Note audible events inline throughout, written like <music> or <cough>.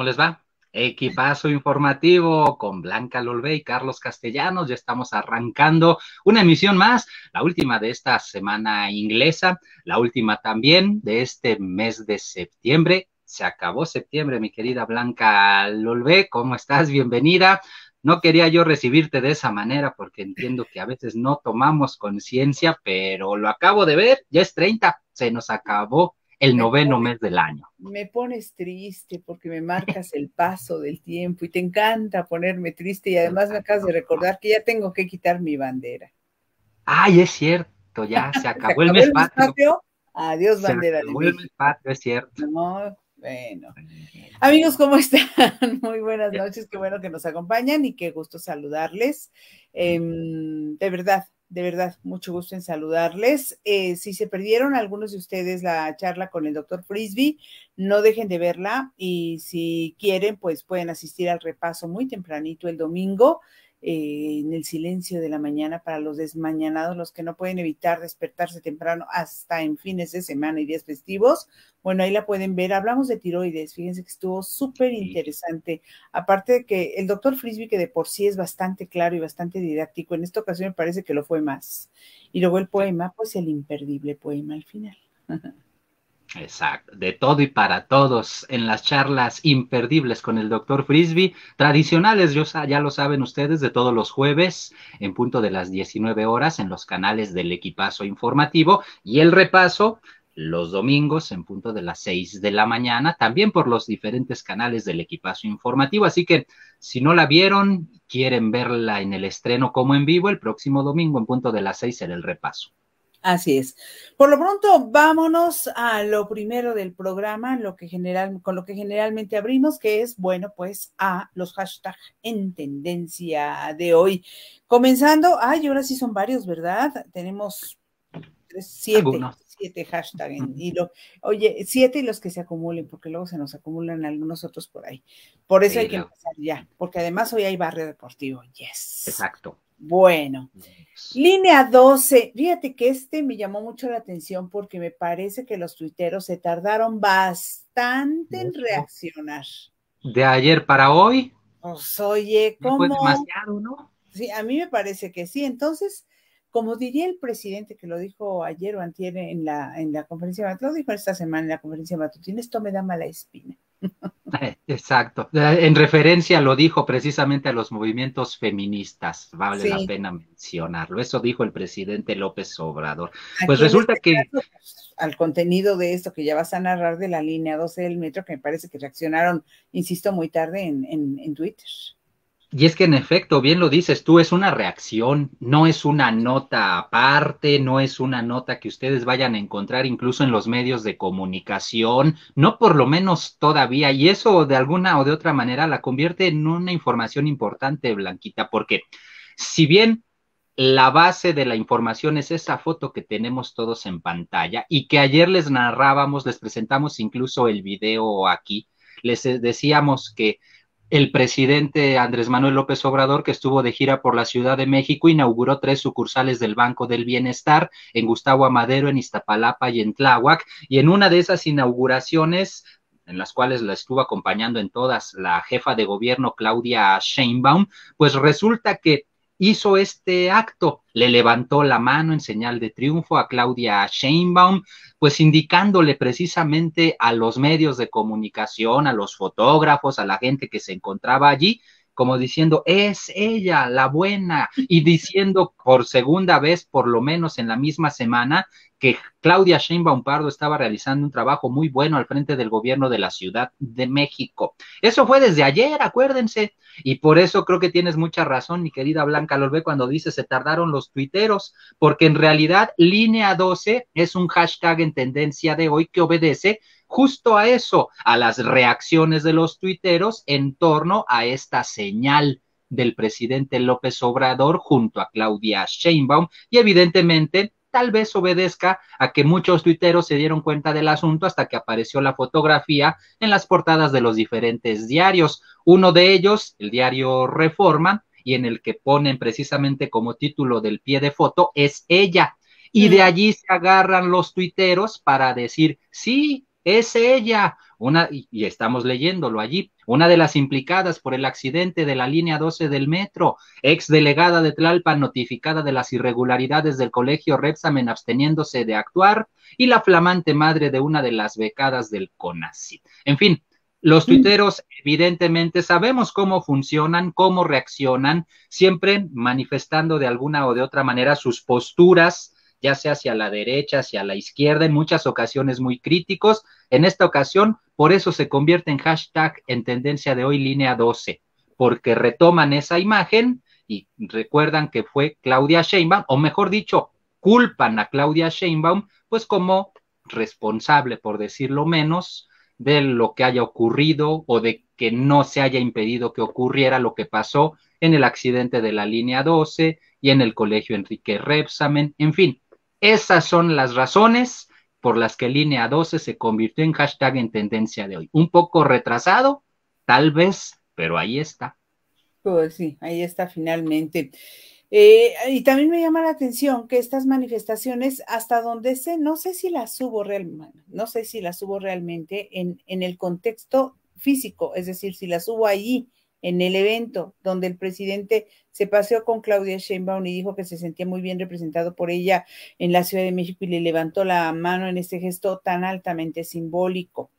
¿Cómo les va? Equipazo informativo con Blanca Lolvé y Carlos Castellanos. Ya estamos arrancando una emisión más, la última de esta semana inglesa, la última también de este mes de septiembre. Se acabó septiembre, mi querida Blanca Lolbe. ¿Cómo estás? Bienvenida. No quería yo recibirte de esa manera porque entiendo que a veces no tomamos conciencia, pero lo acabo de ver, ya es 30, se nos acabó el noveno mes del año. Me pones triste porque me marcas el paso del tiempo y te encanta ponerme triste y además me acabas de recordar que ya tengo que quitar mi bandera. Ay, es cierto, ya se acabó, el mes Adiós, bandera. acabó de el mes es cierto. bueno. Amigos, ¿cómo están? <laughs> Muy buenas noches, qué bueno que nos acompañan y qué gusto saludarles. Em, de verdad, de verdad, mucho gusto en saludarles. Eh, si se perdieron algunos de ustedes la charla con el doctor Frisby, no dejen de verla y si quieren, pues pueden asistir al repaso muy tempranito el domingo eh, en el silencio de la mañana para los desmañanados, los que no pueden evitar despertarse temprano hasta en fines de semana y días festivos. Bueno, ahí la pueden ver. Hablamos de tiroides, fíjense que estuvo súper interesante. Aparte de que el doctor Frisby, que de por sí es bastante claro y bastante didáctico, en esta ocasión me parece que lo fue más. Y luego el poema, pues el imperdible poema al final. <laughs> Exacto, de todo y para todos en las charlas imperdibles con el doctor Frisbee, tradicionales, ya lo saben ustedes, de todos los jueves en punto de las 19 horas en los canales del equipazo informativo y el repaso los domingos en punto de las 6 de la mañana, también por los diferentes canales del equipazo informativo. Así que si no la vieron, quieren verla en el estreno como en vivo el próximo domingo en punto de las 6 será el repaso. Así es. Por lo pronto, vámonos a lo primero del programa, lo que general, con lo que generalmente abrimos, que es, bueno, pues a los hashtags en tendencia de hoy. Comenzando, ay, ahora sí son varios, ¿verdad? Tenemos siete, siete hashtags. oye, siete y los que se acumulen, porque luego se nos acumulan algunos otros por ahí. Por eso hay que empezar ya, porque además hoy hay barrio deportivo, yes. Exacto. Bueno, línea 12. Fíjate que este me llamó mucho la atención porque me parece que los tuiteros se tardaron bastante en reaccionar. De ayer para hoy. Pues oye, ¿cómo? demasiado, ¿no? Sí, a mí me parece que sí. Entonces, como diría el presidente que lo dijo ayer o antier en la, en la conferencia, lo dijo esta semana en la conferencia matutina, esto me da mala espina. Eh, exacto. Eh, en referencia lo dijo precisamente a los movimientos feministas, vale la pena mencionarlo. Eso dijo el presidente López Obrador. pues este resulta que... Pues, al contenido de esto que ya vas a narrar de la línea 12 del metro, que me parece que reaccionaron, insisto, muy tarde en Twitter. Y es que en efecto, bien lo dices tú, es una reacción, no es una nota aparte, no es una nota que ustedes vayan a encontrar incluso en los medios de comunicación, no por lo menos todavía, y eso de alguna o de otra manera la convierte en una información importante, Blanquita, porque si bien la base de la información es esa foto que tenemos todos en pantalla y que ayer les narrábamos, les presentamos incluso el video aquí, les eh, decíamos que el presidente Andrés Manuel López Obrador, que estuvo de gira por la Ciudad de México, inauguró tres sucursales del Banco del Bienestar en Gustavo Amadero, en Iztapalapa y en Tláhuac. Y en una de esas inauguraciones en las cuales la estuvo acompañando en todas la jefa de gobierno Claudia Sheinbaum, pues resulta que hizo este acto. Le levantó la mano en señal de triunfo a Claudia Sheinbaum, pues indicándole precisamente a los medios de comunicación, a los fotógrafos, a la gente que se encontraba allí, como diciendo, es ella la buena, y diciendo por segunda vez, por lo menos en la misma semana, que Claudia Sheinbaum Pardo estaba realizando un trabajo muy bueno al frente del gobierno de la Ciudad de México. Eso fue desde ayer, acuérdense, y por eso creo que tienes mucha razón, mi querida Blanca Lorbe, cuando dice se tardaron los tuiteros, porque en realidad línea 12 es un hashtag en tendencia de hoy que obedece justo a eso, a las reacciones de los tuiteros en torno a esta señal del presidente López Obrador junto a Claudia Sheinbaum y evidentemente tal vez obedezca a que muchos tuiteros se dieron cuenta del asunto hasta que apareció la fotografía en las portadas de los diferentes diarios. Uno de ellos, el diario Reforma, y en el que ponen precisamente como título del pie de foto, es ella. Y de allí se agarran los tuiteros para decir, sí, es ella, una, y estamos leyéndolo allí, una de las implicadas por el accidente de la línea 12 del metro, ex delegada de Tlalpan notificada de las irregularidades del colegio Repsamen absteniéndose de actuar, y la flamante madre de una de las becadas del CONACYT. En fin, los mm. tuiteros evidentemente sabemos cómo funcionan, cómo reaccionan, siempre manifestando de alguna o de otra manera sus posturas, ya sea hacia la derecha, hacia la izquierda, en muchas ocasiones muy críticos. En esta ocasión, por eso se convierte en hashtag en tendencia de hoy línea 12, porque retoman esa imagen y recuerdan que fue Claudia Sheinbaum, o mejor dicho, culpan a Claudia Sheinbaum, pues como responsable, por decirlo menos, de lo que haya ocurrido o de que no se haya impedido que ocurriera lo que pasó en el accidente de la línea 12 y en el colegio Enrique Repsamen, en fin, esas son las razones por las que línea 12 se convirtió en hashtag en tendencia de hoy. Un poco retrasado, tal vez, pero ahí está. Pues sí, ahí está finalmente. Eh, y también me llama la atención que estas manifestaciones, hasta donde sé, no sé si las hubo realmente, no sé si las subo realmente en, en el contexto físico, es decir, si las hubo allí en el evento donde el presidente se paseó con Claudia Sheinbaum y dijo que se sentía muy bien representado por ella en la Ciudad de México y le levantó la mano en este gesto tan altamente simbólico.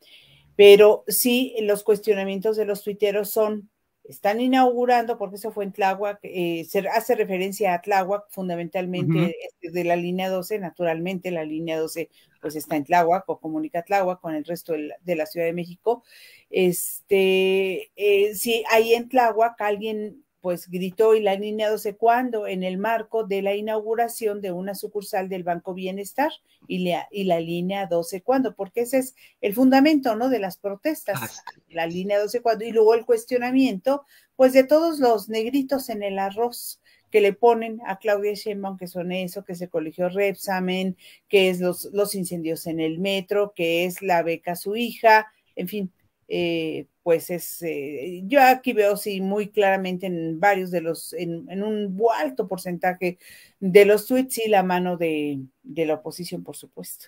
Pero sí, los cuestionamientos de los tuiteros son están inaugurando, porque eso fue en Tláhuac, eh, se hace referencia a Tláhuac fundamentalmente este, de la línea 12, naturalmente la línea 12 pues está en Tláhuac o comunica Tláhuac con el resto de la, Ciudad de México. Este, eh, si ahí en Tláhuac alguien pues gritó y la línea 12 sé cuándo en el marco de la inauguración de una sucursal del Banco Bienestar y la, y la línea 12 cuándo, porque ese es el fundamento, ¿no? De las protestas, la línea 12 cuándo y luego el cuestionamiento, pues de todos los negritos en el arroz que le ponen a Claudia Sheinbaum, que son eso, que se colegió Repsamen, que es los, los incendios en el metro, que es la beca su hija, en fin, eh, pues es, eh, yo aquí veo sí muy claramente en varios de los, en, un alto porcentaje de los tweets y la mano de, de, la oposición, por supuesto.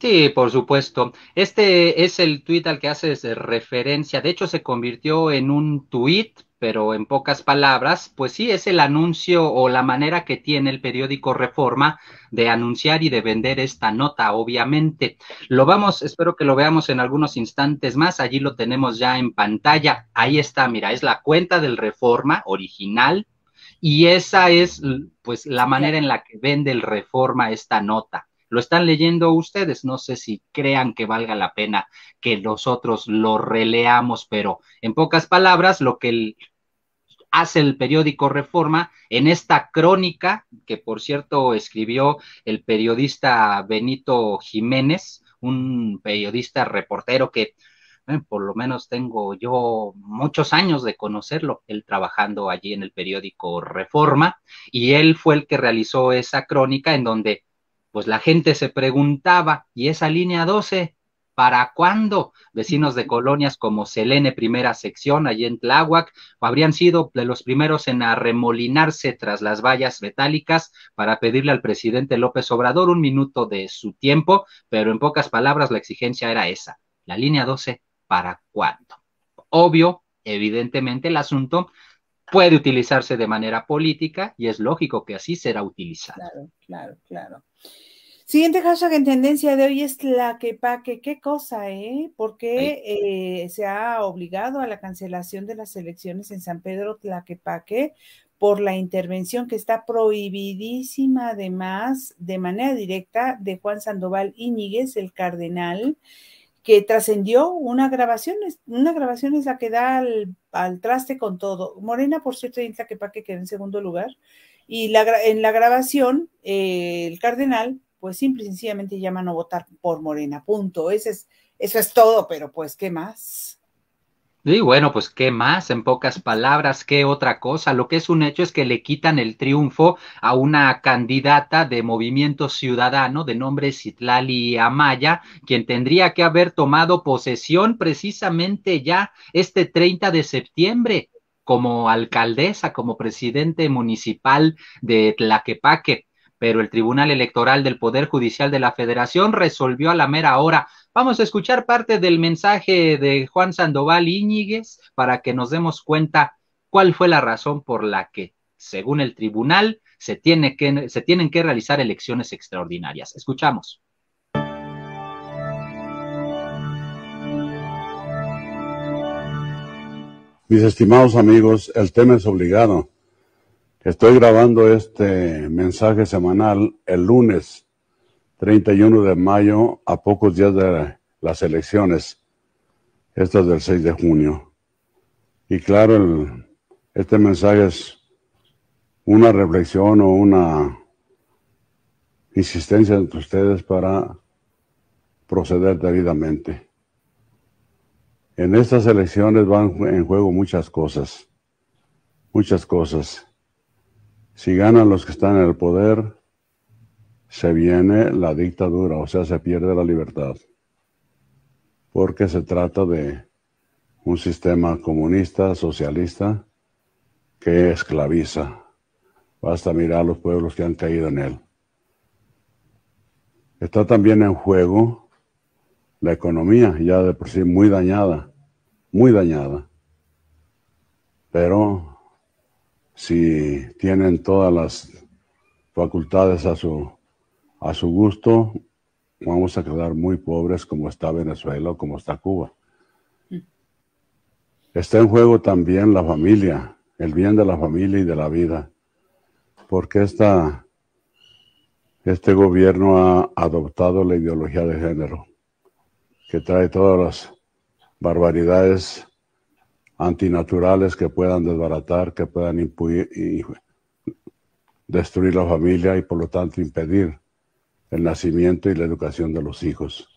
Sí, por supuesto. Este es el tuit al que haces referencia. De hecho, se convirtió en un tuit pero en pocas palabras, pues sí es el anuncio o la manera que tiene el periódico Reforma de anunciar y de vender esta nota, obviamente. Lo vamos, espero que lo veamos en algunos instantes más, allí lo tenemos ya en pantalla. Ahí está, mira, es la cuenta del Reforma original y esa es pues la manera en la que vende el Reforma esta nota. Lo están leyendo ustedes, no sé si crean que valga la pena que nosotros lo releamos, pero en pocas palabras, lo que el hace el periódico Reforma en esta crónica que, por cierto, escribió el periodista Benito Jiménez, un periodista reportero que eh, por lo menos tengo yo muchos años de conocerlo, él trabajando allí en el periódico Reforma, y él fue el que realizó esa crónica en donde pues la gente se preguntaba, ¿y esa línea 12 ¿Para cuándo? Vecinos de colonias como Selene, primera sección, allí en Tláhuac, habrían sido de los primeros en arremolinarse tras las vallas metálicas para pedirle al presidente López Obrador un minuto de su tiempo, pero en pocas palabras la exigencia era esa. La línea 12, ¿para cuándo? Obvio, evidentemente, el asunto puede utilizarse de manera política y es lógico que así será utilizado. Claro, claro, claro. Siguiente hashtag en tendencia de hoy es la Qué cosa, ¿eh? Porque eh, se ha obligado a la cancelación de las elecciones en San Pedro Tlaquepaque por la intervención que está prohibidísima además de manera directa de Juan Sandoval Íñiguez, el cardenal, que trascendió una grabación, una grabación es la que da al, traste con todo. Morena, por cierto, en Tlaquepaque queda en segundo lugar, y en la grabación eh, el cardenal pues simple y sencillamente llaman a votar por Morena, punto. Ese es, eso es todo, pero pues, ¿qué más? Y bueno, pues qué más, en pocas palabras, qué otra cosa. Lo que es un hecho es que le quitan el triunfo a una candidata de Movimiento Ciudadano de nombre Citlali Amaya, quien tendría que haber tomado posesión precisamente ya este 30 de septiembre como alcaldesa, como presidente municipal de Tlaquepaque pero el Tribunal Electoral del Poder Judicial de la Federación resolvió a la mera hora. Vamos a escuchar parte del mensaje de Juan Sandoval Iñiguez para que nos demos cuenta cuál fue la razón por la que, según el tribunal, se, tiene que, se tienen que realizar elecciones extraordinarias. Escuchamos. Mis estimados amigos, el tema es obligado Estoy grabando este mensaje semanal el lunes 31 de mayo, a pocos días de las elecciones, estas es del 6 de junio. Y claro, este mensaje es una reflexión o una insistencia entre ustedes para proceder debidamente. En estas elecciones van en juego muchas cosas, muchas cosas. Si ganan los que están en el poder, se viene la dictadura, o sea, se pierde la libertad, porque se trata de un sistema comunista, socialista, que esclaviza. Basta mirar los pueblos que han caído en él. Está también en juego la economía, ya de por sí muy dañada, muy dañada. Pero si tienen todas las facultades a su, a su gusto, vamos a quedar muy pobres como está Venezuela o como está Cuba. Está en juego también la familia, el bien de la familia y de la vida, porque esta, este gobierno ha adoptado la ideología de género, que trae todas las barbaridades antinaturales que puedan desbaratar, que puedan destruir la familia y por lo tanto impedir el nacimiento y la educación de los hijos.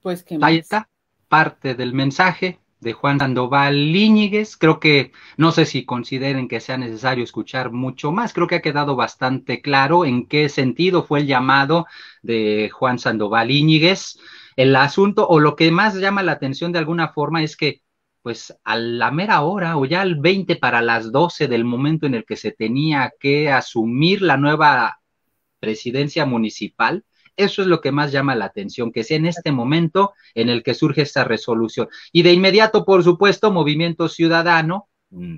Pues Ahí está parte del mensaje de Juan Sandoval Iñiguez, Creo que no sé si consideren que sea necesario escuchar mucho más. Creo que ha quedado bastante claro en qué sentido fue el llamado de Juan Sandoval Iñiguez el asunto o lo que más llama la atención de alguna forma es que pues a la mera hora o ya al 20 para las 12 del momento en el que se tenía que asumir la nueva presidencia municipal, eso es lo que más llama la atención, que sea en este momento en el que surge esta resolución. Y de inmediato, por supuesto, Movimiento Ciudadano mm,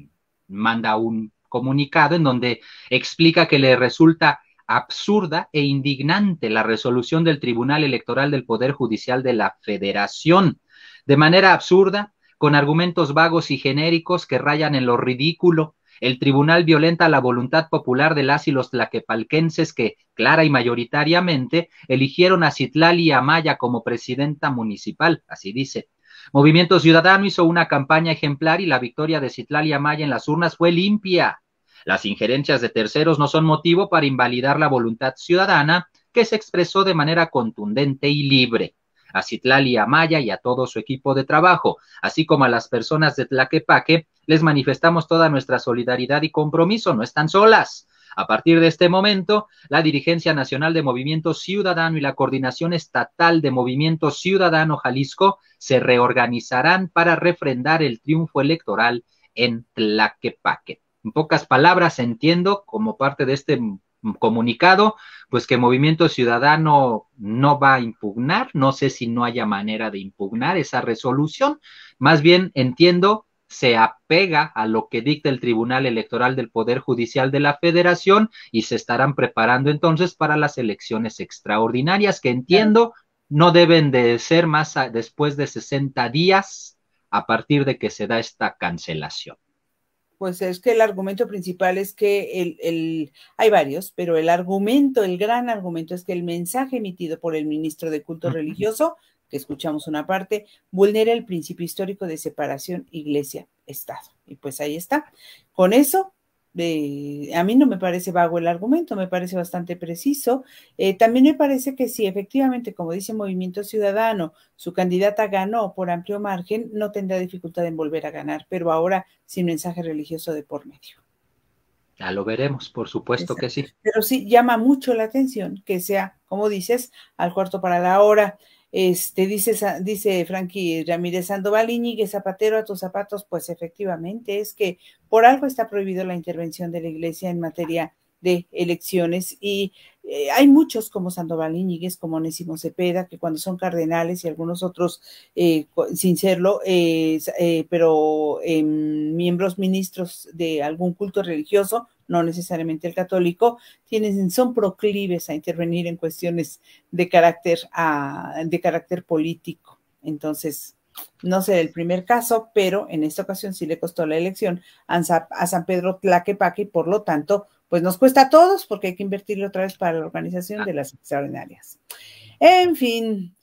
manda un comunicado en donde explica que le resulta absurda e indignante la resolución del Tribunal Electoral del Poder Judicial de la Federación. De manera absurda, con argumentos vagos y genéricos que rayan en lo ridículo, el tribunal violenta la voluntad popular de las y los tlaquepalquenses que, clara y mayoritariamente, eligieron a Citlali Amaya como presidenta municipal, así dice. Movimiento Ciudadano hizo una campaña ejemplar y la victoria de Citlali Amaya en las urnas fue limpia. Las injerencias de terceros no son motivo para invalidar la voluntad ciudadana que se expresó de manera contundente y libre. A Citlali Amaya y a todo su equipo de trabajo, así como a las personas de Tlaquepaque, les manifestamos toda nuestra solidaridad y compromiso. No están solas. A partir de este momento, la Dirigencia Nacional de Movimiento Ciudadano y la Coordinación Estatal de Movimiento Ciudadano Jalisco se reorganizarán para refrendar el triunfo electoral en Tlaquepaque en pocas palabras entiendo como parte de este comunicado, pues que Movimiento Ciudadano no va a impugnar, no sé si no haya manera de impugnar esa resolución, más bien entiendo se apega a lo que dicta el Tribunal Electoral del Poder Judicial de la Federación y se estarán preparando entonces para las elecciones extraordinarias que entiendo no deben de ser más después de 60 días a partir de que se da esta cancelación pues es que el argumento principal es que el, el, hay varios, pero el argumento, el gran argumento es que el mensaje emitido por el ministro de Culto Religioso, que escuchamos una parte, vulnera el principio histórico de separación iglesia-estado. Y pues ahí está. Con eso a mí no me parece vago el argumento, me parece bastante preciso. Eh, también me parece que si efectivamente, como dice Movimiento Ciudadano, su candidata ganó por amplio margen, no tendrá dificultad en volver a ganar, pero ahora sin mensaje religioso de por medio. Ya lo veremos, por supuesto que sí. Pero sí llama mucho la atención que sea, como dices, al cuarto para la hora. Este, dice, dice Frankie Ramírez Sandoval Iñigue Zapatero a tus zapatos, pues efectivamente es que por algo está prohibido la intervención de la iglesia en materia de elecciones y eh, hay muchos como Sandoval Iñiguez, como Onésimo Cepeda, que cuando son cardenales y algunos otros, eh, sin serlo, eh, pero em, miembros ministros de algún culto religioso, no necesariamente el católico, tienen, son proclives a intervenir en cuestiones de carácter, ah, de carácter político. Entonces, no sé el primer caso, pero en esta ocasión sí le costó la elección a San Pedro Tlaquepaque y por lo tanto, pues nos cuesta a todos porque hay que invertirle otra vez para la organización de las extraordinarias. En fin,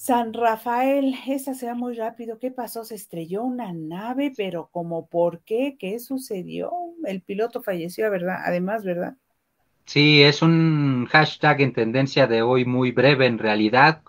San Rafael, esa sea muy rápido. ¿Qué pasó? Se estrelló una nave, pero como por qué, qué sucedió. El piloto falleció, ¿verdad? Además, ¿verdad? Sí, es un hashtag en tendencia de hoy muy breve en realidad,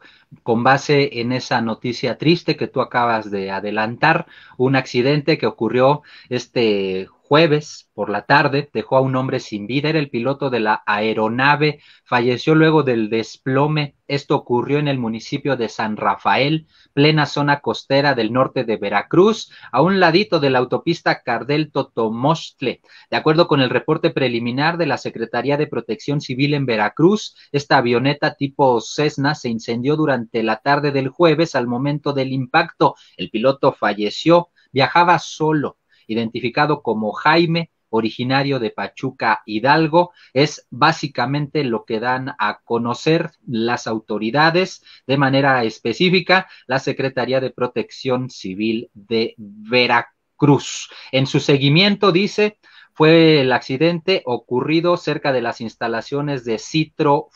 con base en esa noticia triste que tú acabas de adelantar, un accidente que ocurrió este jueves por la tarde, dejó a un hombre sin vida, era el piloto de la aeronave, falleció luego del desplome, esto ocurrió en el municipio de San Rafael, plena zona costera del norte de Veracruz, a un ladito de la autopista Cardel Totomostle. De acuerdo con el reporte preliminar de la Secretaría de Protección Civil en Veracruz, esta avioneta tipo Cessna se incendió durante la tarde del jueves al momento del impacto. El piloto falleció, viajaba solo identificado como Jaime, originario de Pachuca Hidalgo, es básicamente lo que dan a conocer las autoridades de manera específica, la Secretaría de Protección Civil de Veracruz. En su seguimiento dice, fue el accidente ocurrido cerca de las instalaciones de Citro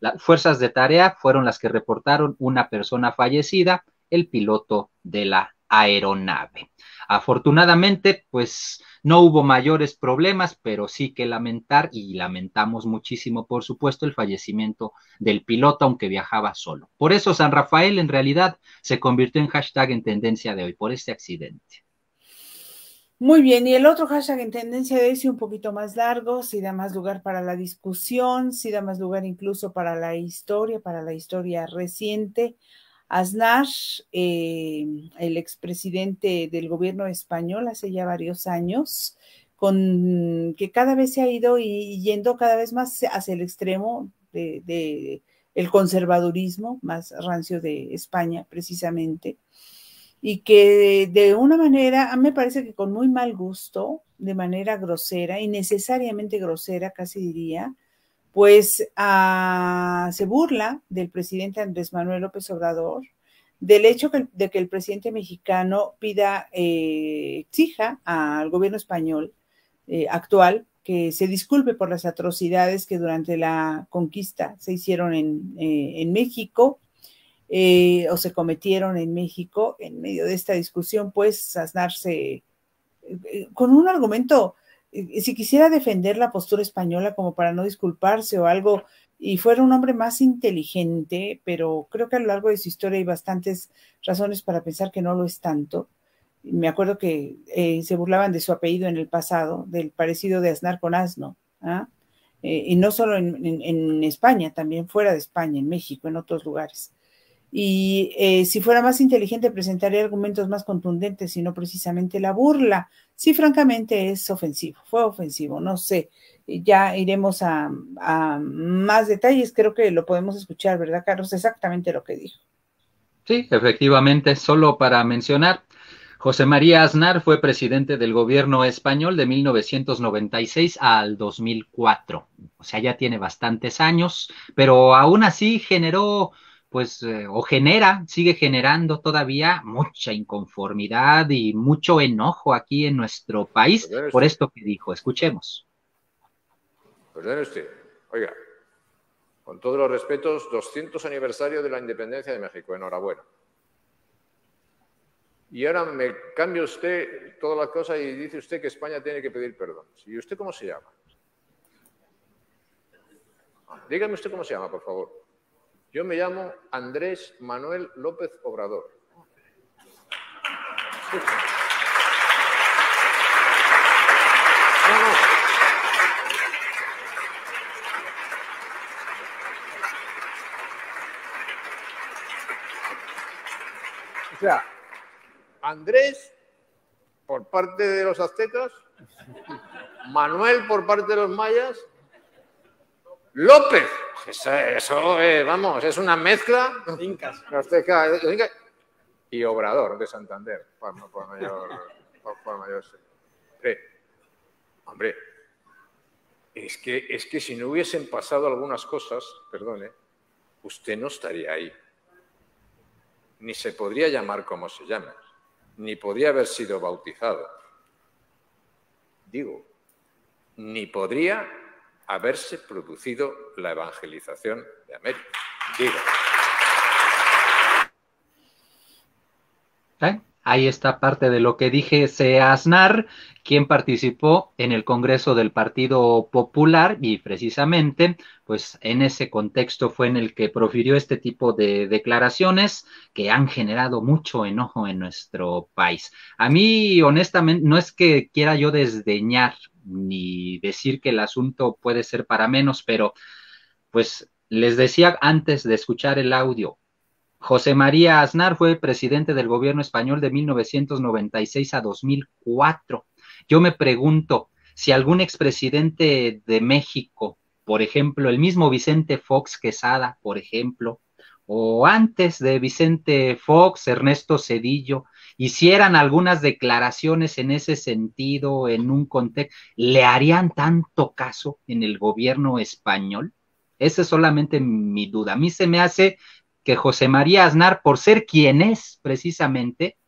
Las fuerzas de tarea fueron las que reportaron una persona fallecida, el piloto de la aeronave. Afortunadamente, pues no hubo mayores problemas, pero sí que lamentar y lamentamos muchísimo, por supuesto, el fallecimiento del piloto, aunque viajaba solo. Por eso San Rafael en realidad se convirtió en hashtag en tendencia de hoy, por este accidente. Muy bien, y el otro hashtag en tendencia de hoy, sí un poquito más largo, si da más lugar para la discusión, si da más lugar incluso para la historia, para la historia reciente. Aznar, eh, el expresidente del gobierno español hace ya varios años, con que cada vez se ha ido y yendo cada vez más hacia el extremo de, el conservadurismo más rancio de España, precisamente, y que de una manera, a mí me parece que con muy mal gusto, de manera grosera, innecesariamente grosera, casi diría, pues ah, se burla del presidente Andrés Manuel López Obrador, del hecho de que el presidente mexicano pida, eh, exija al gobierno español eh, actual que se disculpe por las atrocidades que durante la conquista se hicieron en, eh, México o se cometieron en México. En medio de esta discusión, pues asnarse con un argumento si quisiera defender la postura española como para no disculparse o algo, y fuera un hombre más inteligente, pero creo que a lo largo de su historia hay bastantes razones para pensar que no lo es tanto. Me acuerdo que eh, se burlaban de su apellido en el pasado, del parecido de Aznar con Asno, ¿ah? eh, y no solo en España, también fuera de España, en México, en otros lugares. Y eh, si fuera más inteligente, presentaré argumentos más contundentes y no precisamente la burla. Sí, francamente es ofensivo, fue ofensivo, no sé. Ya iremos a, a más detalles, creo que lo podemos escuchar, ¿verdad, Carlos? Exactamente lo que dijo. Sí, efectivamente, solo para mencionar, José María Aznar fue presidente del gobierno español de 1996 al 2004. O sea, ya tiene bastantes años, pero aún así generó pues, eh, o genera, sigue generando todavía mucha inconformidad y mucho enojo aquí en nuestro país por esto que dijo. Escuchemos. Perdone usted, oiga, con todos los respetos, 200 aniversario de la independencia de México, enhorabuena. Y ahora me cambia usted toda la cosa y dice usted que España tiene que pedir perdón. ¿Y usted cómo se llama? Dígame usted cómo se llama, por favor. Yo me llamo Andrés Manuel López Obrador. O sea, Andrés por parte de los aztecas, Manuel por parte de los mayas, López eso, eh, vamos, es una mezcla. Incas. y Obrador de Santander, Hombre, es, que, es que si no hubiesen pasado algunas cosas, perdone, usted no estaría ahí. Ni se podría llamar como se llama, ni podría haber sido bautizado. Digo, ni podría haberse producido la evangelización de América. ¿Eh? Ahí está parte de lo que dije Seasnar, quien participó en el Congreso del Partido Popular y precisamente, pues en ese contexto fue en el que profirió este tipo de declaraciones que han generado mucho enojo en nuestro país. A mí, honestamente, no es que quiera yo desdeñar ni decir que el asunto puede ser para menos, pero pues les decía antes de escuchar el audio, José María Aznar fue presidente del gobierno español de 1996 a 2004. Yo me pregunto si algún expresidente de México, por ejemplo, el mismo Vicente Fox Quesada, por ejemplo, o antes de Vicente Fox, Ernesto Cedillo, hicieran algunas declaraciones en ese sentido, en un contexto, ¿le harían tanto caso en el gobierno español? Esa es solamente mi duda. A mí se me hace que José María Aznar, por ser quien es precisamente,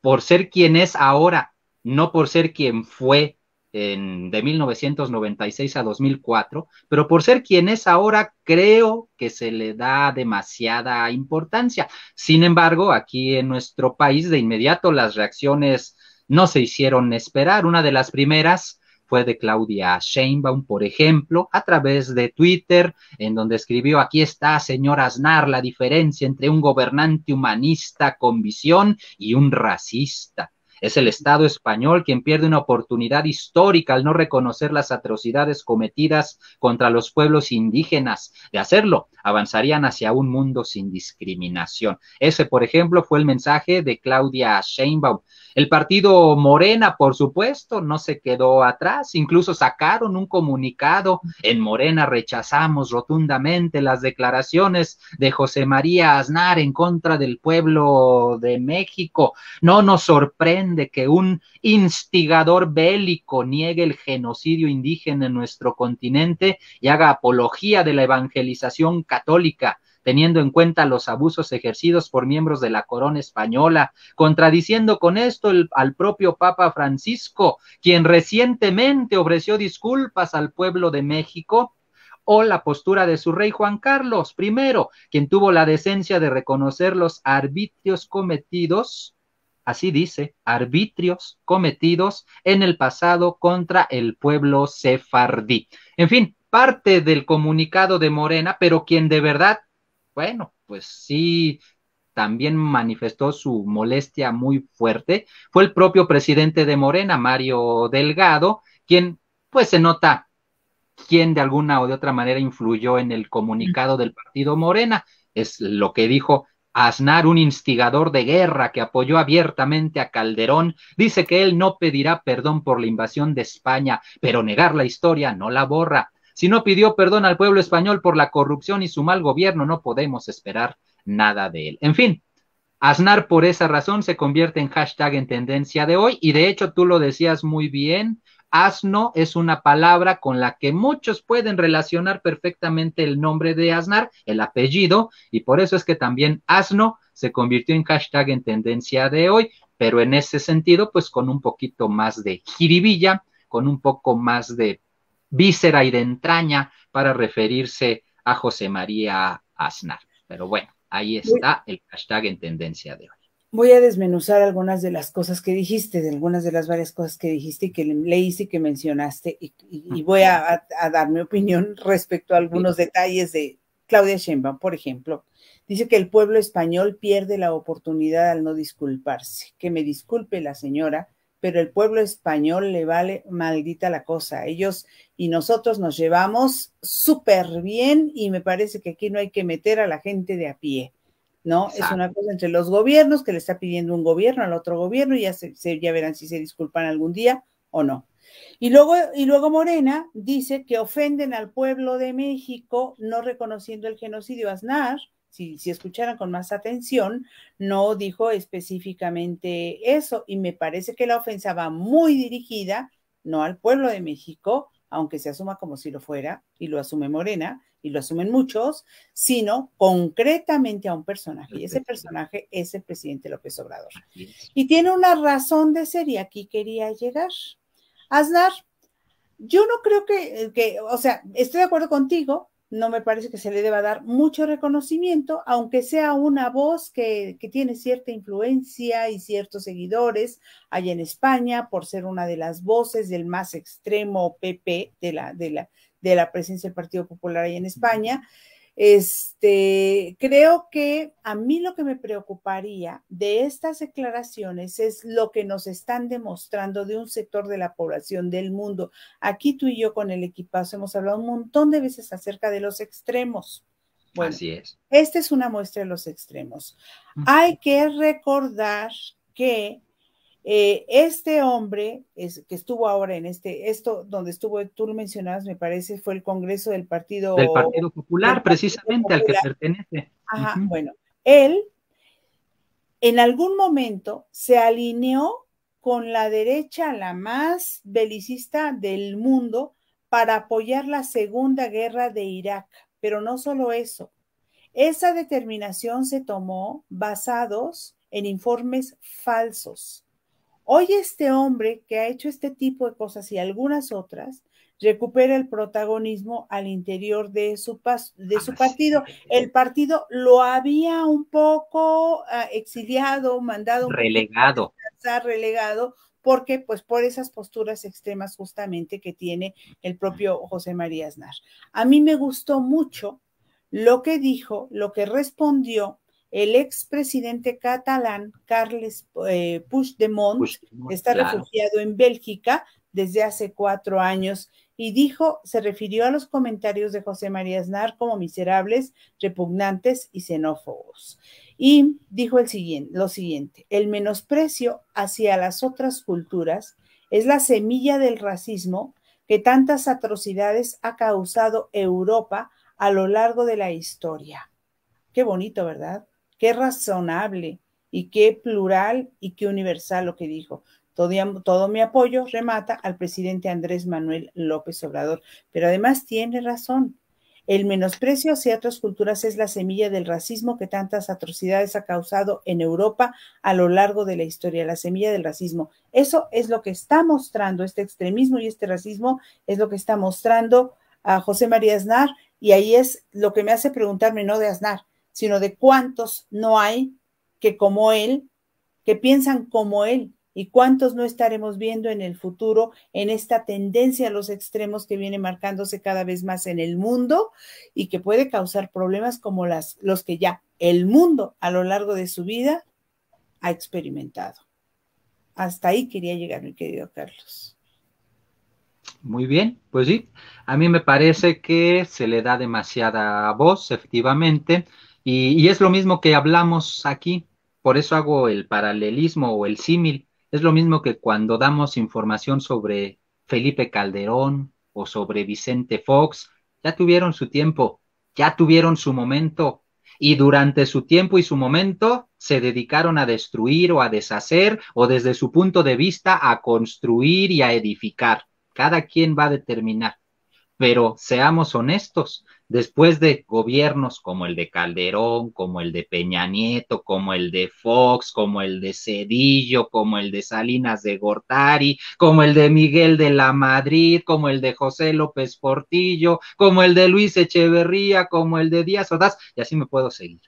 por ser quien es ahora, no por ser quien fue en, de 1996 a 2004, pero por ser quien es ahora, creo que se le da demasiada importancia. Sin embargo, aquí en nuestro país, de inmediato las reacciones no se hicieron esperar. Una de las primeras fue de Claudia Sheinbaum, por ejemplo, a través de Twitter, en donde escribió, aquí está, señor Aznar, la diferencia entre un gobernante humanista con visión y un racista. Es el Estado español quien pierde una oportunidad histórica al no reconocer las atrocidades cometidas contra los pueblos indígenas. De hacerlo, avanzarían hacia un mundo sin discriminación. Ese, por ejemplo, fue el mensaje de Claudia Sheinbaum, el partido Morena, por supuesto, no se quedó atrás, incluso sacaron un comunicado. En Morena rechazamos rotundamente las declaraciones de José María Aznar en contra del pueblo de México. No nos sorprende que un instigador bélico niegue el genocidio indígena en nuestro continente y haga apología de la evangelización católica teniendo en cuenta los abusos ejercidos por miembros de la corona española, contradiciendo con esto al propio Papa Francisco, quien recientemente ofreció disculpas al pueblo de México o la postura de su rey Juan Carlos I, quien tuvo la decencia de reconocer los arbitrios cometidos, así dice, arbitrios cometidos en el pasado contra el pueblo sefardí. En fin, parte del comunicado de Morena, pero quien de verdad bueno, pues sí, también manifestó su molestia muy fuerte, fue el propio presidente de Morena, Mario Delgado, quien, pues se nota, quien de alguna o de otra manera influyó en el comunicado del partido Morena, es lo que dijo Aznar, un instigador de guerra que apoyó abiertamente a Calderón, dice que él no pedirá perdón por la invasión de España, pero negar la historia no la borra. Si no pidió perdón al pueblo español por la corrupción y su mal gobierno, no podemos esperar nada de él. En fin, Aznar por esa razón se convierte en hashtag en tendencia de hoy y de hecho tú lo decías muy bien, asno es una palabra con la que muchos pueden relacionar perfectamente el nombre de Aznar, el apellido, y por eso es que también asno se convirtió en hashtag en tendencia de hoy, pero en ese sentido pues con un poquito más de jiribilla, con un poco más de víscera y de entraña para referirse a José María Aznar. Pero bueno, ahí está el hashtag en tendencia de hoy. Voy a desmenuzar algunas de las cosas que dijiste, de algunas de las varias cosas que dijiste y que leíste y que mencionaste, y, voy a, dar mi opinión <laughs> respecto a algunos detalles de Claudia Sheinbaum, por ejemplo. Dice que el pueblo español pierde la oportunidad al no disculparse. Que me disculpe la señora, pero el pueblo español le vale maldita la cosa. Ellos y nosotros nos llevamos súper bien y me parece que aquí no hay que meter a la gente de a pie. ¿no? Es una cosa entre los gobiernos que le está pidiendo un gobierno al otro gobierno y ya, se, ya verán si se disculpan algún día o no. Y luego, y luego Morena dice que ofenden al pueblo de México no reconociendo el genocidio Aznar si, escucharan con más atención, no dijo específicamente eso. Y me parece que la ofensa va muy dirigida, no al pueblo de México, aunque se asuma como si lo fuera, y lo asume Morena, y lo asumen muchos, sino concretamente a un personaje. Y ese personaje es el presidente López Obrador. Y tiene una razón de ser, y aquí quería llegar. Aznar, yo no creo que, que o sea, estoy de acuerdo contigo, no me parece que se le deba dar mucho reconocimiento, aunque sea una voz que, tiene cierta influencia y ciertos seguidores allá en España por ser una de las voces del más extremo PP de la, de la, de la presencia del Partido Popular allá en España. Este, creo que a mí lo que me preocuparía de estas declaraciones es lo que nos están demostrando de un sector de la población del mundo. Aquí tú y yo con el equipazo hemos hablado un montón de veces acerca de los extremos. Bueno, Así es. Esta es una muestra de los extremos. Hay que recordar que eh, este hombre es, que estuvo ahora en este, esto donde estuvo, tú lo mencionabas, me parece, fue el Congreso del Partido, del Partido Popular, precisamente al que pertenece. Ajá, bueno, él en algún momento se alineó con la derecha, la más belicista del mundo, para apoyar la Segunda Guerra de Irak. Pero no solo eso, esa determinación se tomó basados en informes falsos Hoy este hombre que ha hecho este tipo de cosas y algunas otras recupera el protagonismo al interior de su, de ah, su partido. El partido lo había un poco ah, exiliado, mandado. Relegado. está relegado, porque pues por esas posturas extremas justamente que tiene el propio José María Aznar. A mí me gustó mucho lo que dijo, lo que respondió el expresidente catalán Carles eh, Puigdemont, está refugiado en Bélgica desde hace cuatro años y dijo, se refirió a los comentarios de José María Aznar como miserables, repugnantes y xenófobos. Y dijo el siguiente, lo siguiente, el menosprecio hacia las otras culturas es la semilla del racismo que tantas atrocidades ha causado Europa a lo largo de la historia. Qué bonito, ¿verdad? Qué razonable y qué plural y qué universal lo que dijo. Todo, todo, mi apoyo remata al presidente Andrés Manuel López Obrador, pero además tiene razón. El menosprecio hacia otras culturas es la semilla del racismo que tantas atrocidades ha causado en Europa a lo largo de la historia, la semilla del racismo. Eso es lo que está mostrando este extremismo y este racismo es lo que está mostrando a José María Aznar y ahí es lo que me hace preguntarme, no de Aznar, sino de cuántos no hay que como él, que piensan como él, y cuántos no estaremos viendo en el futuro en esta tendencia a los extremos que viene marcándose cada vez más en el mundo y que puede causar problemas como las, los que ya el mundo a lo largo de su vida ha experimentado. Hasta ahí quería llegar, mi querido Carlos. Muy bien, pues sí, a mí me parece que se le da demasiada voz, efectivamente. Y, es lo mismo que hablamos aquí, por eso hago el paralelismo o el símil. Es lo mismo que cuando damos información sobre Felipe Calderón o sobre Vicente Fox, ya tuvieron su tiempo, ya tuvieron su momento. Y durante su tiempo y su momento se dedicaron a destruir o a deshacer o desde su punto de vista a construir y a edificar. Cada quien va a determinar pero seamos honestos, después de gobiernos como el de Calderón, como el de Peña Nieto, como el de Fox, como el de Cedillo, como el de Salinas de Gortari, como el de Miguel de la Madrid, como el de José López Portillo, como el de Luis Echeverría, como el de Díaz Ordaz, y así me puedo seguir.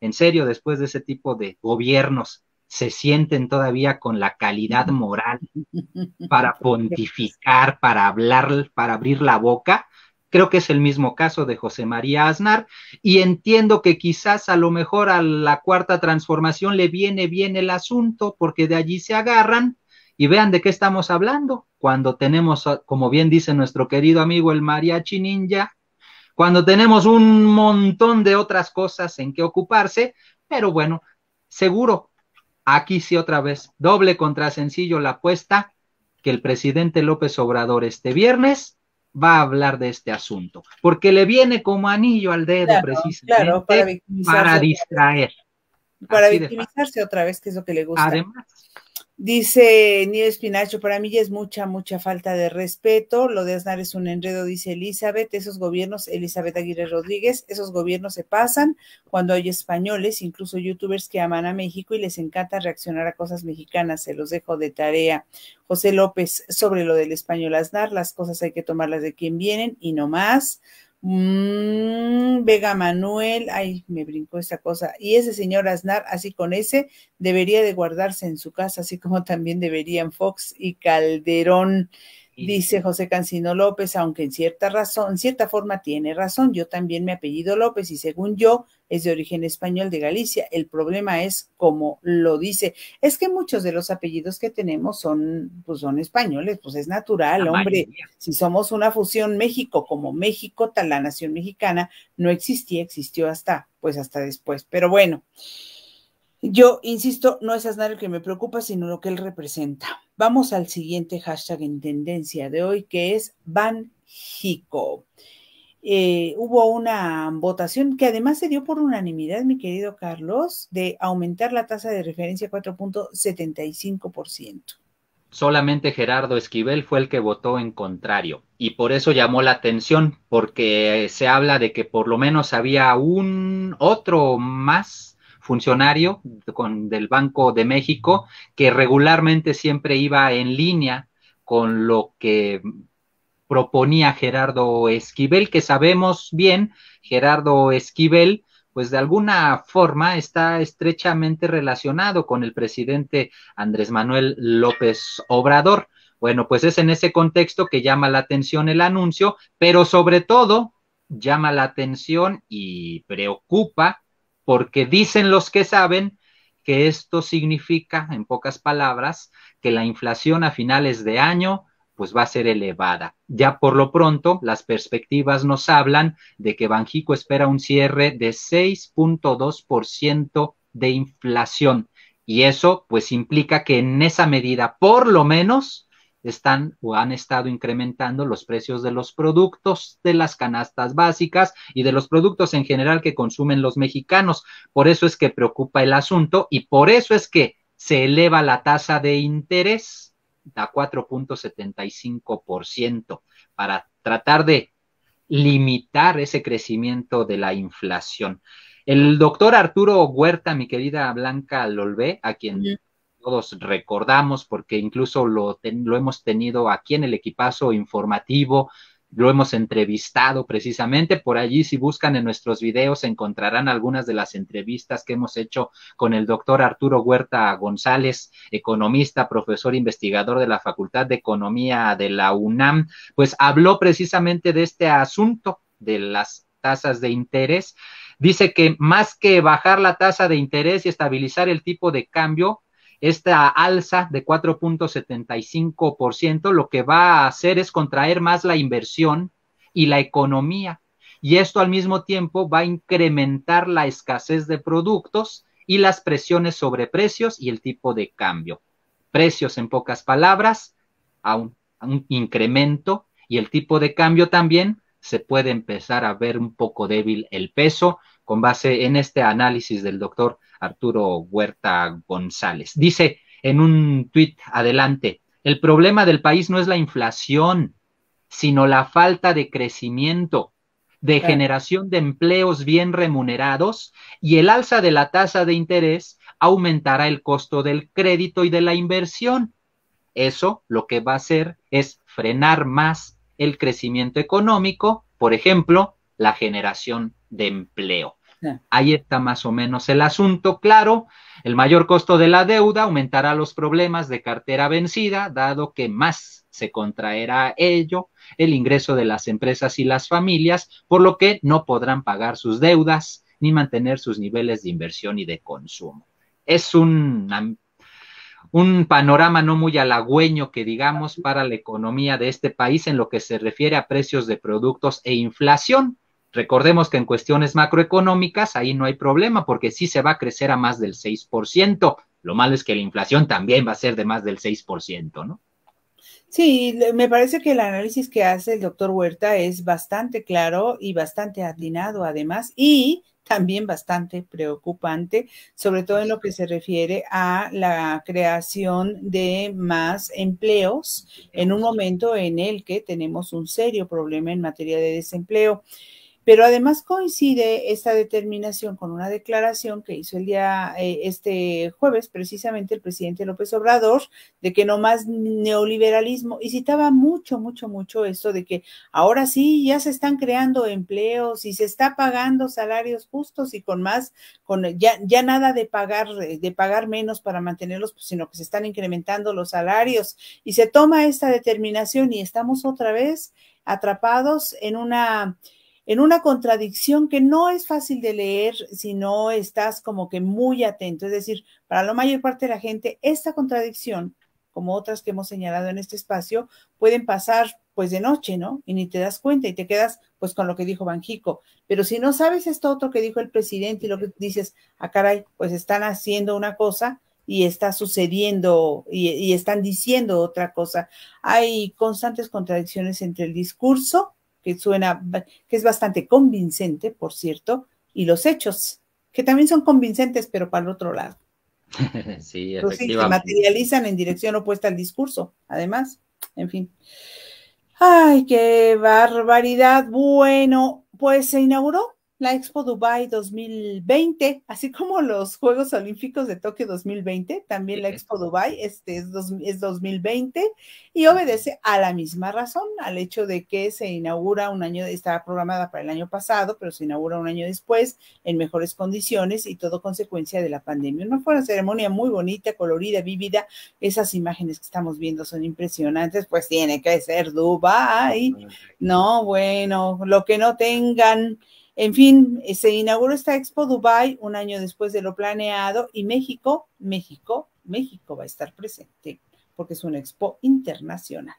En serio, después de ese tipo de gobiernos se sienten todavía con la calidad moral <laughs> para pontificar, para hablar, para abrir la boca. Creo que es el mismo caso de José María Aznar y entiendo que quizás a lo mejor a la cuarta transformación le viene bien el asunto porque de allí se agarran y vean de qué estamos hablando cuando tenemos, como bien dice nuestro querido amigo el mariachi ninja, cuando tenemos un montón de otras cosas en que ocuparse, pero bueno, seguro Aquí sí otra vez, doble contra sencillo la apuesta que el presidente López Obrador este viernes va a hablar de este asunto, porque le viene como anillo al dedo precisamente para, para, distraer. Para victimizarse otra vez, que es lo que le gusta. Además, Dice Niel Espinacho, para mí es mucha, mucha falta de respeto. Lo de Aznar es un enredo, dice Elizabeth. Esos gobiernos, Elizabeth Aguirre Rodríguez, esos gobiernos se pasan cuando hay españoles, incluso youtubers que aman a México y les encanta reaccionar a cosas mexicanas. Se los dejo de tarea. José López, sobre lo del español Aznar, las cosas hay que tomarlas de quien vienen y no más. Mm, Vega Manuel, ay, me brincó esta cosa. Y ese señor Aznar, así con ese, debería de guardarse en su casa, así como también deberían Fox y Calderón. Dice José Cancino López, aunque en cierta razón, en cierta forma tiene razón, yo también me apellido López y según yo es de origen español de Galicia. El problema es como lo dice. Es que muchos de los apellidos que tenemos son, pues son españoles, pues es natural, hombre. Si somos una fusión México como México, tal la nación mexicana no existía, existió hasta, pues hasta después. Pero bueno. Yo insisto, no es Aznar el que me preocupa, sino lo que él representa. Vamos al siguiente hashtag en tendencia de hoy, que es Van Eh, hubo una votación que además se dio por unanimidad, mi querido Carlos, de aumentar la tasa de referencia 4.75%. Solamente Gerardo Esquivel fue el que votó en contrario y por eso llamó la atención, porque se habla de que por lo menos había un otro más funcionario con, del Banco de México que regularmente siempre iba en línea con lo que proponía Gerardo Esquivel, que sabemos bien, Gerardo Esquivel, pues de alguna forma está estrechamente relacionado con el presidente Andrés Manuel López Obrador. Bueno, pues es en ese contexto que llama la atención el anuncio, pero sobre todo llama la atención y preocupa porque dicen los que saben que esto significa, en pocas palabras, que la inflación a finales de año pues va a ser elevada. Ya por lo pronto, las perspectivas nos hablan de que Banjico espera un cierre de 6.2% de inflación. Y eso pues implica que en esa medida, por lo menos, están o han estado incrementando los precios de los productos de las canastas básicas y de los productos en general que consumen los mexicanos. Por eso es que preocupa el asunto y por eso es que se eleva la tasa de interés a 4.75% para tratar de limitar ese crecimiento de la inflación. El doctor Arturo Huerta, mi querida Blanca Lolvé, a quien todos recordamos, porque incluso lo, lo hemos tenido aquí en el equipazo informativo, lo hemos entrevistado precisamente. Por allí, si buscan en nuestros videos, encontrarán algunas de las entrevistas que hemos hecho con el doctor Arturo Huerta González, economista, profesor investigador de la Facultad de Economía de la UNAM. Pues habló precisamente de este asunto de las tasas de interés. Dice que más que bajar la tasa de interés y estabilizar el tipo de cambio, esta alza de 4.75%, lo que va a hacer es contraer más la inversión y la economía. Y esto al mismo tiempo va a incrementar la escasez de productos y las presiones sobre precios y el tipo de cambio. Precios, en pocas palabras, a un, un incremento y el tipo de cambio también se puede empezar a ver un poco débil el peso con base en este análisis del doctor Arturo Huerta González. Dice en un tuit adelante, el problema del país no es la inflación, sino la falta de crecimiento, de generación de empleos bien remunerados y el alza de la tasa de interés aumentará el costo del crédito y de la inversión. Eso lo que va a hacer es frenar más el crecimiento económico, por ejemplo, la generación de empleo. <laughs> Ahí está más o menos el asunto claro. El mayor costo de la deuda aumentará los problemas de cartera vencida, dado que más se contraerá ello el ingreso de las empresas y las familias, por lo que no podrán pagar sus deudas ni mantener sus niveles de inversión y de consumo. Es un, un panorama no muy halagüeño que digamos para la economía de este país en lo que se refiere a precios de productos e inflación. Recordemos que en cuestiones macroeconómicas ahí no hay problema porque sí se va a crecer a más del 6%. Lo malo es que la inflación también va a ser de más del 6%, ¿no? Sí, me parece que el análisis que hace el doctor Huerta es bastante claro y bastante atinado además y también bastante preocupante, sobre todo en lo que se refiere a la creación de más empleos en un momento en el que tenemos un serio problema en materia de desempleo. Pero además coincide esta determinación con una declaración que hizo el día eh, este jueves precisamente el presidente López Obrador de que no más neoliberalismo y citaba mucho, mucho, mucho esto de que ahora sí ya se están creando empleos y se está pagando salarios justos y con más, con ya, ya nada de pagar, de pagar menos para mantenerlos, pues, sino que se están incrementando los salarios y se toma esta determinación y estamos otra vez atrapados en una en una contradicción que no es fácil de leer si no estás como que muy atento. Es decir, para la mayor parte de la gente, esta contradicción, como otras que hemos señalado en este espacio, pueden pasar pues de noche, ¿no? Y ni te das cuenta y te quedas pues con lo que dijo Banjico. Pero si no sabes esto otro que dijo el presidente y lo que dices, a ah, caray, pues están haciendo una cosa y está sucediendo y, están diciendo otra cosa. Hay constantes contradicciones entre el discurso que suena, que es bastante convincente, por cierto, y los hechos, que también son convincentes, pero para el otro lado. <laughs> sí, se materializan en dirección opuesta al discurso, además, en fin. Ay, qué barbaridad. Bueno, pues se inauguró la Expo Dubai 2020, así como los Juegos Olímpicos de Tokio 2020, también la Expo Dubai este es, 2020 y obedece a la misma razón, al hecho de que se inaugura un año, estaba programada para el año pasado, pero se inaugura un año después en mejores condiciones y todo consecuencia de la pandemia. Una fue una ceremonia muy bonita, colorida, vívida. Esas imágenes que estamos viendo son impresionantes, pues tiene que ser Dubai, ¿no? Bueno, lo que no tengan en fin, eh, se inauguró esta Expo Dubai un año después de lo planeado y México, México, México va a estar presente porque es una expo internacional.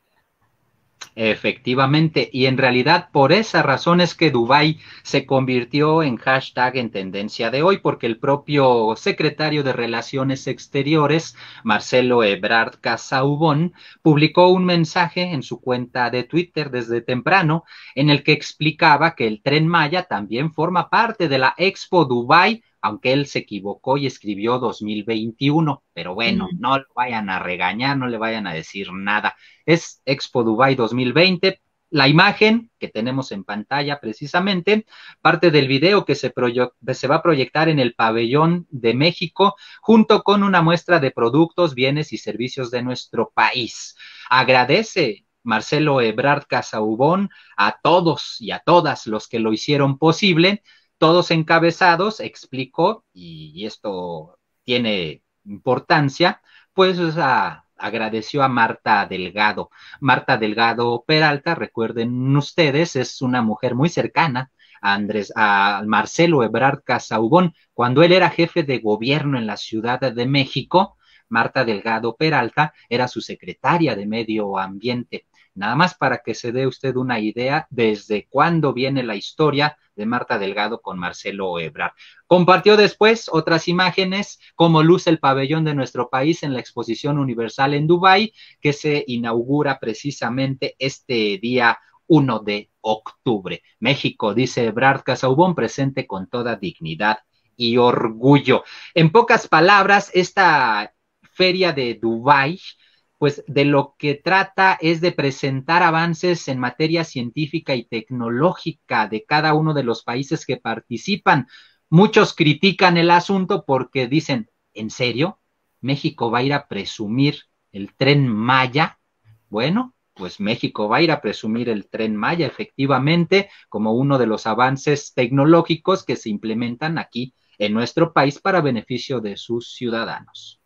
Efectivamente, y en realidad por esa razón es que Dubai se convirtió en hashtag en tendencia de hoy, porque el propio secretario de Relaciones Exteriores, Marcelo Ebrard Casaubon, publicó un mensaje en su cuenta de Twitter desde temprano en el que explicaba que el tren Maya también forma parte de la Expo Dubai aunque él se equivocó y escribió 2021, pero bueno, no lo vayan a regañar, no le vayan a decir nada. Es Expo Dubai 2020. La imagen que tenemos en pantalla precisamente, parte del video que se, se va a proyectar en el pabellón de México, junto con una muestra de productos, bienes y servicios de nuestro país. Agradece Marcelo Ebrard Casaubón a todos y a todas los que lo hicieron posible todos encabezados, explicó, y esto tiene importancia, pues agradeció a Marta Delgado. Marta Delgado Peralta, recuerden ustedes, es una mujer muy cercana a Andrés, a Marcelo Ebrard Casaubón, cuando él era jefe de gobierno en la Ciudad de México, Marta Delgado Peralta era su secretaria de Medio Ambiente. Nada más para que se dé usted una idea desde cuándo viene la historia de Marta Delgado con Marcelo Ebrard. Compartió después otras imágenes como luce el pabellón de nuestro país en la Exposición Universal en Dubái, que se inaugura precisamente este día 1 de octubre. México, dice Ebrard Casaubón, presente con toda dignidad y orgullo. En pocas palabras, esta feria de Dubái pues de lo que trata es de presentar avances en materia científica y tecnológica de cada uno de los países que participan. Muchos critican el asunto porque dicen, ¿en serio? ¿México va a ir a presumir el tren Maya? Bueno, pues México va a ir a presumir el tren Maya efectivamente como uno de los avances tecnológicos que se implementan aquí en nuestro país para beneficio de sus ciudadanos.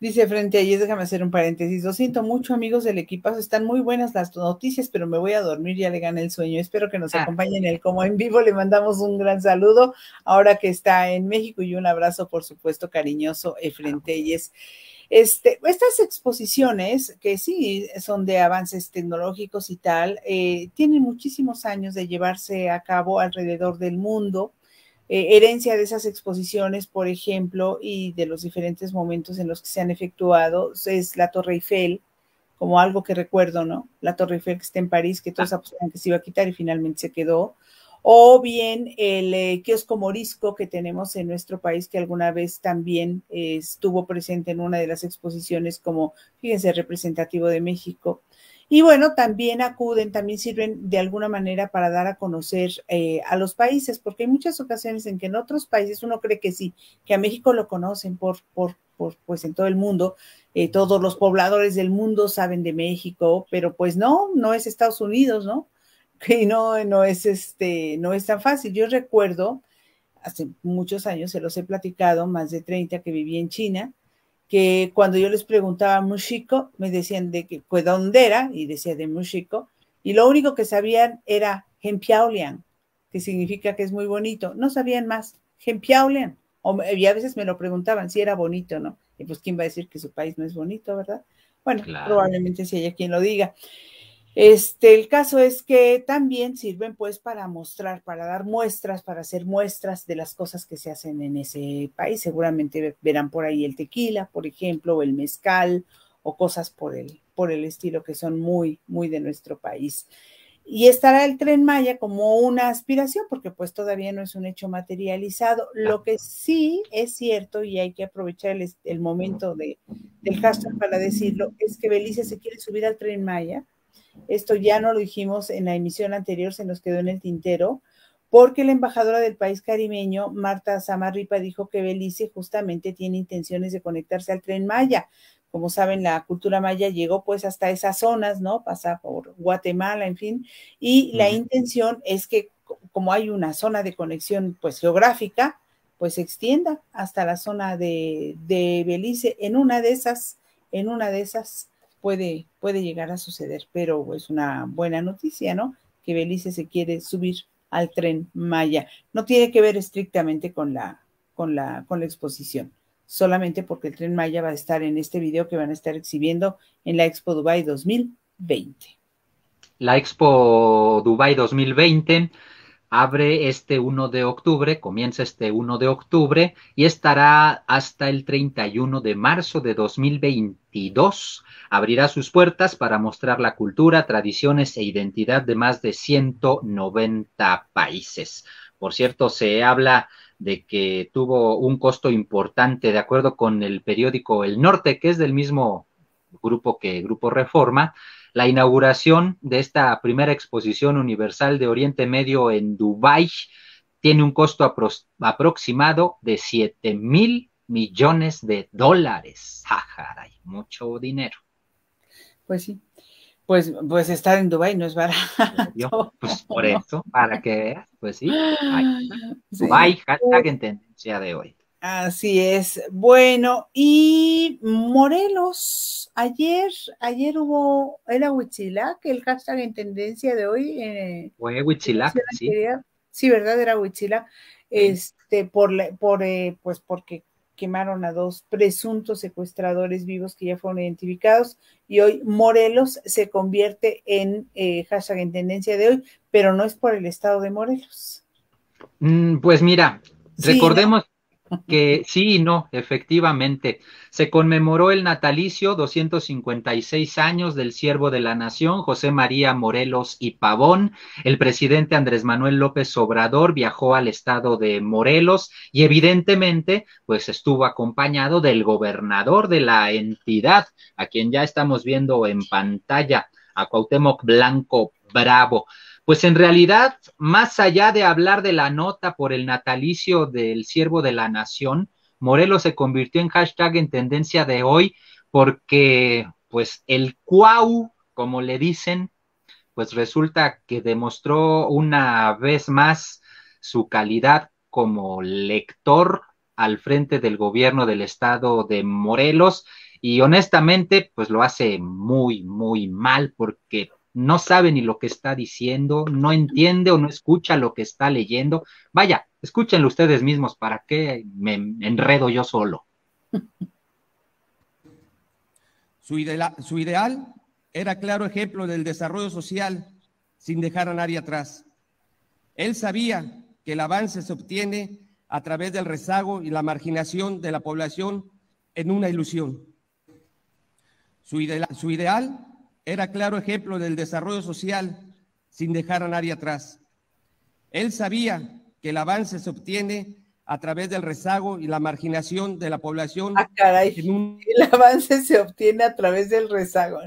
Dice frente a déjame hacer un paréntesis. Lo siento mucho, amigos del equipazo. Están muy buenas las noticias, pero me voy a dormir, ya le gana el sueño. Espero que nos ah. acompañen el Como en Vivo. Le mandamos un gran saludo ahora que está en México y un abrazo, por supuesto, cariñoso, frente a Este, estas exposiciones, que sí son de avances tecnológicos y tal, eh, tienen muchísimos años de llevarse a cabo alrededor del mundo. Eh, herencia de esas exposiciones, por ejemplo, y de los diferentes momentos en los que se han efectuado, es la Torre Eiffel, como algo que recuerdo, ¿no? La Torre Eiffel que está en París, que todos ah. apostaban que se iba a quitar y finalmente se quedó. O bien el eh, kiosco morisco que tenemos en nuestro país, que alguna vez también eh, estuvo presente en una de las exposiciones como, fíjense, representativo de México. Y bueno, también acuden, también sirven de alguna manera para dar a conocer eh, a los países, porque hay muchas ocasiones en que en otros países uno cree que sí, que a México lo conocen por, por, pues en todo el mundo, eh, todos los pobladores del mundo saben de México, pero pues no, no es Estados Unidos, ¿no? Que <laughs> no, no es este, no es tan fácil. Yo recuerdo, hace muchos años se los he platicado, más de 30 que viví en China, que cuando yo les preguntaba Mushiko, me decían de que pues, dónde era, y decía de Mushiko, y lo único que sabían era Gempiaulian, que significa que es muy bonito. No sabían más, o y a veces me lo preguntaban si era bonito, ¿no? Y pues, ¿quién va a decir que su país no es bonito, verdad? Bueno, probablemente si haya quien lo diga. Este, el caso es que también sirven pues para mostrar, para dar muestras, para hacer muestras de las cosas que se hacen en ese país. Seguramente verán por ahí el tequila, por ejemplo, o el mezcal o cosas por el, por el estilo que son muy, muy de nuestro país. Y estará el tren Maya como una aspiración, porque pues todavía no es un hecho materializado. Lo que sí es cierto, y hay que aprovechar el, momento del hashtag para decirlo, es que Belice se quiere subir al tren Maya esto ya no lo dijimos en la emisión anterior, se nos quedó en el tintero, porque la embajadora del país caribeño, Marta Samarripa, dijo que Belice justamente tiene intenciones de conectarse al tren Maya. Como saben, la cultura maya llegó pues hasta esas zonas, ¿no? Pasa por Guatemala, en fin, y la intención es que como hay una zona de conexión pues geográfica, pues se extienda hasta la zona de, de Belice. En una de esas, en una de esas, puede, puede llegar a suceder, pero es una buena noticia, ¿no? Que Belice se quiere subir al tren Maya. No tiene que ver estrictamente con la, con la, con la exposición, solamente porque el tren Maya va a estar en este video que van a estar exhibiendo en la Expo Dubai 2020. La Expo Dubai 2020 abre este 1 de octubre, comienza este 1 de octubre y estará hasta el 31 de marzo de 2022. Abrirá sus puertas para mostrar la cultura, tradiciones e identidad de más de 190 países. Por cierto, se habla de que tuvo un costo importante, de acuerdo con el periódico El Norte, que es del mismo grupo que Grupo Reforma, la inauguración de esta primera exposición universal de Oriente Medio en Dubái tiene un costo aproximado de 7 mil millones de dólares. Ajá, hay mucho dinero. Pues sí. Pues, pues estar en Dubái no es barato. pues por <laughs> eso, para que veas, pues sí. Dubái, hashtag tendencia de hoy. Así es. Bueno, y Morelos, ayer, ayer hubo, era que el hashtag en tendencia de hoy. Eh, Fue sí. Sí, ¿verdad? Era Huichilac. Este, por, por eh, pues porque quemaron a dos presuntos secuestradores vivos que ya fueron identificados y hoy Morelos se convierte en eh, hashtag en tendencia de hoy, pero no es por el estado de Morelos. Mm, pues mira, recordemos, que sí y no, efectivamente. Se conmemoró el natalicio 256 años del siervo de la nación, José María Morelos y Pavón. El presidente Andrés Manuel López Obrador viajó al estado de Morelos y evidentemente pues estuvo acompañado del gobernador de la entidad, a quien ya estamos viendo en pantalla, a Cuauhtémoc Blanco Bravo. Pues en realidad, más allá de hablar de la nota por el natalicio del siervo de la nación, Morelos se convirtió en hashtag en tendencia de hoy porque pues el cuau, como le dicen, pues resulta que demostró una vez más su calidad como lector al frente del gobierno del estado de Morelos y honestamente pues lo hace muy muy mal porque no sabe ni lo que está diciendo, no entiende o no escucha lo que está leyendo. Vaya, escúchenlo ustedes mismos, ¿para qué me enredo yo solo? <laughs> Su, ideal, era claro ejemplo del desarrollo social sin dejar a nadie atrás. Él sabía que el avance se obtiene a través del rezago y la marginación de la población en una ilusión. Su, su ideal era claro ejemplo del desarrollo social sin dejar a nadie atrás. Él sabía que el avance se obtiene a través del rezago y la marginación de la población. Ah, caray, el avance se obtiene a través del rezago.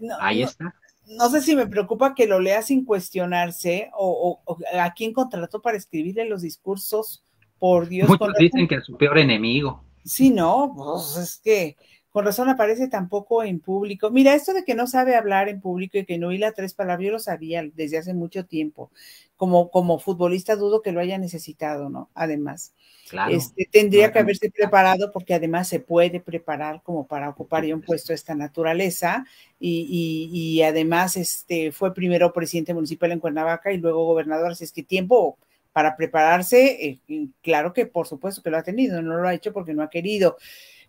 No, Ahí está. No, sé si me preocupa que lo lea sin cuestionarse o, a quién contrató para escribirle los discursos, por Dios. Muchos dicen que es su peor enemigo. Sí, no, pues es que con razón aparece tampoco en público. Mira, esto de que no sabe hablar en público y que no la tres palabras, yo lo sabía desde hace mucho tiempo. Como, como futbolista dudo que lo haya necesitado, ¿no? Además. Este, tendría que haberse preparado porque además se puede preparar como para ocupar un puesto de esta naturaleza y, además este, fue primero presidente municipal en Cuernavaca y luego gobernador, así es que tiempo para prepararse, eh, claro que por supuesto que lo ha tenido, no lo ha hecho porque no ha querido.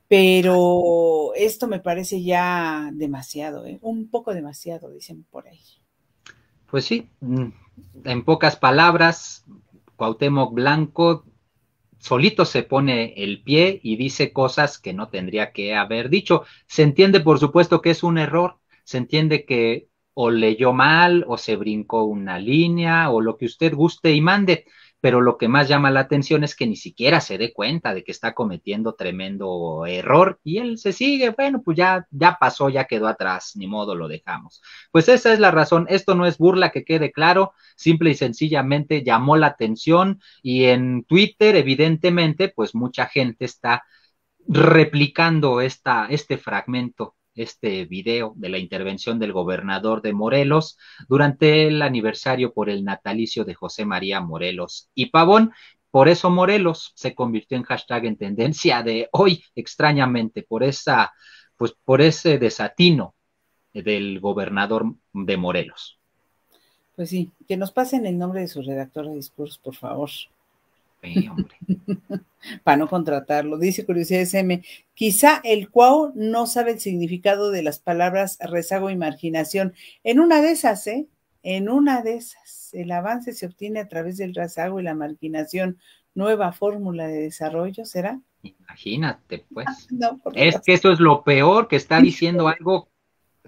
Pero esto me parece ya demasiado, ¿eh? un poco demasiado, dicen por ahí. Pues sí, mm, en pocas palabras, Cuauhtémoc Blanco solito se pone el pie y dice cosas que no tendría que haber dicho. Se entiende, por supuesto, que es un error, se entiende que o leyó mal, o se brincó una línea, o lo que usted guste y mande, pero lo que más llama la atención es que ni siquiera se dé cuenta de que está cometiendo tremendo error y él se sigue, bueno, pues ya, ya pasó, ya quedó atrás, ni modo lo dejamos. Pues esa es la razón, esto no es burla que quede claro, simple y sencillamente llamó la atención y en Twitter evidentemente pues mucha gente está replicando este fragmento este video de la intervención del gobernador de Morelos durante el aniversario por el natalicio de José María Morelos y Pavón. Por eso Morelos se convirtió en hashtag en tendencia de hoy, extrañamente, por esa, pues por ese desatino del gobernador de Morelos. Pues sí, que nos pasen el nombre de su redactor de discursos, por favor. <laughs> Para no contratarlo, dice Curiosidad SM, quizá el cuau no sabe el significado de las palabras rezago y marginación. En una de esas, ¿eh? En una de esas, el avance se obtiene a través del rezago y la marginación. Nueva fórmula de desarrollo, ¿será? Imagínate, pues. Ah, es que eso es lo peor, que está <laughs> diciendo algo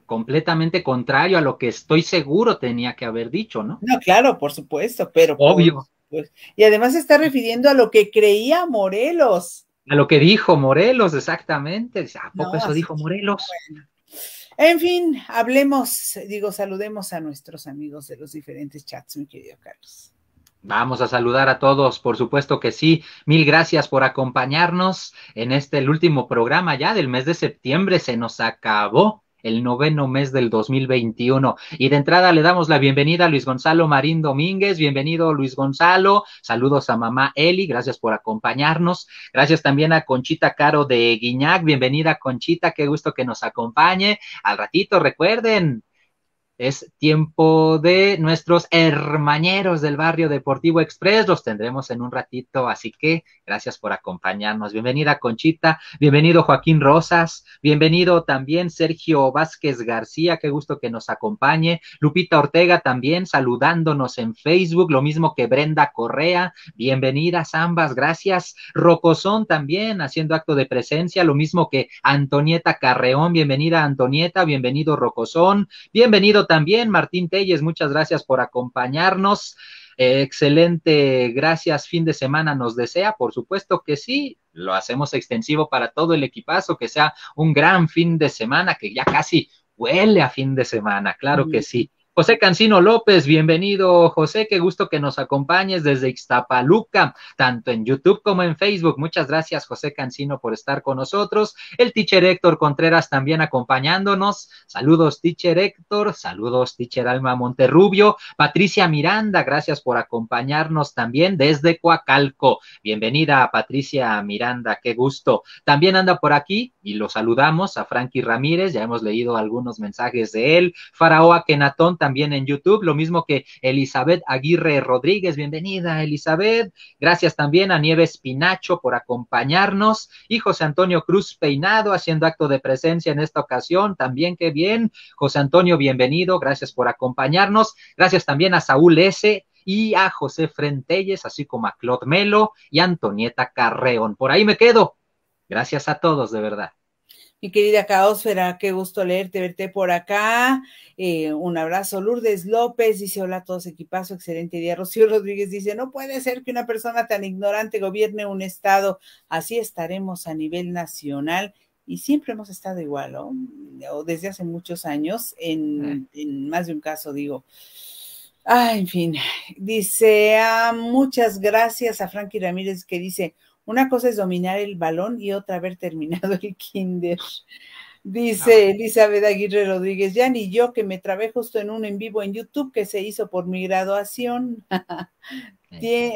completamente contrario a lo que estoy seguro tenía que haber dicho, ¿no? No, claro, por supuesto, pero. Pues, Obvio. Pues. Y además está refiriendo a lo que creía Morelos. A lo que dijo Morelos, exactamente. ¿A poco eso dijo Morelos? En fin, hablemos, digo, saludemos a nuestros amigos de los diferentes chats, mi querido Carlos. Vamos a saludar a todos, por supuesto que sí. Mil gracias por acompañarnos en este el último programa ya del mes de septiembre. Se nos acabó el noveno mes del 2021. Y de entrada le damos la bienvenida a Luis Gonzalo Marín Domínguez. Bienvenido, Luis Gonzalo. Saludos a mamá Eli. Gracias por acompañarnos. Gracias también a Conchita Caro de Guiñac. Bienvenida, Conchita. Qué gusto que nos acompañe. Al ratito, recuerden, es tiempo de nuestros hermaneros del barrio Deportivo Express. Los tendremos en un ratito, así que gracias por acompañarnos. Bienvenida Conchita, bienvenido Joaquín Rosas, bienvenido también Sergio Vázquez García, qué gusto que nos acompañe. Lupita Ortega también saludándonos en Facebook, lo mismo que Brenda Correa. Bienvenidas ambas, gracias. Rocosón también haciendo acto de presencia, lo mismo que Antonieta Carreón. Bienvenida Antonieta, bienvenido Rocosón, bienvenido también, Martín Telles, muchas gracias por acompañarnos. Eh, excelente, gracias, fin de semana nos desea, por supuesto que sí, lo hacemos extensivo para todo el equipazo, que sea un gran fin de semana, que ya casi huele a fin de semana, claro que sí. José Cancino López, bienvenido. José, qué gusto que nos acompañes desde Ixtapaluca, tanto en YouTube como en Facebook. Muchas gracias, José Cancino, por estar con nosotros. El teacher Héctor Contreras también acompañándonos. Saludos, teacher Héctor. Saludos, teacher Alma Monterrubio. Patricia Miranda, gracias por acompañarnos también desde Coacalco. Bienvenida, Patricia Miranda, qué gusto. También anda por aquí y lo saludamos a Frankie Ramírez. Ya hemos leído algunos mensajes de él. Faraoa Kenatón también en YouTube, lo mismo que Elizabeth Aguirre Rodríguez, bienvenida Elizabeth, gracias también a Nieves Pinacho por acompañarnos y José Antonio Cruz Peinado haciendo acto de presencia en esta ocasión, también qué bien, José Antonio, bienvenido, gracias por acompañarnos, gracias también a Saúl S y a José Frentelles, así como a Claude Melo y Antonieta Carreón. Por ahí me quedo. Gracias a todos, de verdad. Mi querida Caosfera, qué gusto leerte, verte por acá. Eh, un abrazo. Lourdes López dice: Hola a todos, equipazo, excelente día. Rocío Rodríguez dice: No puede ser que una persona tan ignorante gobierne un estado. Así estaremos a nivel nacional. Y siempre hemos estado igual, ¿no? O desde hace muchos años, en, más de un caso, digo. Ah, en fin. Dice, ah, muchas gracias a Frankie Ramírez que dice, una cosa es dominar el balón y otra haber terminado el kinder. Dice ah, Elizabeth Aguirre Rodríguez, ya ni yo que me trabé justo en un en vivo en YouTube que se hizo por mi graduación. <laughs>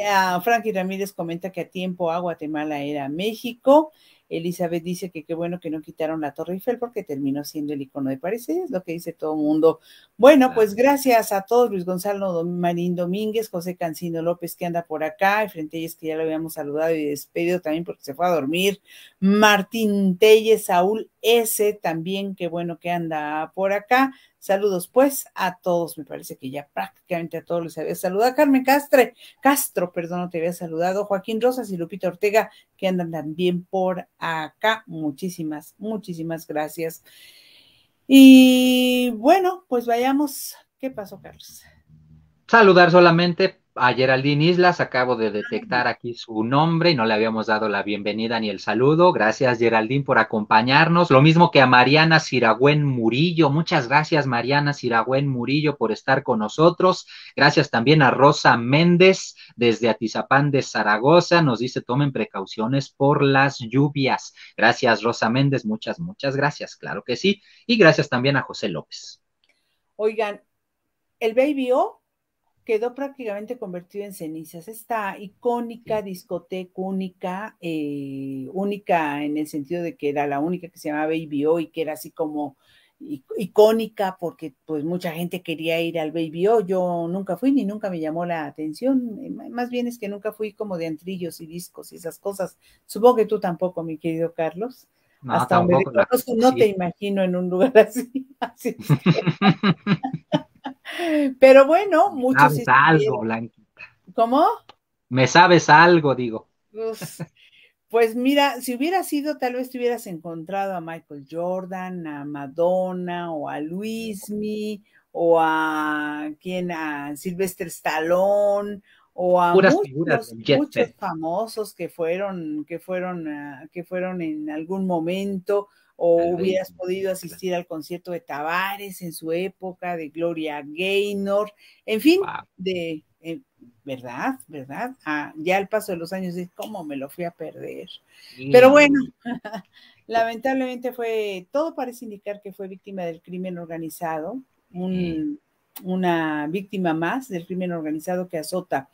Ah, Frankie Ramírez comenta que a tiempo a Guatemala era México Elizabeth dice que qué bueno que no quitaron la Torre Eiffel porque terminó siendo el icono de París. Es lo que dice todo el mundo. Bueno, pues gracias a todos. Luis Gonzalo Marín Domínguez, José Cancino López que anda por acá, frente a ellos que ya lo habíamos saludado y despedido también porque se fue a dormir. Martín Telles, Saúl S. también, qué bueno que anda por acá. Saludos pues a todos, me parece que ya prácticamente a todos les había saludado. Carmen Castre, Castro, perdón, no te había saludado. Joaquín Rosas y Lupita Ortega, que andan también por acá. Muchísimas, muchísimas gracias. Y bueno, pues vayamos. ¿Qué pasó, Carlos? Saludar solamente a Geraldine Islas, acabo de detectar aquí su nombre y no le habíamos dado la bienvenida ni el saludo. Gracias Geraldine por acompañarnos. Lo mismo que a Mariana Siragüen Murillo. Muchas gracias Mariana Siragüen Murillo por estar con nosotros. Gracias también a Rosa Méndez desde Atizapán de Zaragoza. Nos dice tomen precauciones por las lluvias. Gracias Rosa Méndez. Muchas, muchas gracias. Claro que sí. Y gracias también a José López. Oigan, el Baby quedó prácticamente convertido en cenizas. Esta icónica discoteca única, eh, única en el sentido de que era la única que se llamaba Baby O y que era así como icónica porque pues mucha gente quería ir al Baby O, yo nunca fui ni nunca me llamó la atención, eh, más bien es que nunca fui como de antrillos y discos y esas cosas. Supongo que tú tampoco, mi querido Carlos. Hasta donde no te imagino en un lugar <laughs> así. <laughs> Pero bueno, muchos. Me sabes algo, Blanquita. ¿Cómo? Me sabes algo, digo. pues mira, si hubiera sido, tal vez te hubieras encontrado a Michael Jordan, a Madonna, o a Luismi, o a quién, a Sylvester Stallone, o a muchos, famosos que fueron, que fueron, ah, que fueron en algún momento o hubieras podido asistir al concierto de Tavares en su época, de Gloria Gaynor, en fin, de, eh, ¿verdad? ¿Verdad? Ah, ya al paso de los años, ¿cómo me lo fui a perder? Pero bueno, <laughs> lamentablemente fue, todo parece indicar que fue víctima del crimen organizado, mm. una víctima más del crimen organizado que azota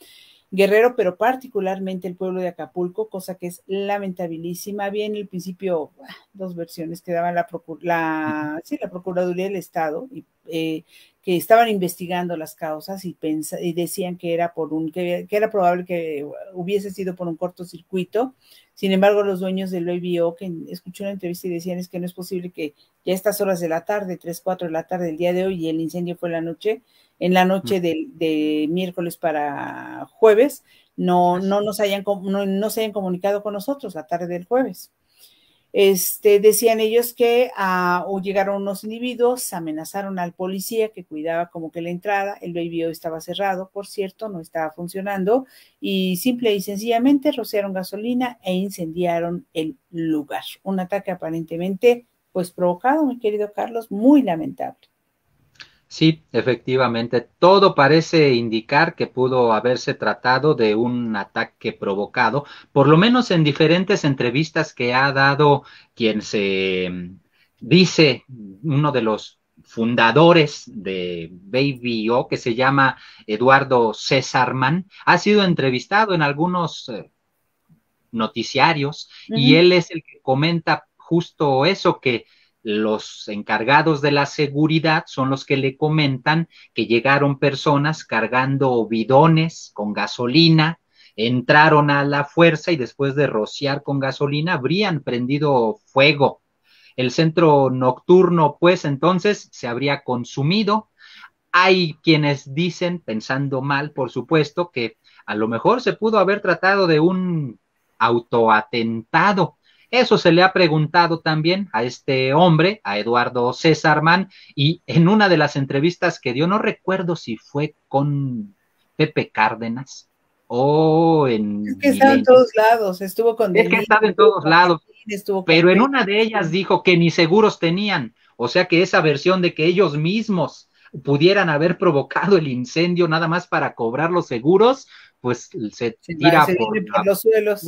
Guerrero, pero particularmente el pueblo de Acapulco, cosa que es lamentabilísima. había en el principio, dos versiones que daban la, la, Procuraduría del Estado, y, eh, que estaban investigando las causas y, y decían que era, por un, que, era probable que hubiese sido por un cortocircuito. Sin embargo, los dueños del BBO, que escuchó una entrevista y decían es que no es posible que ya a estas horas de la tarde, 3, 4 de la tarde del día de hoy, y el incendio fue la noche, en la noche mm. de, miércoles para jueves, no, no, nos hayan, no, no se hayan comunicado con nosotros la tarde del jueves. Este, decían ellos que ah, llegaron unos individuos, amenazaron al policía que cuidaba como que la entrada, el baby estaba cerrado, por cierto, no estaba funcionando, y simple y sencillamente rociaron gasolina e incendiaron el lugar. Un ataque aparentemente, pues provocado, mi querido Carlos, muy lamentable. Sí, efectivamente, todo parece indicar que pudo haberse tratado de un ataque provocado, por lo menos en diferentes entrevistas que ha dado quien se mm, dice uno de los fundadores de Baby O, que se llama Eduardo Césarman, ha sido entrevistado en algunos eh, noticiarios y él es el que comenta justo eso, que los encargados de la seguridad son los que le comentan que llegaron personas cargando bidones con gasolina, entraron a la fuerza y después de rociar con gasolina habrían prendido fuego. El centro nocturno, pues entonces, se habría consumido. Hay quienes dicen, pensando mal, por supuesto, que a lo mejor se pudo haber tratado de un autoatentado eso se le ha preguntado también a este hombre, a Eduardo César Mann, y en una de las entrevistas que dio, no recuerdo si fue con Pepe Cárdenas o en... Es que estaba en todos lados, estuvo con... Es que estaba en todos lados, pero en una de ellas dijo que ni seguros tenían, o sea que esa versión de que ellos mismos pudieran haber provocado el incendio nada más para cobrar los seguros, pues se, tira por, los suelos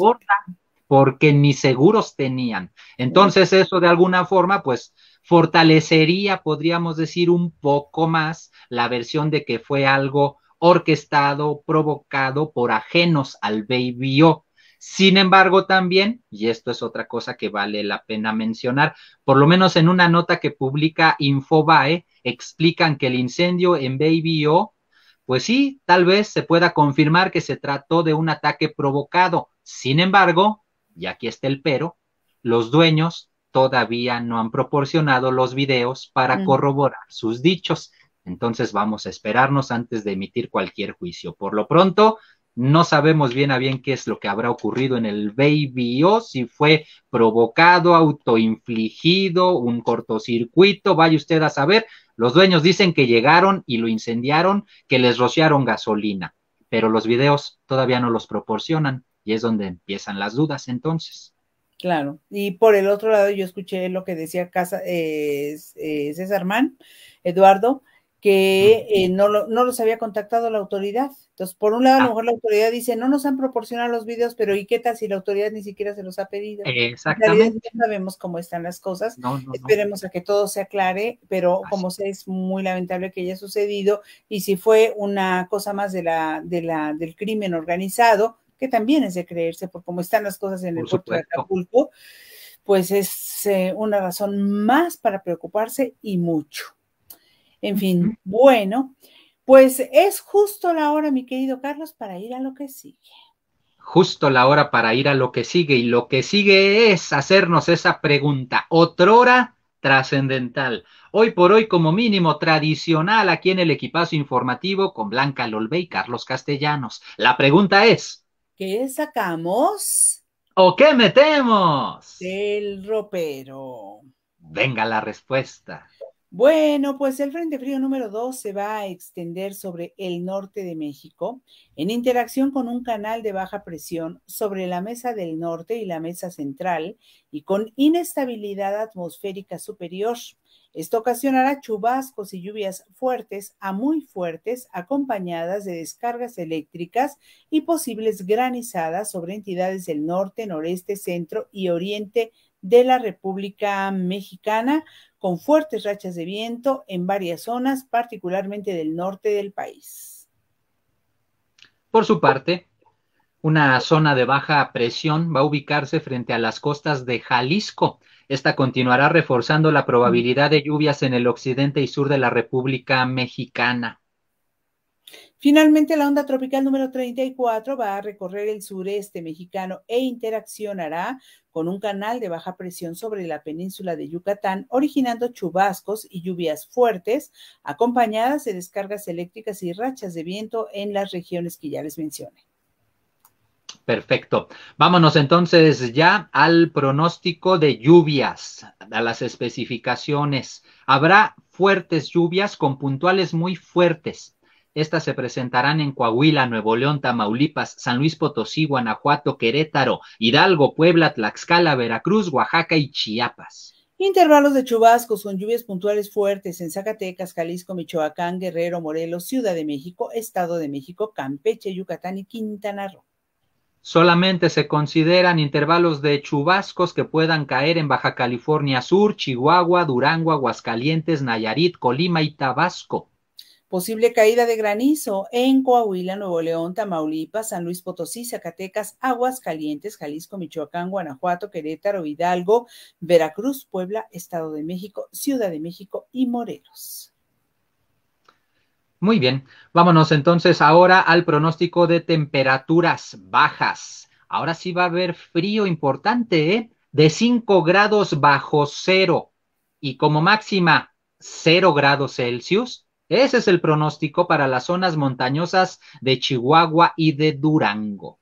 porque ni seguros tenían. Entonces eso de alguna forma, pues fortalecería, podríamos decir, un poco más la versión de que fue algo orquestado, provocado por ajenos al Baby Sin embargo, también, y esto es otra cosa que vale la pena mencionar, por lo menos en una nota que publica Infobae, explican que el incendio en Baby pues sí, tal vez se pueda confirmar que se trató de un ataque provocado. Sin embargo, y aquí está el pero, los dueños todavía no han proporcionado los videos para corroborar sus dichos. Entonces vamos a esperarnos antes de emitir cualquier juicio. Por lo pronto, no sabemos bien a bien qué es lo que habrá ocurrido en el Baby O, si fue provocado, autoinfligido, un cortocircuito, vaya usted a saber. Los dueños dicen que llegaron y lo incendiaron, que les rociaron gasolina, pero los videos todavía no los proporcionan. Y es donde empiezan las dudas entonces. Claro, y por el otro lado yo escuché lo que decía Casa, eh, eh, César Mann, Eduardo, que eh, no, lo, no, los había contactado la autoridad. Entonces, por un lado, a lo ah. mejor la autoridad dice, no nos han proporcionado los videos, pero ¿y qué tal si la autoridad ni siquiera se los ha pedido? Exactamente. En sabemos cómo están las cosas. No, Esperemos a que todo se aclare, pero como sé, es muy lamentable que haya sucedido. Y si fue una cosa más de la, de la, del crimen organizado, que también es de creerse por cómo están las cosas en el puerto de Acapulco, pues es eh, una razón más para preocuparse y mucho. En fin, bueno, pues es justo la hora, mi querido Carlos, para ir a lo que sigue. Justo la hora para ir a lo que sigue y lo que sigue es hacernos esa pregunta. Otrora trascendental. Hoy por hoy, como mínimo tradicional, aquí en el equipazo informativo con Blanca Lolbe y Carlos Castellanos. La pregunta es, ¿Qué sacamos. ¿O qué metemos? El ropero. Venga la respuesta. Bueno, pues el Frente Frío número 2 se va a extender sobre el norte de México en interacción con un canal de baja presión sobre la mesa del norte y la mesa central y con inestabilidad atmosférica superior. Esto ocasionará chubascos y lluvias fuertes a muy fuertes, acompañadas de descargas eléctricas y posibles granizadas sobre entidades del norte, noreste, centro y oriente de la República Mexicana, con fuertes rachas de viento en varias zonas, particularmente del norte del país. Por su parte, una zona de baja presión va a ubicarse frente a las costas de Jalisco esta continuará reforzando la probabilidad de lluvias en el occidente y sur de la República Mexicana. Finalmente, la onda tropical número 34 va a recorrer el sureste mexicano e interaccionará con un canal de baja presión sobre la península de Yucatán, originando chubascos y lluvias fuertes, acompañadas de descargas eléctricas y rachas de viento en las regiones que ya les mencioné. Perfecto. Vámonos entonces ya al pronóstico de lluvias, a las especificaciones. Habrá fuertes lluvias con puntuales muy fuertes. Estas se presentarán en Coahuila, Nuevo León, Tamaulipas, San Luis Potosí, Guanajuato, Querétaro, Hidalgo, Puebla, Tlaxcala, Veracruz, Oaxaca y Chiapas. Intervalos de chubascos con lluvias puntuales fuertes en Zacatecas, Jalisco, Michoacán, Guerrero, Morelos, Ciudad de México, Estado de México, Campeche, Yucatán y Quintana Roo. Solamente se consideran intervalos de chubascos que puedan caer en Baja California Sur, Chihuahua, Durango, Aguascalientes, Nayarit, Colima y Tabasco. Posible caída de granizo en Coahuila, Nuevo León, Tamaulipas, San Luis Potosí, Zacatecas, Aguascalientes, Jalisco, Michoacán, Guanajuato, Querétaro, Hidalgo, Veracruz, Puebla, Estado de México, Ciudad de México y Morelos. Muy bien, vámonos entonces ahora al pronóstico de temperaturas bajas. Ahora sí va a haber frío importante, ¿eh? De 5 grados bajo cero y como máxima 0 grados Celsius. Ese es el pronóstico para las zonas montañosas de Chihuahua y de Durango.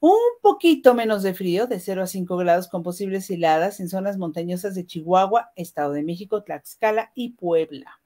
Un poquito menos de frío, de 0 a 5 grados, con posibles heladas en zonas montañosas de Chihuahua, Estado de México, Tlaxcala y Puebla.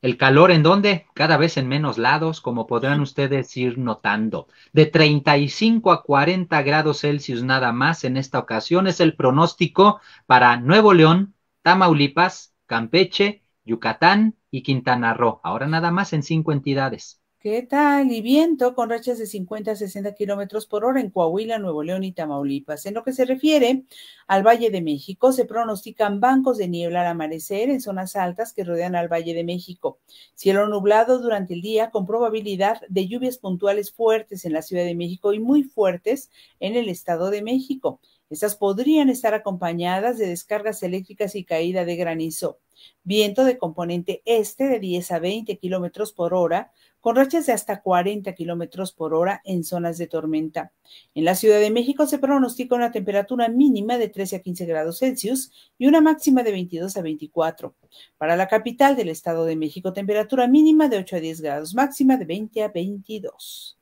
El calor en dónde? Cada vez en menos lados, como podrán ustedes ir notando. De 35 a 40 grados Celsius nada más en esta ocasión es el pronóstico para Nuevo León, Tamaulipas, Campeche, Yucatán y Quintana Roo. Ahora nada más en cinco entidades. ¿Qué tal? Y viento con rachas de 50 a 60 kilómetros por hora en Coahuila, Nuevo León y Tamaulipas. En lo que se refiere al Valle de México, se pronostican bancos de niebla al amanecer en zonas altas que rodean al Valle de México. Cielo nublado durante el día con probabilidad de lluvias puntuales fuertes en la Ciudad de México y muy fuertes en el Estado de México. Estas podrían estar acompañadas de descargas eléctricas y caída de granizo. Viento de componente este de 10 a 20 kilómetros por hora con rachas de hasta 40 kilómetros por hora en zonas de tormenta. En la Ciudad de México se pronostica una temperatura mínima de 13 a 15 grados Celsius y una máxima de 22 a 24. Para la capital del Estado de México, temperatura mínima de 8 a 10 grados, máxima de 20 a 22.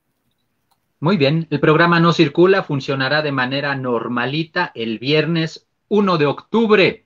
Muy bien, el programa No Circula funcionará de manera normalita el viernes 1 de octubre.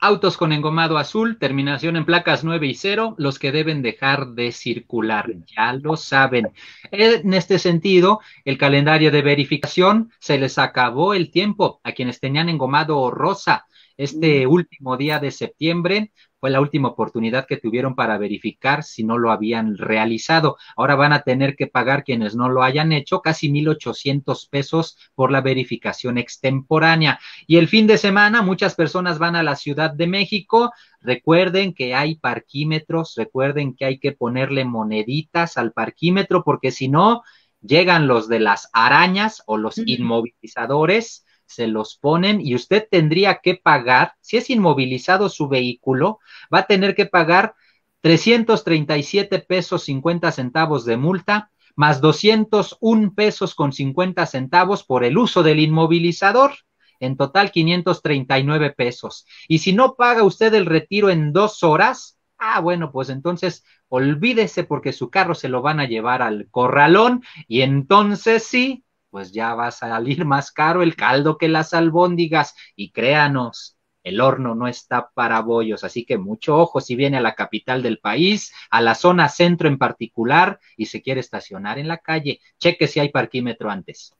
Autos con engomado azul, terminación en placas 9 y 0, los que deben dejar de circular, ya lo saben. En este sentido, el calendario de verificación se les acabó el tiempo a quienes tenían engomado rosa. Este mm. último día de septiembre fue la última oportunidad que tuvieron para verificar si no lo habían realizado. Ahora van a tener que pagar quienes no lo hayan hecho casi 1.800 pesos por la verificación extemporánea. Y el fin de semana muchas personas van a la Ciudad de México. Recuerden que hay parquímetros, recuerden que hay que ponerle moneditas al parquímetro porque si no, llegan los de las arañas o los inmovilizadores se los ponen y usted tendría que pagar, si es inmovilizado su vehículo, va a tener que pagar 337 pesos 50 centavos de multa, más 201 pesos con 50 centavos por el uso del inmovilizador. En total 539 pesos. Y si no paga usted el retiro en dos horas, ah, bueno, pues entonces olvídese porque su carro se lo van a llevar al corralón y entonces sí, pues ya va a salir más caro el caldo que las albóndigas. Y créanos, el horno no está para bollos, así que mucho ojo si viene a la capital del país, a la zona centro en particular, y se quiere estacionar en la calle. Cheque si hay parquímetro antes.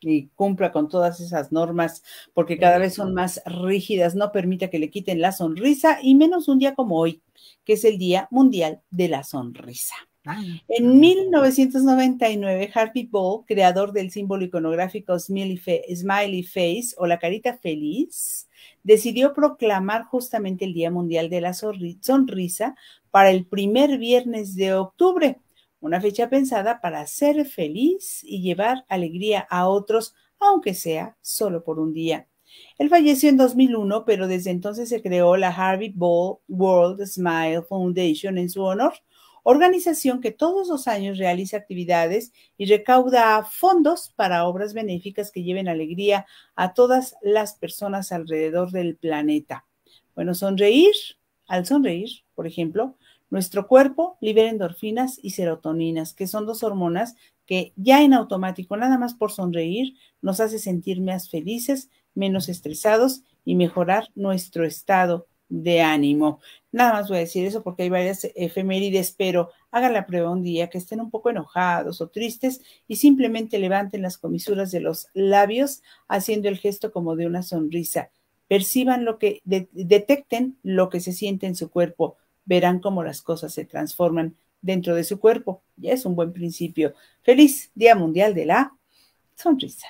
Y cumpla con todas esas normas, porque cada vez son más rígidas. No permita que le quiten la sonrisa, y menos un día como hoy, que es el Día Mundial de la Sonrisa. En 1999, Harvey Ball, creador del símbolo iconográfico Smiley Face o la carita feliz, decidió proclamar justamente el Día Mundial de la Sonrisa para el primer viernes de octubre, una fecha pensada para ser feliz y llevar alegría a otros, aunque sea solo por un día. Él falleció en 2001, pero desde entonces se creó la Harvey Ball World Smile Foundation en su honor organización que todos los años realiza actividades y recauda fondos para obras benéficas que lleven alegría a todas las personas alrededor del planeta. Bueno, sonreír, al sonreír, por ejemplo, nuestro cuerpo libera endorfinas y serotoninas, que son dos hormonas que ya en automático, nada más por sonreír, nos hace sentir más felices, menos estresados y mejorar nuestro estado de ánimo. Nada más voy a decir eso porque hay varias efemérides, pero hagan la prueba un día que estén un poco enojados o tristes y simplemente levanten las comisuras de los labios haciendo el gesto como de una sonrisa. Perciban lo que, detecten lo que se siente en su cuerpo, verán cómo las cosas se transforman dentro de su cuerpo. Ya es un buen principio. Feliz Día Mundial de la Sonrisa.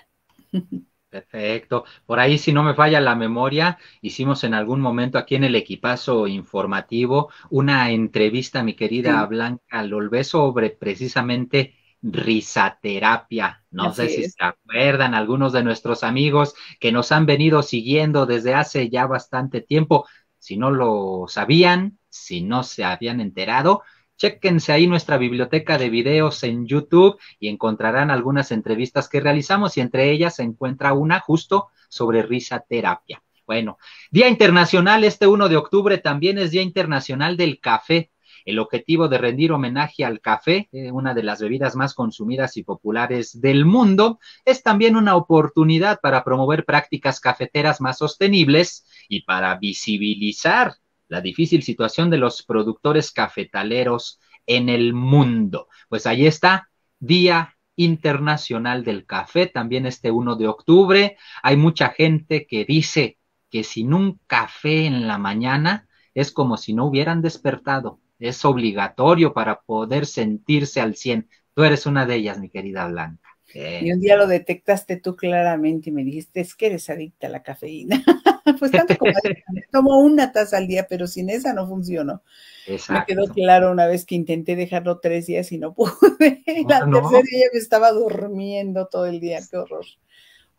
<laughs> Perfecto. Por ahí, si no me falla la memoria, hicimos en algún momento aquí en el equipazo informativo una entrevista, mi querida Blanca Lolbe sobre precisamente risaterapia. No sé si se acuerdan algunos de nuestros amigos que nos han venido siguiendo desde hace ya bastante tiempo. Si no lo sabían, si no se habían enterado, Chéquense ahí nuestra biblioteca de videos en YouTube y encontrarán algunas entrevistas que realizamos y entre ellas se encuentra una justo sobre risa terapia. Bueno, Día Internacional, este 1 de octubre también es Día Internacional del Café. El objetivo de rendir homenaje al café, eh, una de las bebidas más consumidas y populares del mundo, es también una oportunidad para promover prácticas cafeteras más sostenibles y para visibilizar la difícil situación de los productores cafetaleros en el mundo. Pues ahí está, Día Internacional del Café, también este 1 de octubre. Hay mucha gente que dice que sin un café en la mañana es como si no hubieran despertado. Es obligatorio para poder sentirse al 100. Tú eres una de ellas, mi querida Blanca. Y un día lo detectaste tú claramente y me dijiste, es que eres adicta a la cafeína. <laughs> <laughs> pues tanto como tomo una taza al día, pero sin esa no funcionó. Me quedó claro una vez que intenté dejarlo tres días y no pude. <laughs> La ah, tercera ya me estaba durmiendo todo el día, qué horror.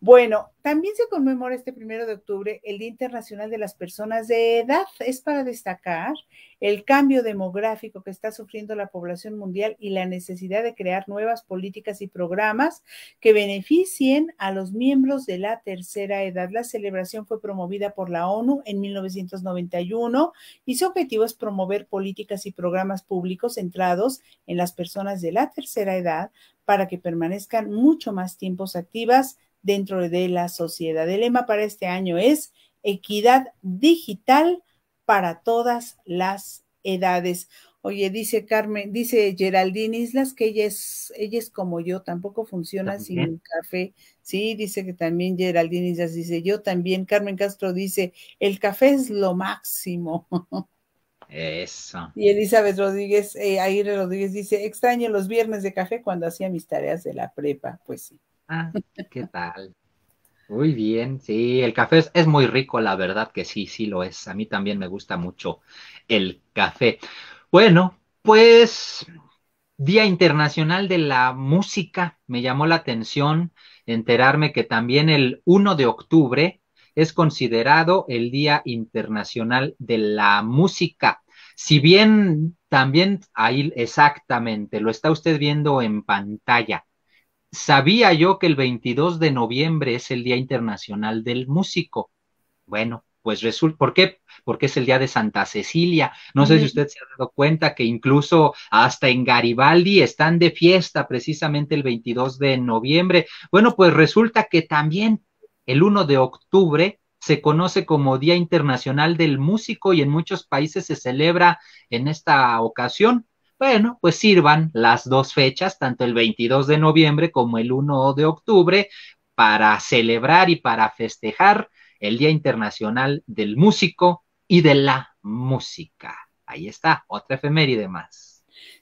Bueno, también se conmemora este primero de octubre el Día Internacional de las Personas de Edad. Es para destacar el cambio demográfico que está sufriendo la población mundial y la necesidad de crear nuevas políticas y programas que beneficien a los miembros de la tercera edad. La celebración fue promovida por la ONU en 1991 y su objetivo es promover políticas y programas públicos centrados en las personas de la tercera edad para que permanezcan mucho más tiempos activas dentro de la sociedad. El lema para este año es equidad digital para todas las edades. Oye, dice Carmen, dice Geraldine Islas que ella es, ella es como yo, tampoco funciona sin sin café. Sí, dice que también Geraldine Islas dice, yo también. Carmen Castro dice, el café es lo máximo. <laughs> Eso. Y Elizabeth Rodríguez, eh, Aire Rodríguez dice, extraño los viernes de café cuando hacía mis tareas de la prepa. Pues sí. Ah, ¿qué tal? Muy bien, sí, el café es, muy rico, la verdad que sí, sí lo es. A mí también me gusta mucho el café. Bueno, pues Día Internacional de la Música, me llamó la atención enterarme que también el 1 de octubre es considerado el Día Internacional de la Música. Si bien también ahí exactamente lo está usted viendo en pantalla, sabía yo que el 22 de noviembre es el Día Internacional del Músico. Bueno, pues resulta, ¿por qué? Porque es el día de Santa Cecilia. No sé si usted se ha dado cuenta que incluso hasta en Garibaldi están de fiesta precisamente el 22 de noviembre. Bueno, pues resulta que también el 1 de octubre se conoce como Día Internacional del Músico y en muchos países se celebra en esta ocasión. Bueno, pues sirvan las dos fechas, tanto el 22 de noviembre como el 1 de octubre, para celebrar y para festejar el Día Internacional del Músico y de la Música. Ahí está, otra efeméride más.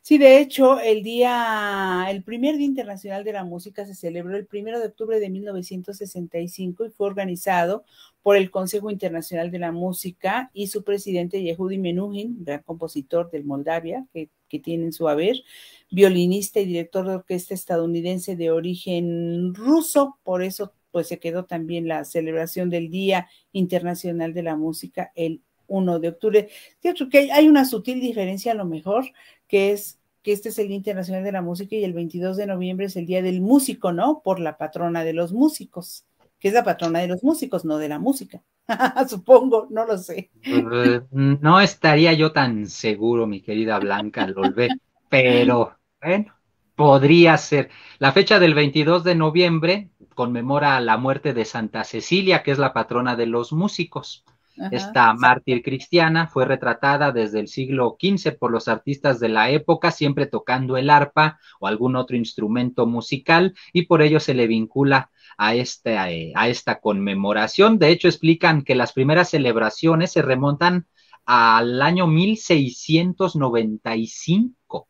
Sí, de hecho, el día, el primer Día Internacional de la Música se celebró el primero de octubre de 1965 y fue organizado por el Consejo Internacional de la Música y su presidente Yehudi Menuhin, gran compositor del Moldavia, que que tiene en su haber, violinista y director de orquesta estadounidense de origen ruso, por eso pues se quedó también la celebración del Día Internacional de la Música el 1 de octubre. Cierto que hay una sutil diferencia a lo mejor, que es que este es el Día Internacional de la Música y el 22 de noviembre es el Día del Músico, ¿no? Por la patrona de los músicos, que es la patrona de los músicos, no de la música. <laughs> Supongo, no lo sé. Eh, no estaría yo tan seguro, mi querida Blanca volver, pero bueno, podría ser. La fecha del 22 de noviembre conmemora la muerte de Santa Cecilia, que es la patrona de los músicos. Esta mártir cristiana fue retratada desde el siglo XV por los artistas de la época, siempre tocando el arpa o algún otro instrumento musical, y por ello se le vincula a esta, a esta conmemoración. De hecho, explican que las primeras celebraciones se remontan al año 1695.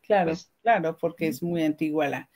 claro, pues, claro, porque es muy antigua la...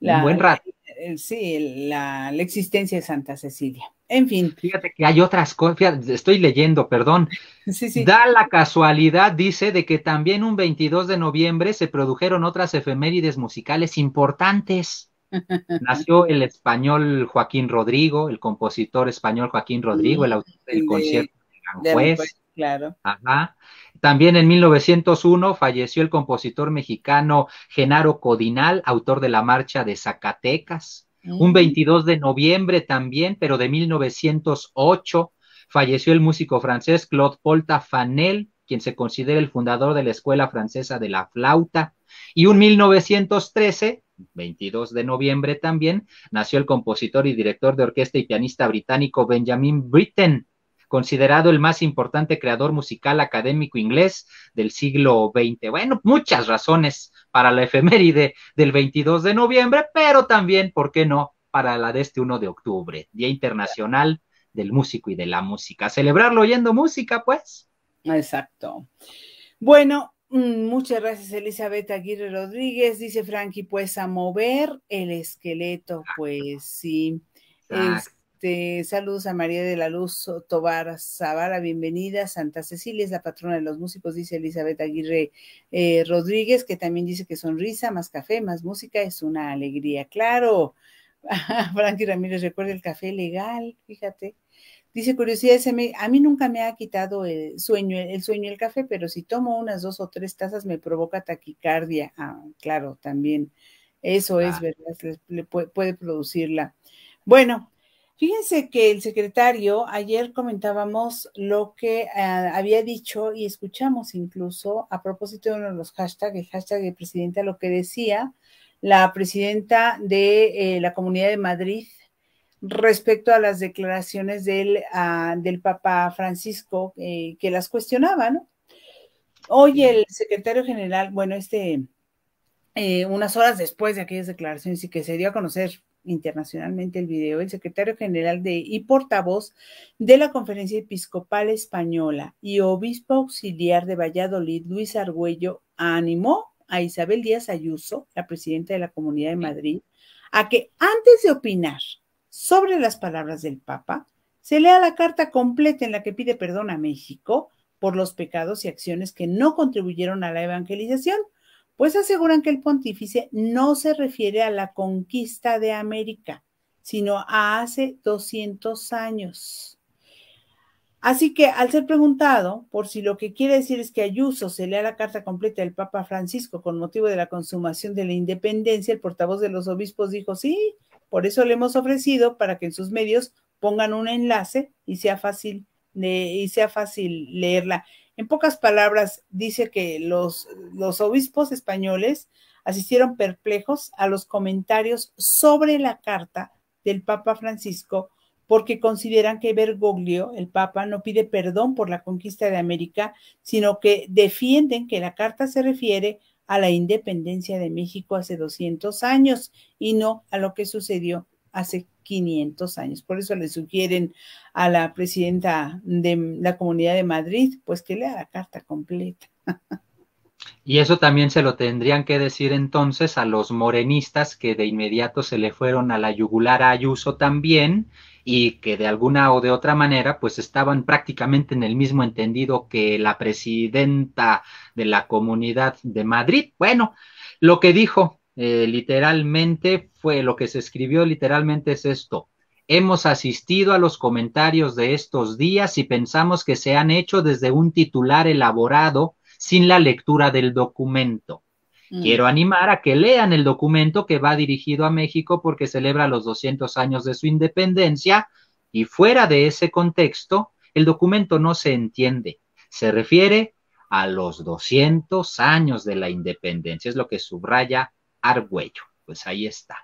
la un buen rato. Eh, sí, la, existencia de Santa Cecilia. En fin. Fíjate que hay otras cosas, estoy leyendo, perdón. <laughs> Sí, sí. Da la casualidad, dice, de que también un 22 de noviembre se produjeron otras efemérides musicales importantes. <laughs> Nació el español Joaquín Rodrigo, el compositor español Joaquín Rodrigo, el mm, autor del concierto de Gran Juez. Claro. Ajá. También en 1901 falleció el compositor mexicano Genaro Codinal, autor de la marcha de Zacatecas. Un 22 mm. de noviembre también, pero de 1908, falleció el músico francés Claude Polta Fanel, quien se considera el fundador de la Escuela Francesa de la Flauta. Y un 1913, 22 de noviembre también, nació el compositor y director de orquesta y pianista británico Benjamin Britten, considerado el más importante creador musical académico inglés del siglo XX. Bueno, muchas razones para la efeméride del 22 de noviembre, pero también, ¿por qué no?, para la de este 1 de octubre, Día Internacional del Músico y de la Música. Celebrarlo oyendo música, pues. Exacto. Bueno, mm, Muchas gracias, Elizabeth Aguirre Rodríguez. Dice Frankie, pues a mover el esqueleto, pues sí. Este, saludos a María de la Luz Tobar Zavala, bienvenida. Santa Cecilia es la patrona de los músicos, dice Elizabeth Aguirre eh, Rodríguez, que también dice que sonrisa, más café, más música es una alegría. Claro, <laughs> Frankie Ramírez recuerda el café legal, fíjate. Dice curiosidad, a mí nunca me ha quitado el sueño, el sueño el café, pero si tomo unas dos o tres tazas me provoca taquicardia. Ah, claro, también. Eso es ah. verdad, puede producirla. Bueno, Fíjense que el secretario, ayer comentábamos lo que eh, había dicho y escuchamos incluso a propósito de uno de los hashtags, el hashtag de presidenta, lo que decía la presidenta de eh, la Comunidad de Madrid respecto a las declaraciones del, ah, del Papa Francisco eh, que las cuestionaba, ¿no? Hoy el secretario general, bueno, este, unas horas después de aquellas declaraciones y que se dio a conocer internacionalmente el video, el secretario general de, y portavoz de la Conferencia Episcopal Española y obispo auxiliar de Valladolid, Luis Argüello, animó a Isabel Díaz Ayuso, la presidenta de la Comunidad de Madrid, a que antes de opinar sobre las palabras del Papa, se lea la carta completa en la que pide perdón a México por los pecados y acciones que no contribuyeron a la evangelización, pues aseguran que el pontífice no se refiere a la conquista de América, sino a hace 200 años. Así que al ser preguntado por si lo que quiere decir es que Ayuso se lea la carta completa del Papa Francisco con motivo de la consumación de la independencia, el portavoz de los obispos dijo, sí, por eso le hemos ofrecido para que en sus medios pongan un enlace y sea fácil, y sea fácil leerla. En pocas palabras, dice que los, los obispos españoles asistieron perplejos a los comentarios sobre la carta del Papa Francisco porque consideran que Bergoglio, el Papa, no pide perdón por la conquista de América, sino que defienden que la carta se refiere a la independencia de México hace 200 años y no a lo que sucedió hace 500 años. Por eso le sugieren a la presidenta de la Comunidad de Madrid, pues que lea la carta completa. Y eso también se lo tendrían que decir entonces a los morenistas que de inmediato se le fueron a la yugular a Ayuso también y que de alguna o de otra manera pues estaban prácticamente en el mismo entendido que la presidenta de la Comunidad de Madrid. Bueno, lo que dijo eh, literalmente fue lo que se escribió literalmente es esto. Hemos asistido a los comentarios de estos días y pensamos que se han hecho desde un titular elaborado sin la lectura del documento. Mm. Quiero animar a que lean el documento que va dirigido a México porque celebra los 200 años de su independencia y fuera de ese contexto, el documento no se entiende. Se refiere a los 200 años de la independencia, es lo que subraya Argüello. Pues ahí está.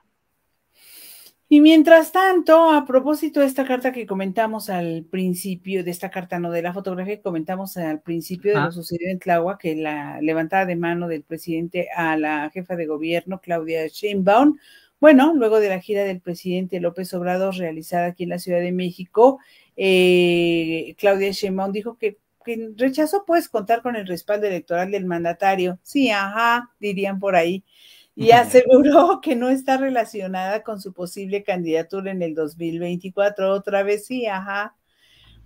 Y mientras tanto, a propósito de esta carta que comentamos al principio, de esta carta, no de la fotografía que comentamos al principio de lo sucedido en Tláhuac, que la levantada de mano del presidente a la jefa de gobierno, Claudia Sheinbaum, bueno, luego de la gira del presidente López Obrador realizada aquí en la Ciudad de México, eh, Claudia Sheinbaum dijo que, que rechazó pues contar con el respaldo electoral del mandatario. Sí, ajá, dirían por ahí y aseguró que no está relacionada con su posible candidatura en el 2024. Otra vez sí, ajá.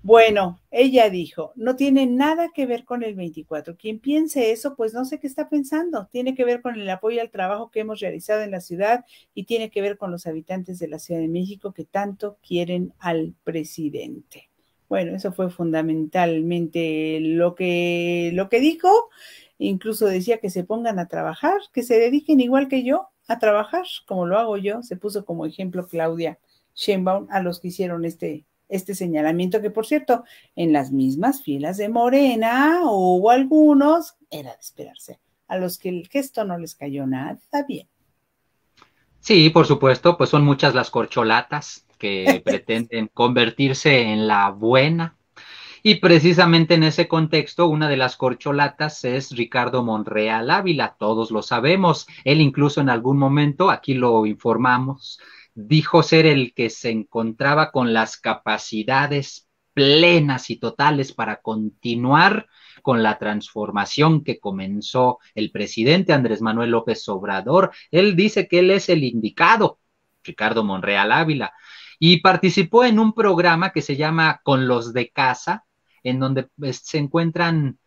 Bueno, ella dijo, no tiene nada que ver con el 24. Quien piense eso, pues no sé qué está pensando. Tiene que ver con el apoyo al trabajo que hemos realizado en la ciudad y tiene que ver con los habitantes de la Ciudad de México que tanto quieren al presidente. Bueno, eso fue fundamentalmente lo que, lo que dijo incluso decía que se pongan a trabajar, que se dediquen igual que yo a trabajar, como lo hago yo, se puso como ejemplo Claudia Sheinbaum a los que hicieron este, este señalamiento, que por cierto, en las mismas filas de Morena hubo algunos, era de esperarse, a los que el gesto no les cayó nada bien. Sí, por supuesto, pues son muchas las corcholatas que <laughs> pretenden convertirse en la buena y precisamente en ese contexto, una de las corcholatas es Ricardo Monreal Ávila, todos lo sabemos. Él incluso en algún momento, aquí lo informamos, dijo ser el que se encontraba con las capacidades plenas y totales para continuar con la transformación que comenzó el presidente Andrés Manuel López Obrador. Él dice que él es el indicado, Ricardo Monreal Ávila, y participó en un programa que se llama Con los de Casa, en donde pues, se encuentran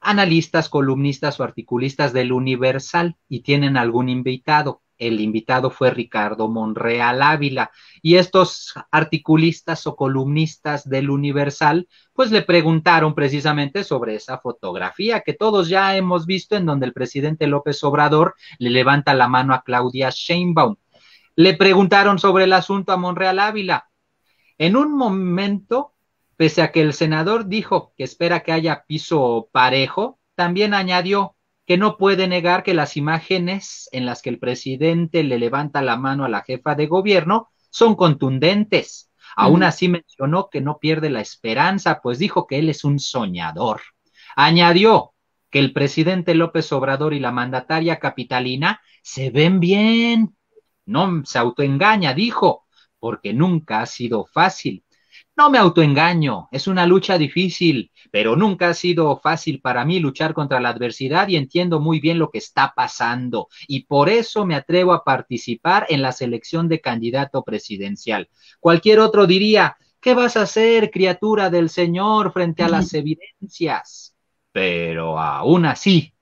analistas, columnistas o articulistas del Universal y tienen algún invitado. El invitado fue Ricardo Monreal Ávila y estos articulistas o columnistas del Universal pues le preguntaron precisamente sobre esa fotografía que todos ya hemos visto en donde el presidente López Obrador le levanta la mano a Claudia Sheinbaum. Le preguntaron sobre el asunto a Monreal Ávila. En un momento Pese a que el senador dijo que espera que haya piso parejo, también añadió que no puede negar que las imágenes en las que el presidente le levanta la mano a la jefa de gobierno son contundentes. Aún así mencionó que no pierde la esperanza, pues dijo que él es un soñador. Añadió que el presidente López Obrador y la mandataria capitalina se ven bien. No se autoengaña, dijo, porque nunca ha sido fácil. No me autoengaño, es una lucha difícil, pero nunca ha sido fácil para mí luchar contra la adversidad y entiendo muy bien lo que está pasando y por eso me atrevo a participar en la selección de candidato presidencial. Cualquier otro diría, ¿qué vas a hacer, criatura del Señor, frente a las <laughs> evidencias? Pero aún así,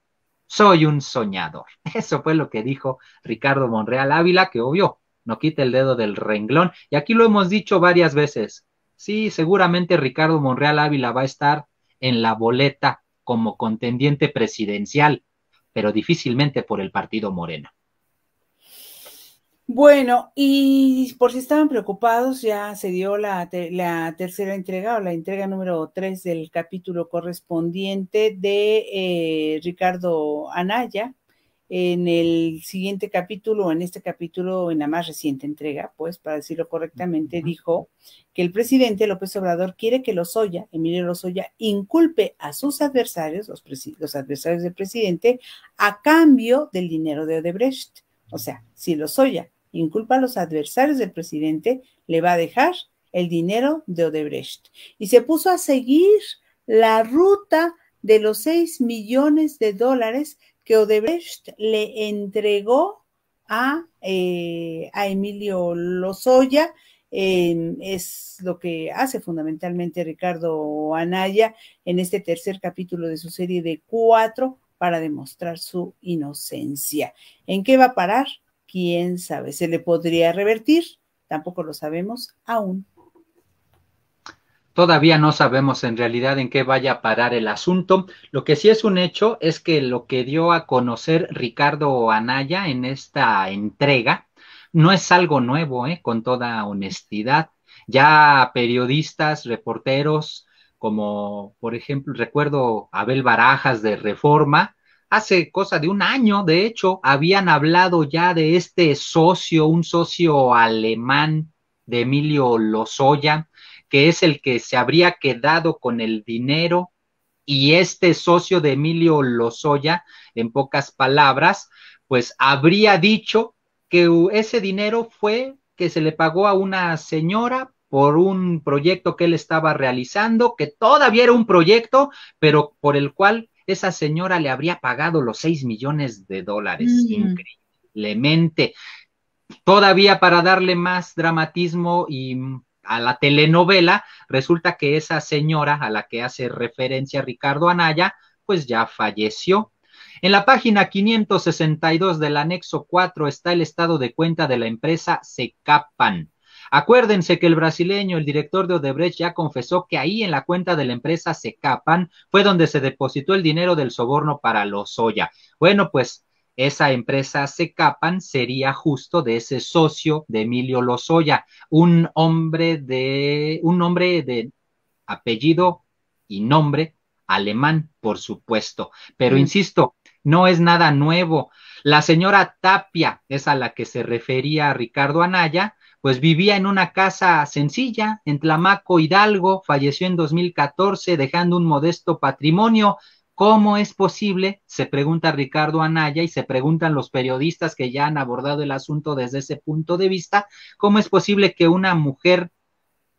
soy un soñador. <laughs> Eso fue lo que dijo Ricardo Monreal Ávila, que obvio, no quita el dedo del renglón. Y aquí lo hemos dicho varias veces Sí, seguramente Ricardo Monreal Ávila va a estar en la boleta como contendiente presidencial, pero difícilmente por el partido Morena. Bueno, y por si estaban preocupados, ya se dio la, tercera entrega o la entrega número tres del capítulo correspondiente de eh, Ricardo Anaya, en el siguiente capítulo, en este capítulo, en la más reciente entrega, pues, para decirlo correctamente, dijo que el presidente López Obrador quiere que Lozoya, Emilio Lozoya, inculpe a sus adversarios, los, adversarios del presidente, a cambio del dinero de Odebrecht. O sea, si Lozoya inculpa a los adversarios del presidente, le va a dejar el dinero de Odebrecht. Y se puso a seguir la ruta de los 6 millones de dólares que Odebrecht le entregó a, eh, Emilio Lozoya. es lo que hace fundamentalmente Ricardo Anaya en este tercer capítulo de su serie de cuatro para demostrar su inocencia. ¿En qué va a parar? ¿Quién sabe? ¿Se le podría revertir? Tampoco lo sabemos aún. Todavía no sabemos en realidad en qué vaya a parar el asunto. Lo que sí es un hecho es que lo que dio a conocer Ricardo Anaya en esta entrega no es algo nuevo, ¿eh? con toda honestidad. Ya periodistas, reporteros, como por ejemplo, recuerdo Abel Barajas de Reforma, hace cosa de un año, de hecho, habían hablado ya de este socio, un socio alemán de Emilio Lozoya, que es el que se habría quedado con el dinero y este socio de Emilio Lozoya, en pocas palabras, pues habría dicho que ese dinero fue que se le pagó a una señora por un proyecto que él estaba realizando, que todavía era un proyecto, pero por el cual esa señora le habría pagado los seis millones de dólares, mm. increíblemente. Todavía para darle más dramatismo y a la telenovela, resulta que esa señora a la que hace referencia Ricardo Anaya, pues ya falleció. En la página 562 del anexo 4 está el estado de cuenta de la empresa Secapan. Acuérdense que el brasileño, el director de Odebrecht, ya confesó que ahí en la cuenta de la empresa Secapan fue donde se depositó el dinero del soborno para Lozoya. Bueno, pues esa empresa Secapan sería justo de ese socio de Emilio Lozoya, un hombre de un hombre de apellido y nombre alemán, por supuesto, pero mm. insisto, no es nada nuevo. La señora Tapia, es a la que se refería Ricardo Anaya, pues vivía en una casa sencilla en Tlamaco, Hidalgo, falleció en 2014 dejando un modesto patrimonio, ¿Cómo es posible? Se pregunta Ricardo Anaya y se preguntan los periodistas que ya han abordado el asunto desde ese punto de vista, ¿cómo es posible que una mujer,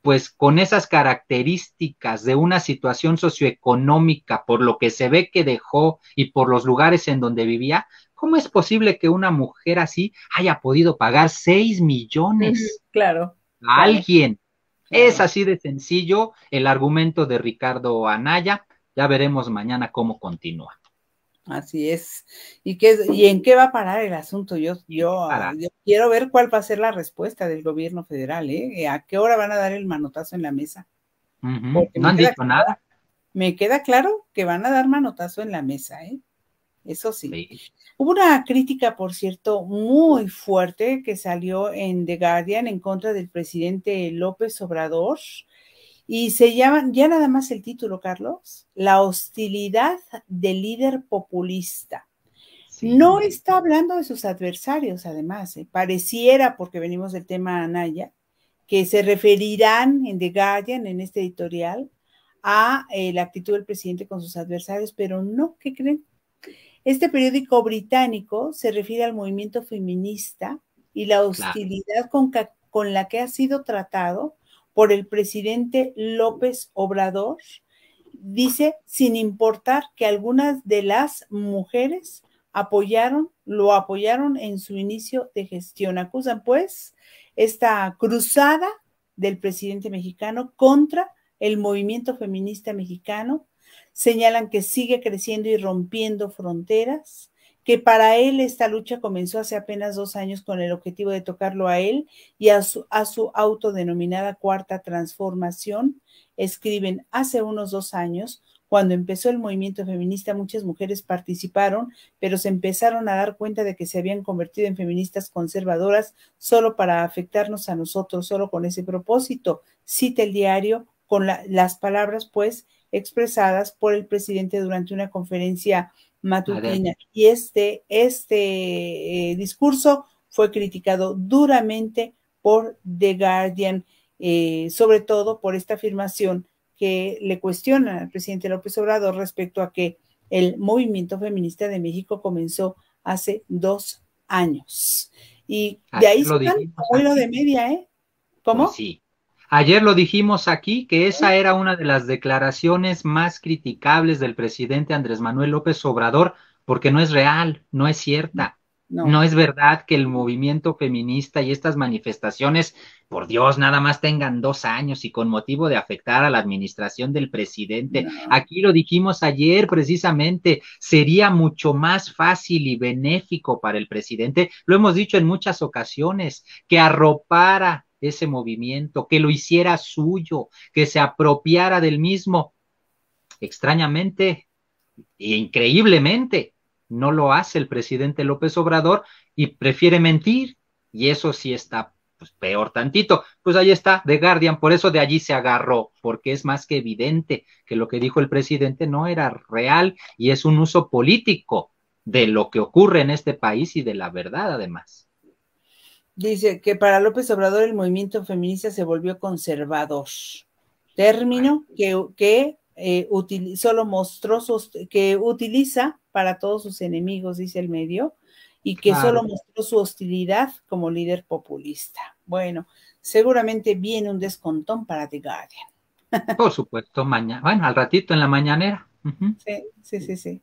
pues con esas características de una situación socioeconómica, por lo que se ve que dejó y por los lugares en donde vivía, ¿cómo es posible que una mujer así haya podido pagar 6 millones? Claro. A alguien. Es así de sencillo el argumento de Ricardo Anaya ya veremos mañana cómo continúa. Así es. ¿Y, qué, ¿Y en qué va a parar el asunto? Yo, yo, quiero ver cuál va a ser la respuesta del gobierno federal, ¿eh? ¿A qué hora van a dar el manotazo en la mesa? No han dicho nada. Me queda claro que van a dar manotazo en la mesa, ¿eh? Eso sí. sí. Hubo una crítica, por cierto, muy fuerte que salió en The Guardian en contra del presidente López Obrador y se llama, ya nada más el título, Carlos, La hostilidad del líder populista. No está hablando de sus adversarios, además, ¿eh? pareciera, porque venimos del tema Anaya, que se referirán en The Guardian, en este editorial, a eh, la actitud del presidente con sus adversarios, pero no, ¿qué creen? Este periódico británico se refiere al movimiento feminista y la hostilidad con, con la que ha sido tratado por el presidente López Obrador, dice, sin importar que algunas de las mujeres apoyaron, lo apoyaron en su inicio de gestión. Acusan pues esta cruzada del presidente mexicano contra el movimiento feminista mexicano. Señalan que sigue creciendo y rompiendo fronteras que para él esta lucha comenzó hace apenas dos años con el objetivo de tocarlo a él y a su, a su autodenominada cuarta transformación. Escriben, hace unos dos años, cuando empezó el movimiento feminista, muchas mujeres participaron, pero se empezaron a dar cuenta de que se habían convertido en feministas conservadoras solo para afectarnos a nosotros, solo con ese propósito. Cita el diario con las palabras, pues, expresadas por el presidente durante una conferencia matutina. Y este, este eh, discurso fue criticado duramente por The Guardian, eh, sobre todo por esta afirmación que le cuestiona al presidente López Obrador respecto a que el movimiento feminista de México comenzó hace dos años. Y de ahí, se de media, ¿eh? ¿Cómo? Pues sí, Ayer lo dijimos aquí que esa era una de las declaraciones más criticables del presidente Andrés Manuel López Obrador, porque no es real, no es cierta. No. es verdad que el movimiento feminista y estas manifestaciones, por Dios, nada más tengan dos años y con motivo de afectar a la administración del presidente. Aquí lo dijimos ayer precisamente, sería mucho más fácil y benéfico para el presidente, lo hemos dicho en muchas ocasiones, que arropara ese movimiento, que lo hiciera suyo, que se apropiara del mismo. Extrañamente e increíblemente, no lo hace el presidente López Obrador y prefiere mentir, y eso sí está pues, peor tantito. Pues ahí está, The Guardian, por eso de allí se agarró, porque es más que evidente que lo que dijo el presidente no era real y es un uso político de lo que ocurre en este país y de la verdad además. Dice que para López Obrador el movimiento feminista se volvió conservador. Término que, que eh, solo mostró que utiliza para todos sus enemigos, dice el medio, y que solo mostró su hostilidad como líder populista. Bueno, seguramente viene un descontón para The Guardian. <laughs> Por supuesto, mañana. Bueno, al ratito en la mañanera. Sí, sí, sí, sí.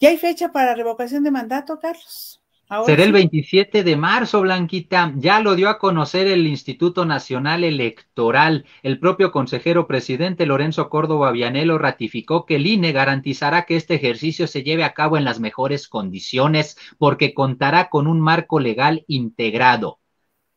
¿Ya hay fecha para revocación de mandato, Carlos? Será el 27 de marzo, Blanquita. Ya lo dio a conocer el Instituto Nacional Electoral. El propio consejero presidente Lorenzo Córdoba Vianelo ratificó que el INE garantizará que este ejercicio se lleve a cabo en las mejores condiciones porque contará con un marco legal integrado.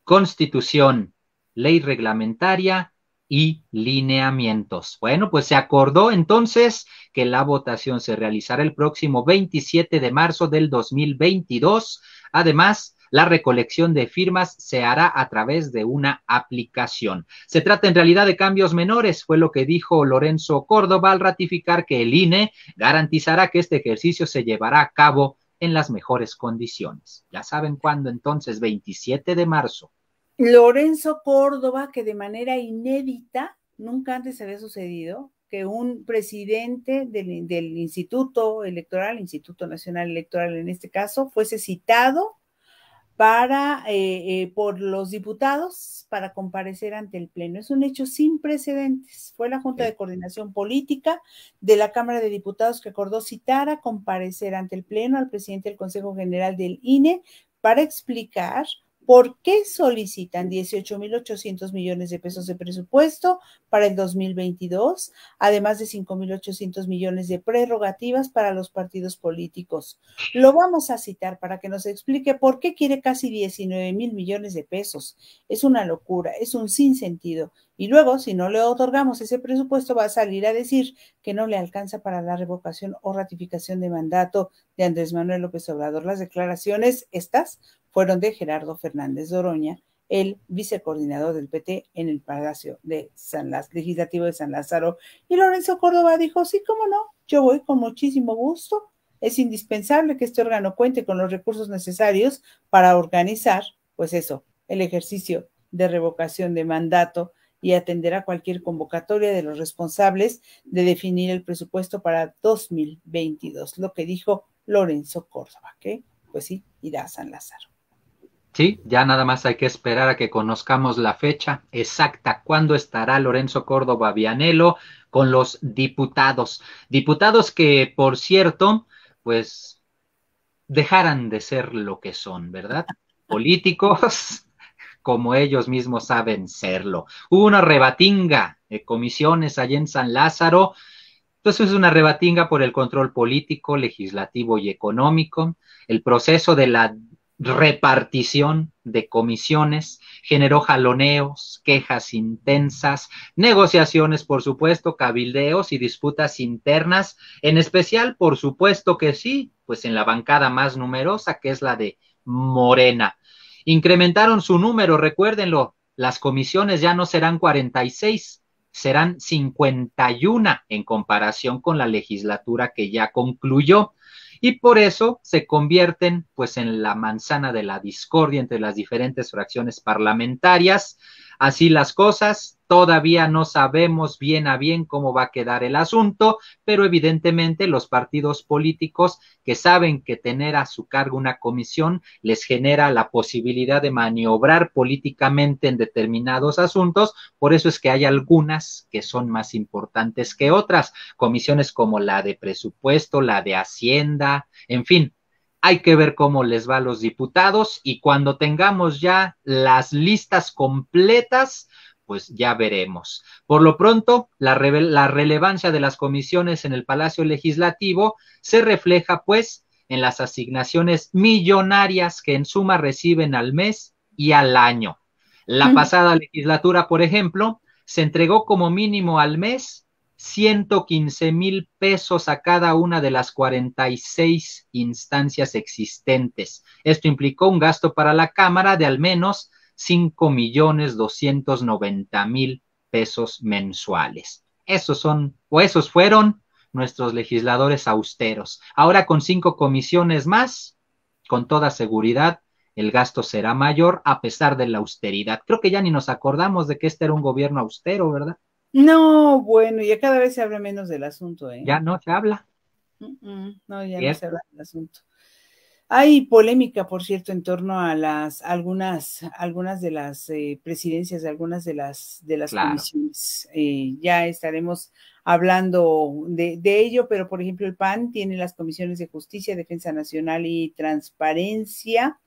Constitución, ley reglamentaria, y lineamientos. Bueno, pues se acordó entonces que la votación se realizará el próximo 27 de marzo del 2022. Además, la recolección de firmas se hará a través de una aplicación. Se trata en realidad de cambios menores, fue lo que dijo Lorenzo Córdoba al ratificar que el INE garantizará que este ejercicio se llevará a cabo en las mejores condiciones. Ya saben cuándo entonces, 27 de marzo. Lorenzo Córdoba, que de manera inédita, nunca antes había sucedido, que un presidente del, Instituto Electoral, Instituto Nacional Electoral en este caso, fuese citado para, eh, eh, por los diputados para comparecer ante el Pleno. Es un hecho sin precedentes. Fue la Junta de Coordinación Política de la Cámara de Diputados que acordó citar a comparecer ante el Pleno al presidente del Consejo General del INE para explicar ¿Por qué solicitan 18.800 millones de pesos de presupuesto para el 2022, además de 5.800 millones de prerrogativas para los partidos políticos? Lo vamos a citar para que nos explique por qué quiere casi 19.000 millones de pesos. Es una locura, es un sinsentido. Y luego, si no le otorgamos ese presupuesto, va a salir a decir que no le alcanza para la revocación o ratificación de mandato de Andrés Manuel López Obrador. Las declaraciones estas fueron de Gerardo Fernández Doroña, el vicecoordinador del PT en el Palacio de San Legislativo de San Lázaro. Y Lorenzo Córdoba dijo, sí, cómo no, yo voy con muchísimo gusto. Es indispensable que este órgano cuente con los recursos necesarios para organizar, pues eso, el ejercicio de revocación de mandato y atender a cualquier convocatoria de los responsables de definir el presupuesto para 2022, lo que dijo Lorenzo Córdoba, que pues sí, irá a San Lázaro. Sí, ya nada más hay que esperar a que conozcamos la fecha exacta, cuándo estará Lorenzo Córdoba Vianelo con los diputados. Diputados que, por cierto, pues dejaran de ser lo que son, ¿verdad? Políticos <laughs> como ellos mismos saben serlo. Hubo una rebatinga de comisiones allá en San Lázaro. Entonces es una rebatinga por el control político, legislativo y económico. El proceso de la repartición de comisiones, generó jaloneos, quejas intensas, negociaciones, por supuesto, cabildeos y disputas internas, en especial, por supuesto que sí, pues en la bancada más numerosa, que es la de Morena. Incrementaron su número, recuérdenlo, las comisiones ya no serán 46, serán 51 en comparación con la legislatura que ya concluyó y por eso se convierten pues en la manzana de la discordia entre las diferentes fracciones parlamentarias, Así las cosas, todavía no sabemos bien a bien cómo va a quedar el asunto, pero evidentemente los partidos políticos que saben que tener a su cargo una comisión les genera la posibilidad de maniobrar políticamente en determinados asuntos, por eso es que hay algunas que son más importantes que otras, comisiones como la de presupuesto, la de hacienda, en fin, hay que ver cómo les va a los diputados y cuando tengamos ya las listas completas, pues ya veremos. Por lo pronto, la, relevancia de las comisiones en el Palacio Legislativo se refleja pues en las asignaciones millonarias que en suma reciben al mes y al año. La pasada legislatura, por ejemplo, se entregó como mínimo al mes 115 mil pesos a cada una de las 46 instancias existentes. Esto implicó un gasto para la Cámara de al menos 5 millones 290 mil pesos mensuales. Esos son, o esos fueron nuestros legisladores austeros. Ahora con cinco comisiones más, con toda seguridad, el gasto será mayor a pesar de la austeridad. Creo que ya ni nos acordamos de que este era un gobierno austero, ¿verdad? No, bueno, ya cada vez se habla menos del asunto, ¿eh? Ya no se habla. no, ya no se habla del asunto. Hay polémica, por cierto, en torno a las algunas, algunas de las eh, presidencias de algunas de las de las comisiones. Eh, ya estaremos hablando de, ello, pero por ejemplo, el PAN tiene las comisiones de justicia, defensa nacional y transparencia.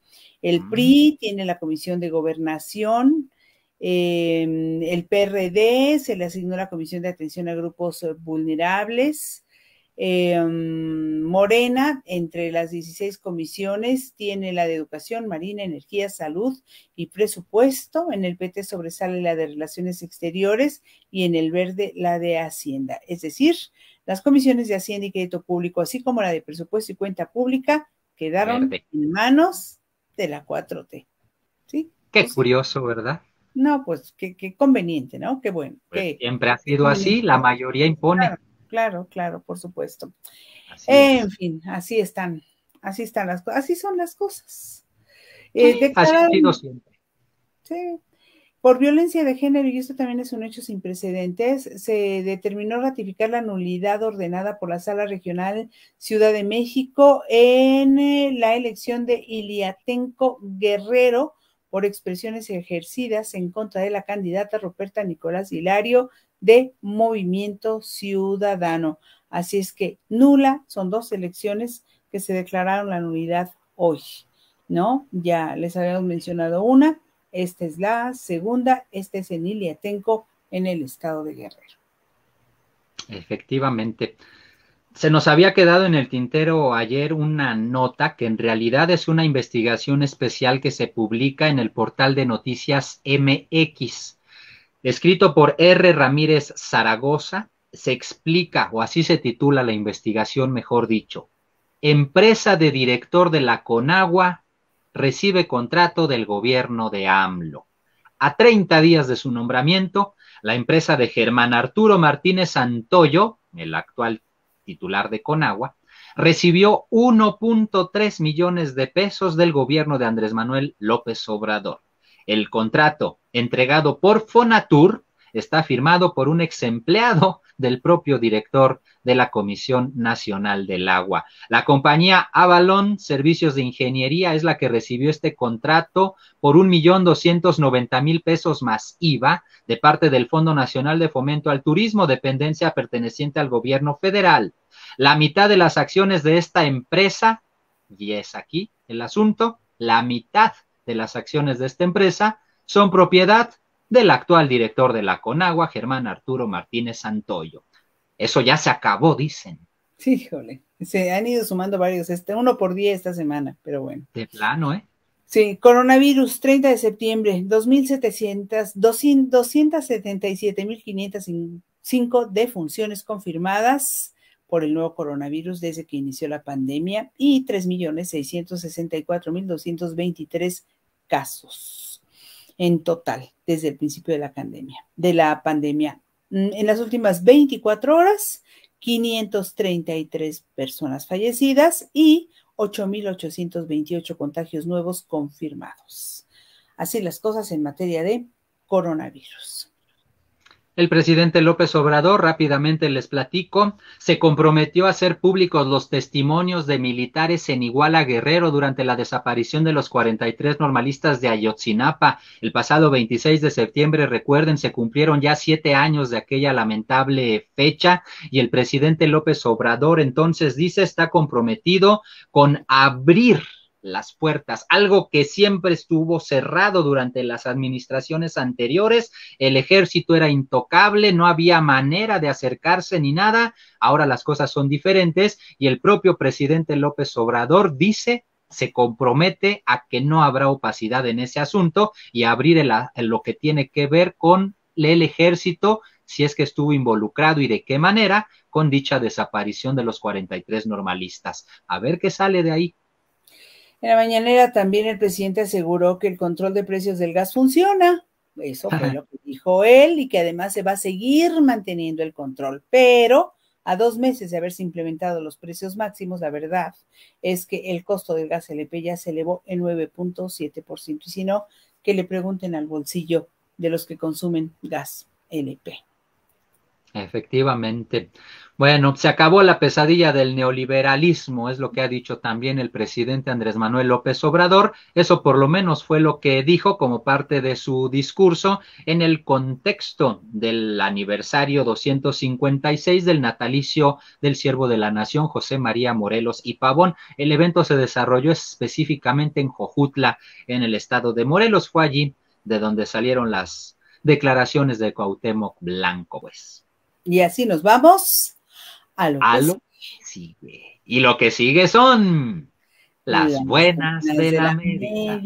El mm. PRI tiene la comisión de gobernación. Em, el PRD se le asignó la Comisión de Atención a Grupos eh, Vulnerables. Em, Morena, entre las 16 comisiones, tiene la de Educación, Marina, Energía, Salud y Presupuesto. En el PT sobresale la de Relaciones Exteriores y en el Verde la de Hacienda. Es decir, las comisiones de Hacienda y Crédito Público, así como la de Presupuesto y Cuenta Pública, quedaron en manos de la 4T. ¿Sí? Qué curioso, ¿verdad? No, pues qué, conveniente, ¿no? Qué bueno. Pues, siempre ha sido así, la mayoría impone. Claro, claro, por supuesto. en fin, así están, así están las cosas, así son las cosas. Eh, así ha sido siempre. Sí. Por violencia de género, y esto también es un hecho sin precedentes, se determinó ratificar la nulidad ordenada por la Sala Regional Ciudad de México en eh, la elección de Iliatenco Guerrero por expresiones ejercidas en contra de la candidata Roberta Nicolás Hilario de Movimiento Ciudadano. Así es que nula, son dos elecciones que se declararon la nulidad hoy, ¿no? Ya les habíamos mencionado una, esta es la segunda, esta es en Iliatenco, en el estado de Guerrero. Efectivamente se nos había quedado en el tintero ayer una nota que en realidad es una investigación especial que se publica en el portal de noticias MX, escrito por R. Ramírez Zaragoza. Se explica, o así se titula la investigación, mejor dicho. Empresa de director de la Conagua recibe contrato del gobierno de AMLO. A 30 días de su nombramiento, la empresa de Germán Arturo Martínez Antoyo, el actual titular de Conagua, recibió 1.3 millones de pesos del gobierno de Andrés Manuel López Obrador. El contrato entregado por Fonatur está firmado por un ex empleado del propio director de la Comisión Nacional del Agua. La compañía Avalon Servicios de Ingeniería es la que recibió este contrato por un millón doscientos noventa mil pesos más IVA de parte del Fondo Nacional de Fomento al Turismo, dependencia perteneciente al gobierno federal. La mitad de las acciones de esta empresa, y es aquí el asunto, la mitad de las acciones de esta empresa son propiedad del actual director de la Conagua, Germán Arturo Martínez Santoyo. Eso ya se acabó, dicen. Sí, híjole, se han ido sumando varios, este, uno por día esta semana, pero bueno. De plano, ¿eh? Sí, coronavirus, 30 de septiembre, 2.700, 277.505 defunciones confirmadas por el nuevo coronavirus desde que inició la pandemia y 3.664.223 casos en total desde el principio de la pandemia, de la pandemia. Mm, en las últimas 24 horas, 533 personas fallecidas y 8.828 contagios nuevos confirmados. Así las cosas en materia de coronavirus. El presidente López Obrador, rápidamente les platico, se comprometió a hacer públicos los testimonios de militares en Iguala Guerrero durante la desaparición de los 43 normalistas de Ayotzinapa. El pasado 26 de septiembre, recuerden, se cumplieron ya siete años de aquella lamentable fecha y el presidente López Obrador entonces dice está comprometido con abrir las puertas, algo que siempre estuvo cerrado durante las administraciones anteriores. El ejército era intocable, no había manera de acercarse ni nada. Ahora las cosas son diferentes y el propio presidente López Obrador dice se compromete a que no habrá opacidad en ese asunto y abrir lo que tiene que ver con el ejército, si es que estuvo involucrado y de qué manera, con dicha desaparición de los 43 normalistas. A ver qué sale de ahí. En la mañanera también el presidente aseguró que el control de precios del gas funciona. Eso fue lo que dijo él y que además se va a seguir manteniendo el control. Pero a dos meses de haberse implementado los precios máximos, la verdad es que el costo del gas LP ya se elevó en 9.7%. Y si no, que le pregunten al bolsillo de los que consumen gas LP. Efectivamente. Bueno, se acabó la pesadilla del neoliberalismo, es lo que ha dicho también el presidente Andrés Manuel López Obrador. Eso por lo menos fue lo que dijo como parte de su discurso en el contexto del aniversario 256 del natalicio del siervo de la nación José María Morelos y Pavón. El evento se desarrolló específicamente en Jojutla, en el estado de Morelos. Fue allí de donde salieron las declaraciones de Cuauhtémoc Blanco, pues. Y así nos vamos a lo, que, sigue. Y lo que sigue son las, buenas, de, la, media.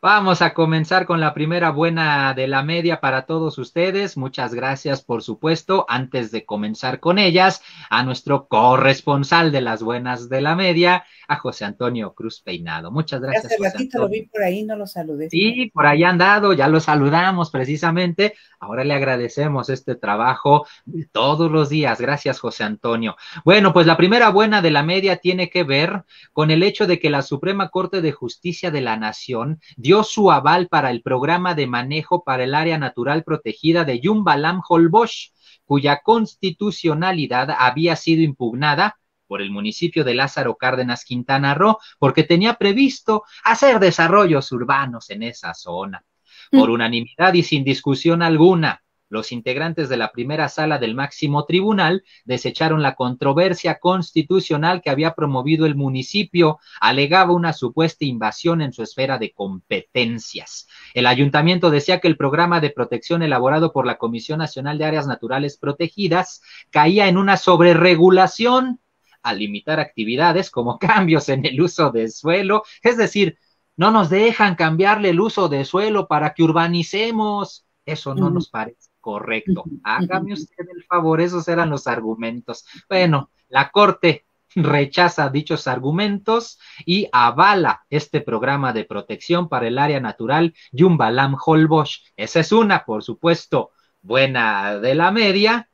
Vamos a comenzar con la primera buena de la media para todos ustedes. Muchas gracias, por supuesto, antes de comenzar con ellas, a nuestro corresponsal de las buenas de la media, a José Antonio Cruz Peinado. Muchas gracias. Hace ratito lo vi por ahí, no lo saludé. Sí, por ahí andado, ya lo saludamos precisamente. Ahora le agradecemos este trabajo todos los días. Gracias, José Antonio. Bueno, pues la primera buena de la media tiene que ver con el hecho de que la Suprema Corte de Justicia de la Nación dio su aval para el programa de manejo para el área natural protegida de Yumbalam Holbosch, cuya constitucionalidad había sido impugnada por el municipio de Lázaro Cárdenas, Quintana Roo, porque tenía previsto hacer desarrollos urbanos en esa zona. Por mm. unanimidad y sin discusión alguna, los integrantes de la primera sala del máximo tribunal desecharon la controversia constitucional que había promovido el municipio, alegaba una supuesta invasión en su esfera de competencias. El ayuntamiento decía que el programa de protección elaborado por la Comisión Nacional de Áreas Naturales Protegidas caía en una sobreregulación al limitar actividades como <laughs> cambios en el uso de suelo, es decir, no nos dejan cambiarle el uso de suelo para que urbanicemos. Eso no nos parece correcto. Hágame usted el favor, esos eran los argumentos. Bueno, la Corte rechaza dichos argumentos y avala este programa de protección para el área natural Yumbalam Holbosch. Esa es una, por supuesto, buena de la media,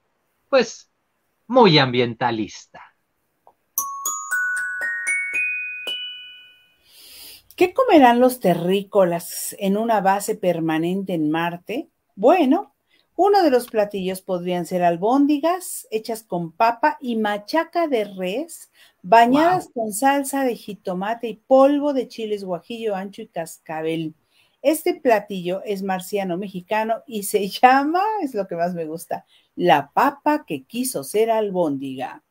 pues muy ambientalista. ¿Qué comerán los terrícolas en una base permanente en Marte? Bueno, uno de los platillos podrían ser albóndigas hechas con papa y machaca de res, bañadas con salsa de jitomate y polvo de chiles guajillo ancho y cascabel. Este platillo es marciano mexicano y se <laughs> llama, es lo que más me gusta, la papa que quiso ser albóndiga.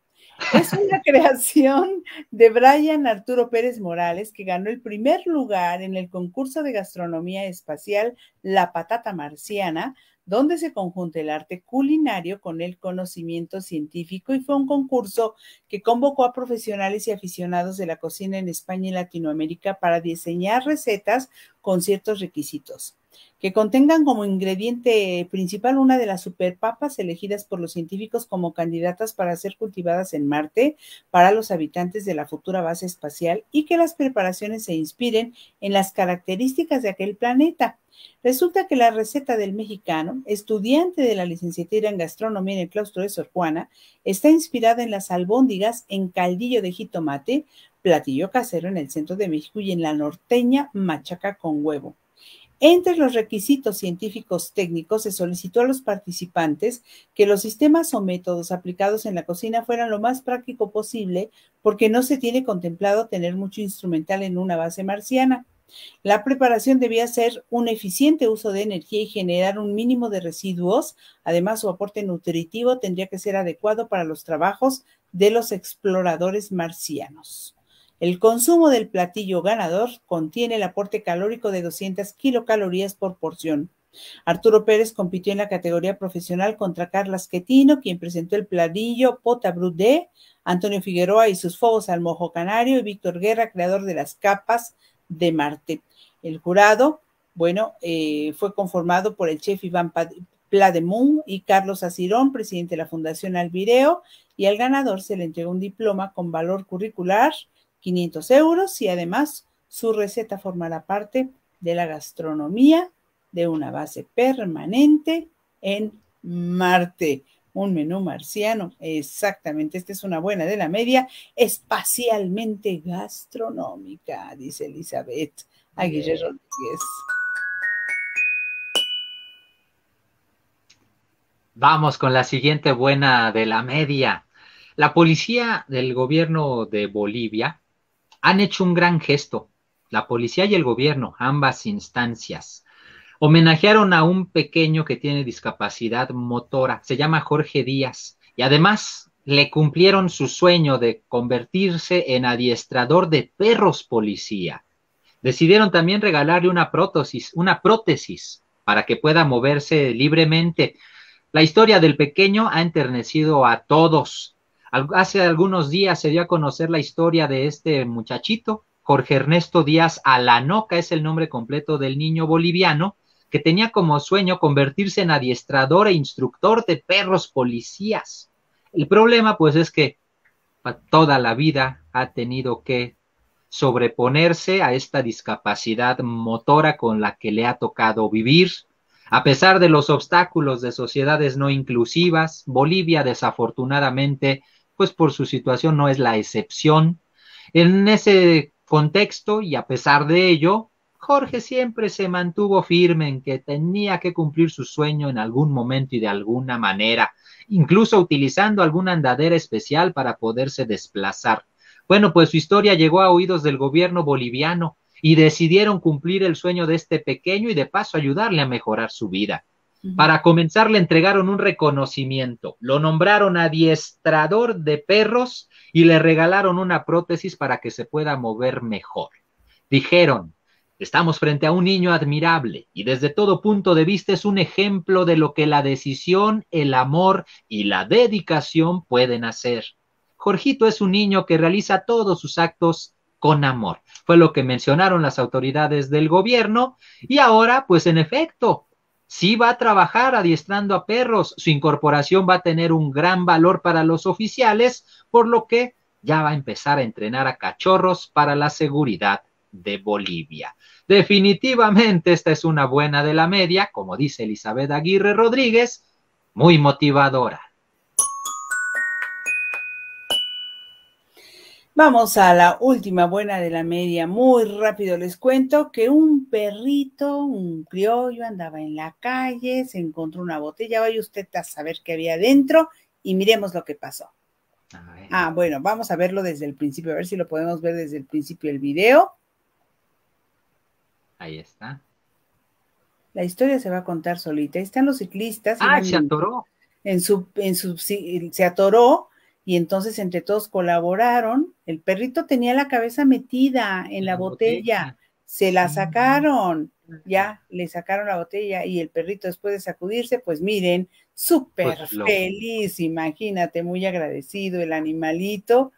Es una <laughs> creación de Brian Arturo Pérez Morales, que ganó el primer lugar en el concurso de gastronomía espacial La Patata Marciana, donde se conjunta el arte culinario con el conocimiento científico y fue un concurso que convocó a profesionales y aficionados de la cocina en España y Latinoamérica para diseñar recetas con ciertos requisitos que contengan como ingrediente principal una de las superpapas elegidas por los científicos como candidatas para ser cultivadas en Marte para los habitantes de la futura base espacial y que las preparaciones se inspiren en las características de aquel planeta Resulta que la receta del mexicano, estudiante de la licenciatura en gastronomía en el claustro de Sor Juana, está inspirada en las albóndigas en caldillo de jitomate, platillo casero en el centro de México y en la norteña machaca con huevo. Entre los requisitos científicos técnicos se solicitó a los participantes que los sistemas o métodos aplicados en la cocina fueran lo más práctico posible porque no se tiene contemplado tener mucho instrumental en una base marciana. La preparación debía ser un eficiente uso de energía y generar un mínimo de residuos. Además, su aporte nutritivo tendría que ser adecuado para los trabajos de los exploradores marcianos. El consumo del platillo ganador contiene el aporte calórico de 200 kilocalorías por porción. Arturo Pérez compitió en la categoría profesional contra Carla Quetino, quien presentó el platillo Pota de Antonio Figueroa y sus fuegos al Mojo Canario y Víctor Guerra, creador de las capas de Marte. El jurado, bueno, eh, fue conformado por el chef Iván Plademun y Carlos Acirón, presidente de la Fundación Alvireo, y al ganador se le entregó un diploma con valor curricular, 500 euros, y además su receta formará parte de la gastronomía de una base permanente en Marte un menú marciano. Exactamente, esta es una buena de la media, espacialmente gastronómica, dice Elizabeth Aguirre Rodríguez. Vamos con la siguiente buena de la media. La policía del gobierno de Bolivia han hecho un gran gesto. La policía y el gobierno, ambas instancias, homenajearon a un pequeño que tiene discapacidad motora, se llama Jorge Díaz, y además le cumplieron su sueño de convertirse en adiestrador de perros policía. Decidieron también regalarle una prótesis, una prótesis para que pueda moverse libremente. La historia del pequeño ha enternecido a todos. Hace algunos días se dio a conocer la historia de este muchachito, Jorge Ernesto Díaz Alanoca es el nombre completo del niño boliviano, que tenía como sueño convertirse en adiestrador e instructor de perros policías. El problema pues es que toda la vida ha tenido que sobreponerse a esta discapacidad motora con la que le ha tocado vivir. A pesar de los obstáculos de sociedades no inclusivas, Bolivia desafortunadamente, pues por su situación no es la excepción. En ese contexto y a pesar de ello, Jorge siempre se mantuvo firme en que tenía que cumplir su sueño en algún momento y de alguna manera, incluso utilizando alguna andadera especial para poderse desplazar. Bueno, pues su historia llegó a oídos del gobierno boliviano y decidieron cumplir el sueño de este pequeño y de paso ayudarle a mejorar su vida. Para comenzar le entregaron un reconocimiento, lo nombraron adiestrador de perros y le regalaron una prótesis para que se pueda mover mejor. Dijeron, Estamos frente a un niño admirable y desde todo punto de vista es un ejemplo de lo que la decisión, el amor y la dedicación pueden hacer. Jorgito es un niño que realiza todos sus actos con amor. Fue lo que mencionaron las autoridades del gobierno y ahora, pues en efecto, sí va a trabajar adiestrando a perros. Su incorporación va a tener un gran valor para los oficiales, por lo que ya va a empezar a entrenar a cachorros para la seguridad de Bolivia. Definitivamente esta es una buena de la media, como dice Elizabeth Aguirre Rodríguez, muy motivadora. Vamos a la última buena de la media. Muy rápido les cuento que un perrito, un criollo, andaba en la calle, se encontró una botella, vaya usted a saber qué había dentro, y miremos lo que pasó. Ah, bueno, vamos a verlo desde el principio, a ver si lo podemos ver desde el principio del video. Ahí está. La historia se va a contar solita. Ahí están los ciclistas. Ah, se atoró. En su, en su, se atoró y entonces entre todos colaboraron. El perrito tenía la cabeza metida en la, botella. se la sacaron, ya le sacaron la botella y el perrito después de sacudirse, pues miren, súper pues, feliz, imagínate, muy agradecido el animalito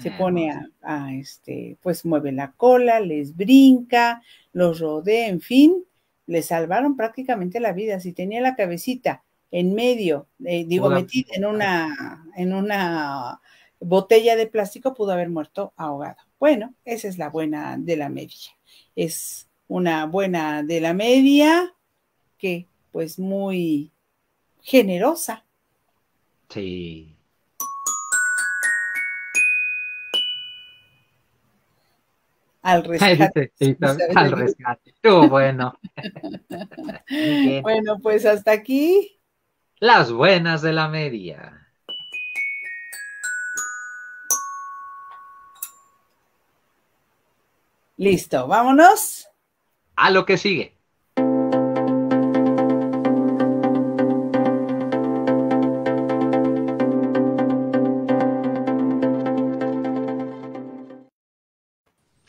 se pone a, este, pues mueve la cola, les brinca, los rodea, en fin, le salvaron prácticamente la vida. Si tenía la cabecita en medio, eh, digo, metida en una, en una botella de plástico, pudo haber muerto ahogado. Bueno, esa es la buena de la media. Es una buena de la media que, pues, muy generosa. Sí, al <laughs> rescate. al rescate. Tú, bueno. <laughs> bueno, pues hasta aquí. Las buenas de la media. Listo, vámonos. A lo que sigue.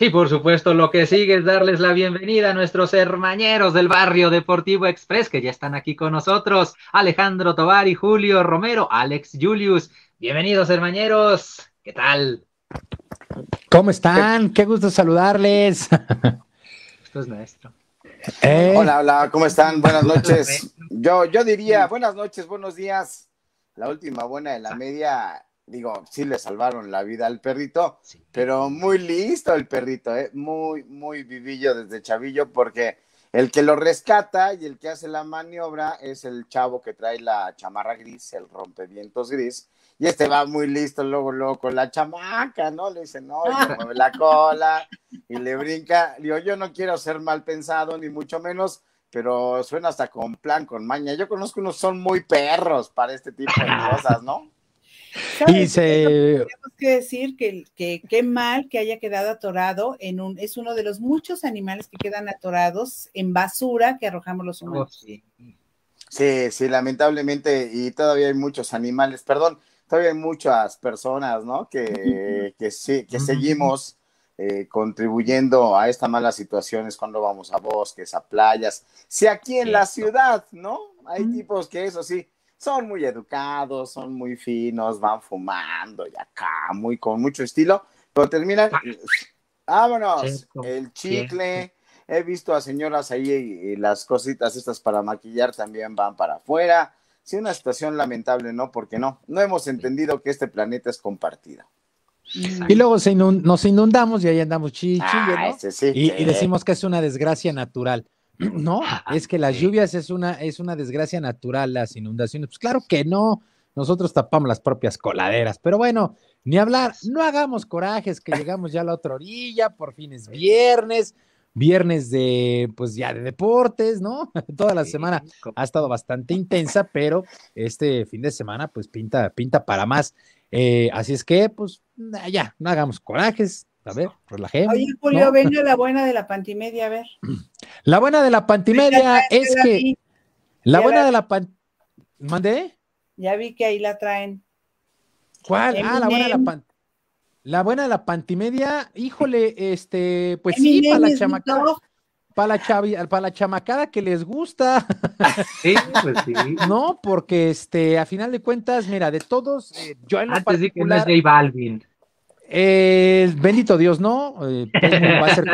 Y por supuesto, lo que sigue es darles la bienvenida a nuestros hermaneros del barrio Deportivo Express, que ya están aquí con nosotros, Alejandro Tobar y Julio Romero, Alex Julius. Bienvenidos, hermaneros. ¿Qué tal? ¿Cómo están? Qué gusto saludarles. <laughs> Esto es nuestro. Eh. Hola, hola, ¿cómo están? Buenas <laughs> noches. Yo, yo diría, buenas noches, buenos días. La última buena de la ah. media digo, sí le salvaron la vida al perrito, pero muy listo el perrito, ¿eh? muy, muy vivillo desde chavillo, porque el que lo rescata y el que hace la maniobra es el chavo que trae la chamarra gris, el rompevientos gris, y este va muy listo, luego, luego con la chamaca, ¿no? Le dice, no, le <laughs> mueve la cola y le brinca. Digo, yo no quiero ser mal pensado, ni mucho menos, pero suena hasta con plan, con maña. Yo conozco unos son muy perros para este tipo de <laughs> cosas, ¿no? Y Tenemos que decir que qué mal que haya quedado atorado en un, es uno de los muchos animales que quedan atorados en basura que arrojamos los oh, humanos. sí. sí, lamentablemente, y todavía hay muchos animales, perdón, todavía hay muchas personas, ¿no? Que, sí, que seguimos eh, contribuyendo a estas malas situaciones cuando vamos a bosques, a playas. Si aquí en la ciudad, ¿no? Hay tipos que eso sí, son muy educados, son muy finos, van fumando y acá, muy con mucho estilo, pero terminan, ah. vámonos, el chicle. He visto a señoras ahí eh, y las cositas estas para maquillar también van para afuera. Sí, una situación lamentable, ¿no? Porque no, no hemos entendido que este planeta es compartido. Y luego se nos inundamos y ahí andamos chichi, ah, ¿no? y, decimos que es una desgracia natural. <clears throat> No, ah, es que las lluvias es una, es una desgracia natural, las inundaciones. Pues claro que no, nosotros tapamos las propias coladeras, pero bueno, ni hablar, no hagamos corajes que llegamos ya a la otra orilla, por fin es viernes, viernes de, pues ya de deportes, ¿no? <laughs> Toda la semana ha estado bastante intensa, pero este fin de semana pues pinta, pinta para más. Eh, así es que, pues ya, no hagamos corajes, a ver, relajemos. Oye, Julio, venga la buena de la pantimedia, a ver. La buena de la pantimedia es que. La buena de la ¿Mandé? Ya vi que ahí la traen. ¿Cuál? Ah, la buena de la La buena de la pantimedia, híjole, este, pues sí, para la chamacada. Para la, para la chamacada que les gusta. <laughs> Sí, pues sí. No, porque este, a final de cuentas, mira, de todos, eh, Antes que no es J Balvin bendito Dios, no. Eh, va, a ser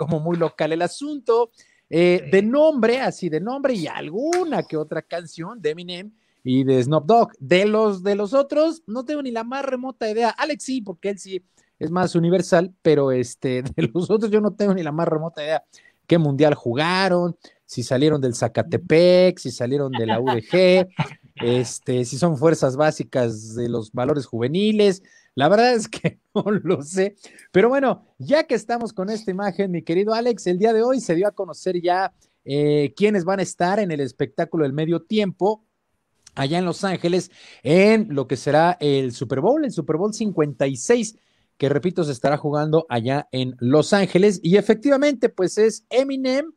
como muy local el asunto. Eh, de nombre, así de nombre, y alguna que otra canción de Eminem y de Snoop Dogg. De los, de los otros, no tengo ni la más remota idea. Alex sí, porque él sí es más universal, pero este, <laughs> de los otros yo no tengo ni la más remota idea qué mundial jugaron, si salieron del Zacatepec, si salieron de la UDG, <laughs> este, si son fuerzas básicas de los valores juveniles, la verdad es que <laughs> no lo sé. Pero bueno, ya que estamos con esta imagen, mi querido Alex, el día de hoy se dio a conocer ya eh, quiénes van a estar en el espectáculo del medio tiempo allá en Los Ángeles en lo que será el Super Bowl, el Super Bowl 56 que repito se estará jugando allá en Los Ángeles y efectivamente pues es Eminem,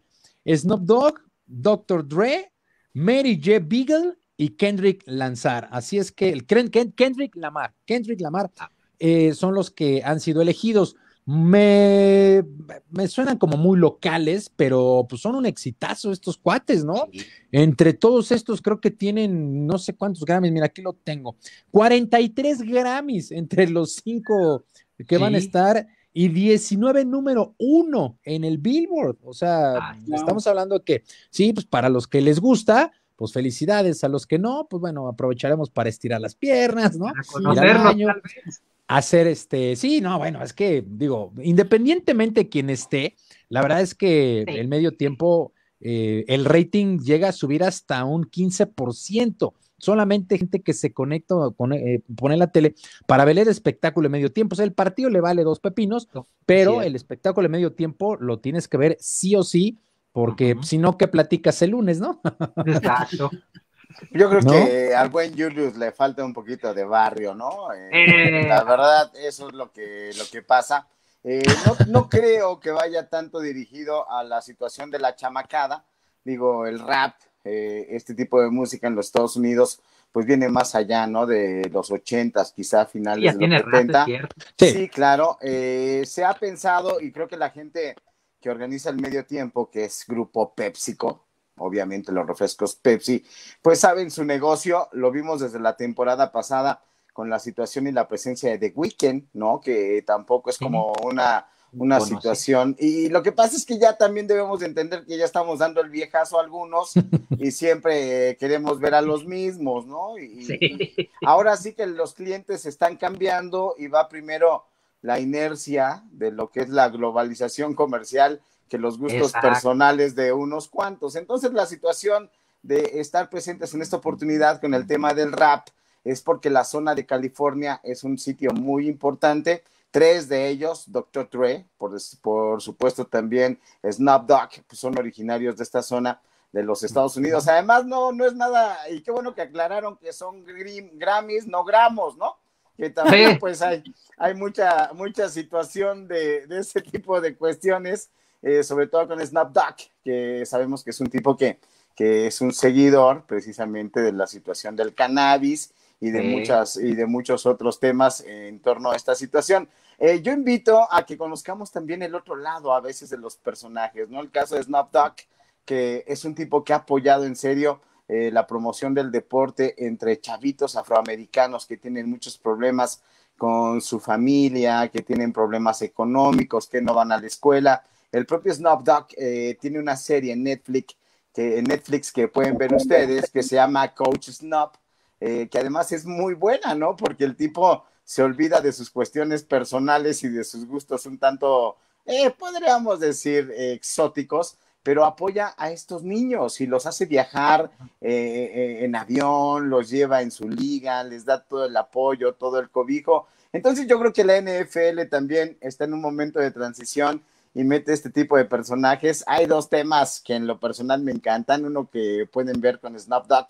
Snoop Dogg, Dr. Dre, Mary J. Beagle y Kendrick Lanzar. Así es que el Kendrick Lamar, Kendrick Lamar ah. eh, son los que han sido elegidos. Me, suenan como muy locales, pero pues son un exitazo estos cuates, ¿no? Entre todos estos creo que tienen no sé cuántos Grammys, mira, aquí lo tengo. 43 Grammys entre los cinco que van a estar y 19 número uno en el Billboard. O sea, ah, estamos hablando que sí, pues para los que les gusta, pues felicidades. A los que no, pues bueno, aprovecharemos para estirar las piernas, ¿no? vez. hacer este, sí, no, bueno, es que digo, independientemente quien esté, la verdad es que el medio tiempo, eh, el rating llega a subir hasta un 15% solamente gente que se conecta con, eh, pone la tele para ver el espectáculo de medio tiempo. O sea, el partido le vale dos pepinos, pero el espectáculo de medio tiempo lo tienes que ver sí o sí porque sino que si no, ¿qué platicas el lunes, no? Exacto. Yo creo que al buen Julius le falta un poquito de barrio, ¿no? Eh, eh. la verdad, eso es lo que, lo que pasa. Eh, no, creo que vaya tanto dirigido a la situación de la chamacada. Digo, el rap, este tipo de música en los Estados Unidos, pues viene más allá, ¿no? De los ochentas, quizá finales de los 70. Sí. sí. claro. se ha pensado y creo que la gente que organiza el medio tiempo, que es Grupo PepsiCo, obviamente los refrescos Pepsi, pues saben su negocio, lo vimos desde la temporada pasada con la situación y la presencia de The Weeknd, ¿no? Que tampoco es como una, una situación. Y lo que pasa es que ya también debemos entender que ya estamos dando el viejazo a algunos <laughs> y siempre queremos ver a los mismos, ¿no? y ahora sí que los clientes están cambiando y va primero la inercia de lo que es la globalización comercial que los gustos personales de unos cuantos. Entonces la situación de estar presentes en esta oportunidad con el tema del rap es porque la zona de California es un sitio muy importante. Tres de ellos, Dr. Trey, por, supuesto también Snapdog, pues son originarios de esta zona de los Estados Unidos. Además, no, no es nada, y qué bueno que aclararon que son Grammys, no gramos, ¿no? que también pues hay, hay mucha, mucha situación de, de ese tipo de cuestiones, eh, sobre todo con Snapduck, que sabemos que es un tipo que, que es un seguidor precisamente de la situación del cannabis y de, muchas, y de muchos otros temas en torno a esta situación. Eh, yo invito a que conozcamos también el otro lado a veces de los personajes, ¿no? El caso de Snapduck, que es un tipo que ha apoyado en serio eh, la promoción del deporte entre chavitos afroamericanos que tienen muchos problemas con su familia, que tienen problemas económicos, que no van a la escuela. El propio Snop Dog eh, tiene una serie en Netflix que, en Netflix que pueden ver ustedes que se llama Coach Snop, eh, que además es muy buena, ¿no? Porque el tipo se olvida de sus cuestiones personales y de sus gustos un tanto, podríamos decir, exóticos pero apoya a estos niños y los hace viajar eh, eh, en avión, los lleva en su liga, les da todo el apoyo, todo el cobijo. Entonces yo creo que la NFL también está en un momento de transición y mete este tipo de personajes. Hay dos temas que en lo personal me encantan, uno que pueden ver con Snapdog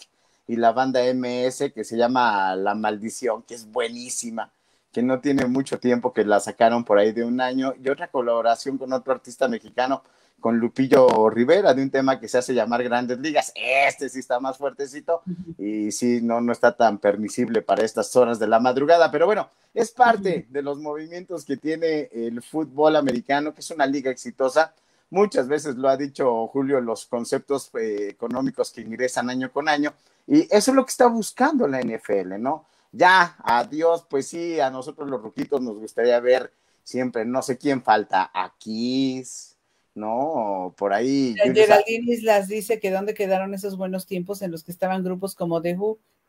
y la banda MS que se llama La Maldición, que es buenísima que no tiene mucho tiempo que la sacaron por ahí de un año, y otra colaboración con otro artista mexicano con Lupillo Rivera de un tema que se hace llamar Grandes Ligas. Este sí está más fuertecito y sí, no, no está tan permisible para estas horas de la madrugada, pero bueno, es parte de los movimientos que tiene el fútbol americano, que es una liga exitosa. Muchas veces lo ha dicho Julio, los conceptos eh, económicos que ingresan año con año, y eso es lo que está buscando la NFL, ¿no? Ya, adiós, pues sí, a nosotros los ruquitos nos gustaría ver siempre, no sé quién falta, aquí ¿no? Por ahí. Daniela Geraldine las dice que dónde quedaron esos buenos tiempos en los que estaban grupos como The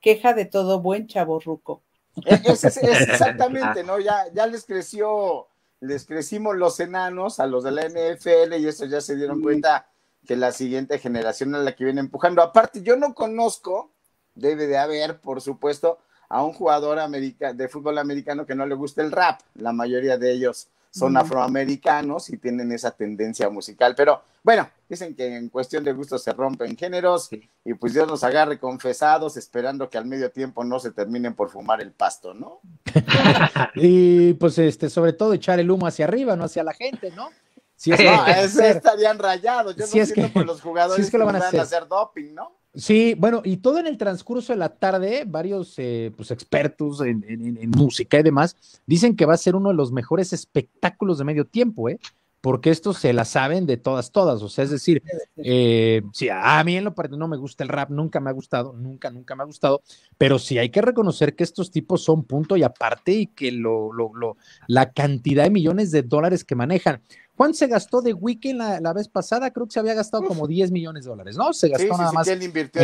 queja de todo buen chavo ruco. Eh, <laughs> exactamente, ¿no? Ya, ya les creció, les crecimos los enanos a los de la NFL y eso ya se dieron cuenta que la siguiente generación es la que viene empujando. Aparte, yo no conozco, debe de haber, por supuesto, a un jugador de fútbol americano que no le guste el rap. La mayoría de ellos son afroamericanos y tienen esa tendencia musical. Pero bueno, dicen que en cuestión de gusto se rompen géneros y pues Dios los agarre confesados esperando que al medio tiempo no se terminen por fumar el pasto, ¿no? <laughs> y pues este, sobre todo echar el humo hacia arriba, no hacia la gente, ¿no? Si es estarían rayados. Yo no es que... por los jugadores que, van a hacer doping, ¿no? Sí, bueno, y todo en el transcurso de la tarde, varios eh, pues, expertos en, música y demás dicen que va a ser uno de los mejores espectáculos de medio tiempo, ¿eh? Porque estos se la saben de todas, todas. O sea, es decir, eh, sí, a mí en lo particular no me gusta el rap, nunca me ha gustado, nunca, nunca me ha gustado, pero sí hay que reconocer que estos tipos son punto y aparte y que lo, lo, la cantidad de millones de dólares que manejan. ¿Cuánto se gastó de Weekend la, la, vez pasada? Creo que se había gastado como 10 millones de dólares, ¿no? Se gastó nada más. él invirtió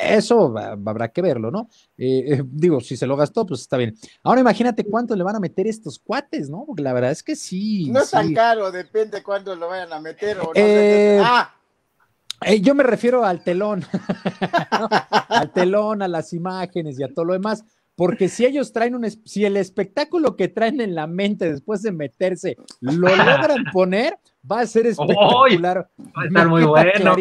eso habrá que verlo, ¿no? Eh, eh, digo, si se lo gastó, pues está bien. Ahora imagínate cuánto le van a meter estos cuates, ¿no? Porque la verdad es que sí. No es tan caro, depende cuánto lo vayan a meter o no. Eh, ah. yo me refiero al telón, <laughs> al telón, a las imágenes y a todo lo demás porque si ellos traen un, si el espectáculo que traen en la mente después de meterse lo logran <laughs> poner, va a ser espectacular. Va a estar muy bueno.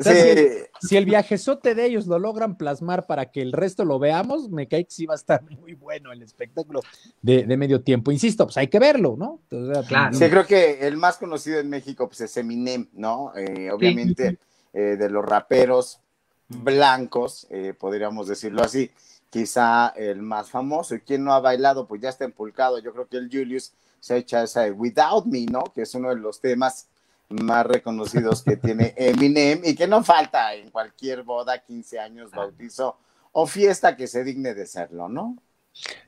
si, el, viajezote de ellos lo logran plasmar para que el resto lo veamos, me cae que sí va a estar muy bueno el espectáculo de, medio tiempo. Insisto, pues hay que verlo, ¿no? Pues, claro. Sí, creo que el más conocido en México pues, es Eminem, ¿no? Eh, obviamente, eh, de los raperos blancos, eh, podríamos decirlo así quizá el más famoso. ¿Y quien no ha bailado? Pues ya está empulcado. Yo creo que el Julius se echa esa de Without Me, ¿no? Que es uno de los temas más reconocidos que <laughs> tiene Eminem y que no falta en cualquier boda, 15 años, bautizo o fiesta que se digne de serlo, ¿no?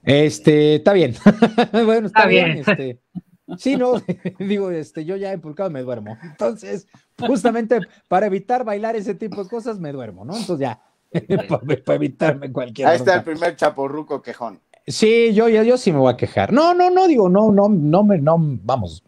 Este, está bien. <laughs> bueno, está, bien. Este, sí, no, <laughs> digo, este, yo ya empulcado me duermo. Entonces, justamente para evitar bailar ese tipo de cosas, me duermo, ¿no? Entonces ya, <laughs> para, evitarme cualquier. Ahí está el primer chaporruco quejón. Sí, yo, ya yo sí me voy a quejar. No, no, no, digo, no, no, no me, no, vamos,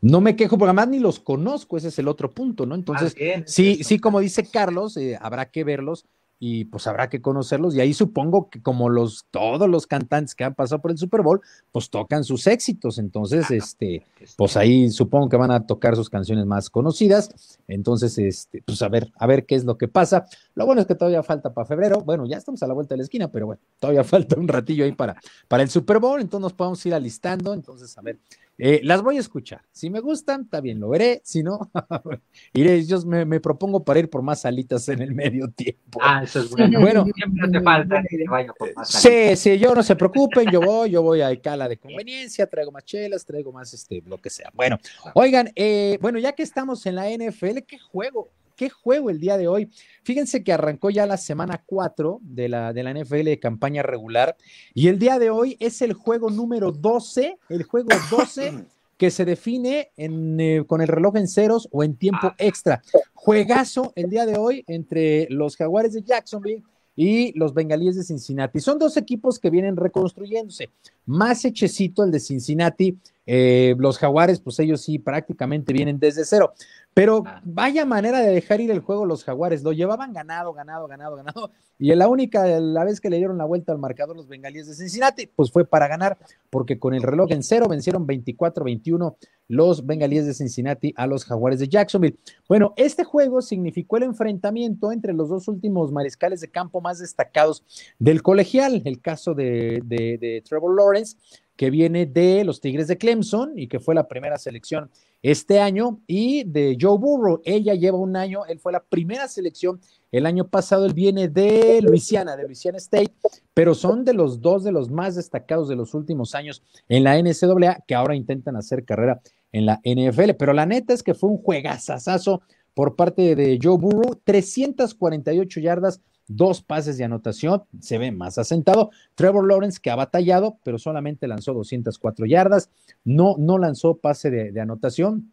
no me quejo porque además ni los conozco, ese es el otro punto, ¿no? Entonces, ah, sí, sí, como dice Carlos, eh, habrá que verlos y pues habrá que conocerlos. Y ahí supongo que como los, todos los cantantes que han pasado por el Super Bowl, pues tocan sus éxitos. Entonces, este, pues ahí supongo que van a tocar sus canciones más conocidas. Entonces, este, pues a ver, a ver qué es lo que pasa. Lo bueno es que todavía falta para febrero. Bueno, ya estamos a la vuelta de la esquina, pero bueno, todavía <laughs> falta un ratillo ahí para, para el Super Bowl. Entonces nos podemos ir alistando. Entonces, a ver eh, las voy a escuchar. Si me gustan, está bien, lo veré. Si no, <laughs> iré. Yo me, me, propongo para ir por más salitas en el medio tiempo. Ah, eso es bueno. <laughs> bueno Siempre hace falta vaya por más salitas. Sí, sí, yo no se preocupen. Yo voy, yo voy a Cala de conveniencia, traigo más chelas, traigo más este, lo que sea. Bueno, oigan, eh, bueno, ya que estamos en la NFL, ¿qué juego? qué juego el día de hoy. Fíjense que arrancó ya la semana 4 de la, de la NFL de campaña regular y el día de hoy es el juego número 12, el juego 12 <coughs> que se define eh, con el reloj en ceros o en tiempo ah. extra. Juegazo el día de hoy entre los jaguares de Jacksonville y los bengalíes de Cincinnati. Son dos equipos que vienen reconstruyéndose. Más hechecito el de Cincinnati. Eh, los jaguares, pues ellos sí prácticamente vienen desde cero. Pero ah. vaya manera de dejar ir el juego los jaguares. Lo llevaban ganado, ganado, ganado, ganado. Y la única la vez que le dieron la vuelta al marcador los bengalíes de Cincinnati, pues fue para ganar, porque con el reloj en cero vencieron 24-21 los bengalíes de Cincinnati a los jaguares de Jacksonville. Bueno, este juego significó el enfrentamiento entre los dos últimos mariscales de campo más destacados del colegial, el caso de, de Trevor Lawrence que viene de los Tigres de Clemson y que fue la primera selección este año, y de Joe Burrow. Ella lleva un año, él fue la primera selección el año pasado, él viene de Luisiana, de Luisiana State, pero son de los dos de los más destacados de los últimos años en la NCAA, que ahora intentan hacer carrera en la NFL. Pero la neta es que fue un juegazazazo por parte de Joe Burrow, 348 yardas, dos pases de anotación, se ve más asentado. Trevor Lawrence que ha batallado, pero solamente lanzó 204 yardas, no, no lanzó pase de, anotación.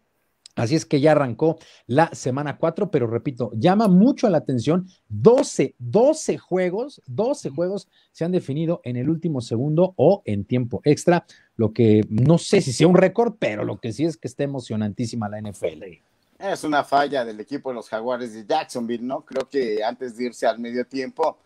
Así es que ya arrancó la semana 4, pero repito, llama mucho la atención, 12, 12 juegos, 12 juegos se han definido en el último segundo o en tiempo extra, lo que no sé si sea un récord, pero lo que sí es que está emocionantísima la NFL. Es una falla del equipo de los Jaguares de Jacksonville, ¿no? Creo que antes de irse al medio tiempo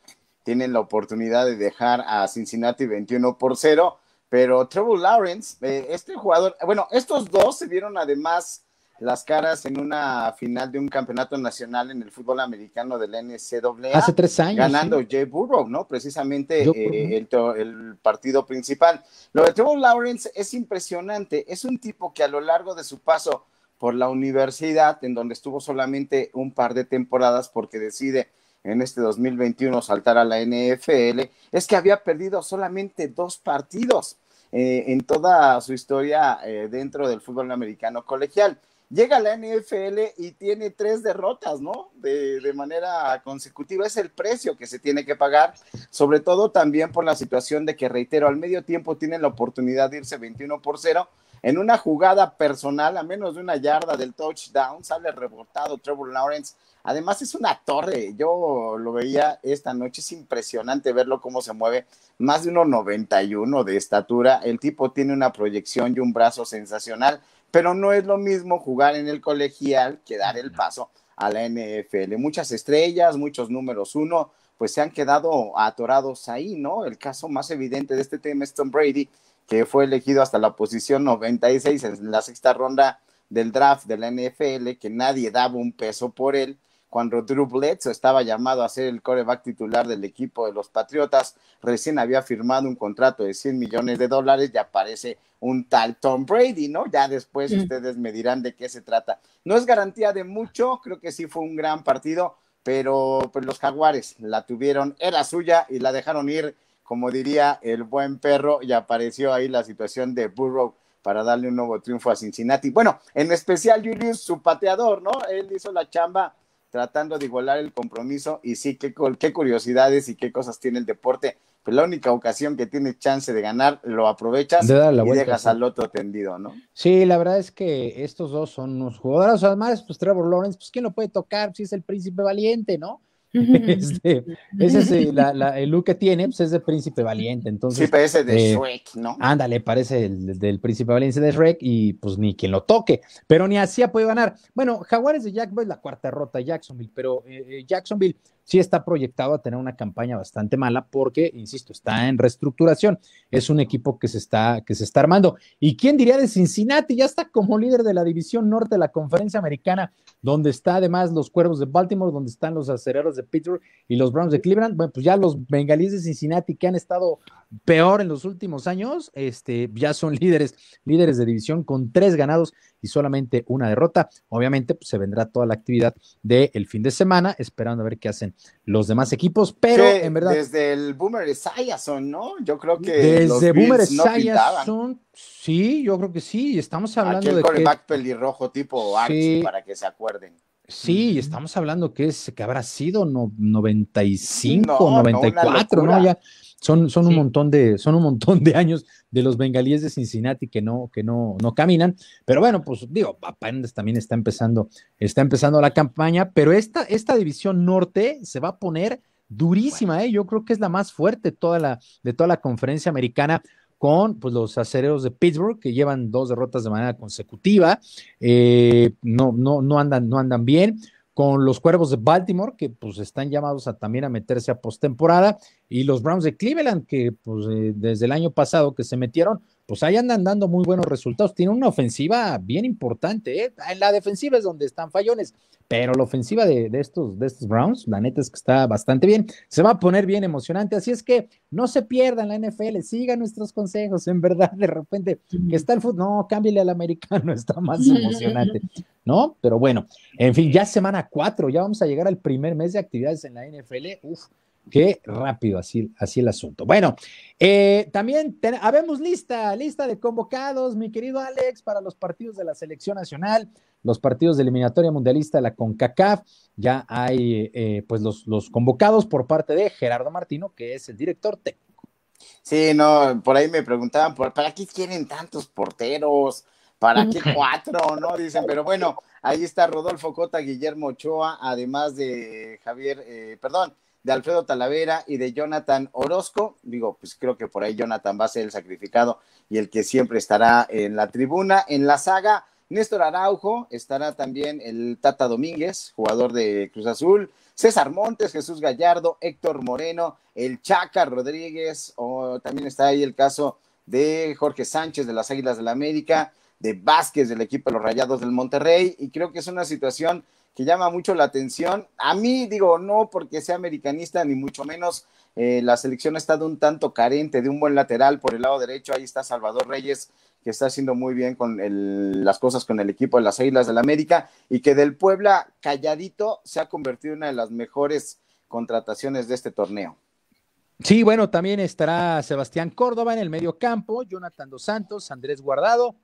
tienen la oportunidad de dejar a Cincinnati 21 por 0, pero Trevor Lawrence, eh, este jugador, bueno, estos dos se vieron además las caras en una final de un campeonato nacional en el fútbol americano del NCAA. Hace tres años. Ganando Jay Burrow, ¿no? Precisamente eh, el, el, partido principal. Lo de Trevor Lawrence es impresionante. Es un tipo que a lo largo de su paso por la universidad, en donde estuvo solamente un par de temporadas porque decide en este 2021 saltar a la NFL, es que había perdido solamente dos partidos eh, en toda su historia eh, dentro del fútbol americano colegial. Llega a la NFL y tiene tres derrotas, ¿no? De, manera consecutiva. Es el precio que se tiene que pagar, sobre todo también por la situación de que, reitero, al medio tiempo tienen la oportunidad de irse 21 por 0 en una jugada personal, a menos de una yarda del touchdown, sale rebotado Trevor Lawrence. Además, es una torre. Yo lo veía esta noche. Es impresionante verlo cómo se mueve. Más de 1,91 de estatura. El tipo tiene una proyección y un brazo sensacional. Pero no es lo mismo jugar en el colegial que dar el paso a la NFL. Muchas estrellas, muchos números uno, pues se han quedado atorados ahí, ¿no? El caso más evidente de este tema es Tom Brady, que fue elegido hasta la posición 96 en la sexta ronda del draft de la NFL, que nadie daba un peso por él, cuando Drew Bledsoe estaba llamado a ser el coreback titular del equipo de los Patriotas, recién había firmado un contrato de 100 millones de dólares y aparece un tal Tom Brady, ¿no? Ya después mm. ustedes me dirán de qué se trata. No es garantía de mucho, creo que sí fue un gran partido, pero pues, los Jaguares la tuvieron, era suya y la dejaron ir como diría el buen perro, y apareció ahí la situación de Burrow para darle un nuevo triunfo a Cincinnati. Bueno, en especial Julius, su pateador, ¿no? Él hizo la chamba tratando de igualar el compromiso y sí, qué, qué curiosidades y qué cosas tiene el deporte. Pero pues la única ocasión que tiene chance de ganar, lo aprovechas y llegas al otro tendido, ¿no? Sí, la verdad es que estos dos son unos jugadores. Además, pues Trevor Lawrence, pues ¿quién lo puede tocar si es el príncipe valiente, ¿no? <laughs> Este, ese es eh, el look que tiene, pues es de príncipe valiente. Entonces, sí, parece de eh, Shrek, ¿no? Ándale, parece el, del príncipe valiente de Shrek y pues ni quien lo toque, pero ni así ha ganar. Bueno, Jaguares de Jacksonville, la cuarta rota Jacksonville, pero eh, Jacksonville sí está proyectado a tener una campaña bastante mala porque, insisto, está en reestructuración. Es un equipo que se está, que se está armando. ¿Y quién diría de Cincinnati? Ya está como líder de la división norte de la conferencia americana, donde está además los cuervos de Baltimore, donde están los acereros de Pittsburgh y los Browns de Cleveland. Bueno, pues ya los bengalíes de Cincinnati que han estado peor en los últimos años, este, ya son líderes, líderes de división con tres ganados y solamente una derrota. Obviamente, pues, se vendrá toda la actividad del fin de semana, esperando a ver qué hacen los demás equipos, pero en verdad. Desde el Boomer Esiason, ¿no? Yo creo que. Desde Boomer Esiason, sí, yo creo que sí. Estamos hablando de. coreback que... pelirrojo tipo Archie, para que se acuerden. Sí, estamos hablando que es que habrá sido no, 95, 94, ¿no? Ya son, un montón de, son un montón de años de los bengalíes de Cincinnati que no, que no, no caminan. Pero bueno, pues digo, también está empezando, está empezando la campaña, pero esta, esta división norte se va a poner durísima, ¿eh? Yo creo que es la más fuerte toda la, de toda la conferencia americana con pues, los acereros de Pittsburgh, que llevan dos derrotas de manera consecutiva, eh, no, no, no, andan, no andan bien, con los cuervos de Baltimore, que pues están llamados a, también a meterse a postemporada, y los Browns de Cleveland, que pues, eh, desde el año pasado que se metieron, pues ahí andan dando muy buenos resultados. Tienen una ofensiva bien importante. ¿eh? En la defensiva es donde están fallones, pero la ofensiva de, estos, de estos Browns, la neta es que está bastante bien. Se va a poner bien emocionante. Así es que no se pierdan la NFL, sigan nuestros consejos. En verdad, de repente que está el fútbol, no, cámbiale al americano, <laughs> está más emocionante, ¿no? Pero bueno, en fin, ya semana cuatro. ya vamos a llegar al primer mes de actividades en la NFL. Uf Qué rápido, así, así el asunto. Bueno, eh, también habemos lista, lista de convocados, mi querido Alex, para los partidos de la selección nacional, los partidos de eliminatoria mundialista, la CONCACAF. Ya hay eh, pues los, convocados por parte de Gerardo Martino, que es el director técnico. Sí, no, por ahí me preguntaban, ¿para qué quieren tantos porteros? ¿Para qué <laughs> cuatro? No, dicen, pero bueno, ahí está Rodolfo Cota, Guillermo Ochoa, además de Javier, eh, perdón, de Alfredo Talavera y de Jonathan Orozco. Digo, pues creo que por ahí Jonathan va a ser el sacrificado y el que siempre estará en la tribuna. En la saga, Néstor Araujo, estará también el Tata Domínguez, jugador de Cruz Azul, César Montes, Jesús Gallardo, Héctor Moreno, el Chaca Rodríguez, o también está ahí el caso de Jorge Sánchez de las Águilas del la América, de Vázquez del equipo de los Rayados del Monterrey, y creo que es una situación que llama mucho la atención. A mí digo, no porque sea americanista, ni mucho menos. Eh, la selección ha estado un tanto carente de un buen lateral por el lado derecho. Ahí está Salvador Reyes, que está haciendo muy bien con las cosas con el equipo de las Islas del la América y que del Puebla calladito se ha convertido en una de las mejores contrataciones de este torneo. Sí, bueno, también estará Sebastián Córdoba en el medio campo, Jonathan Dos Santos, Andrés Guardado,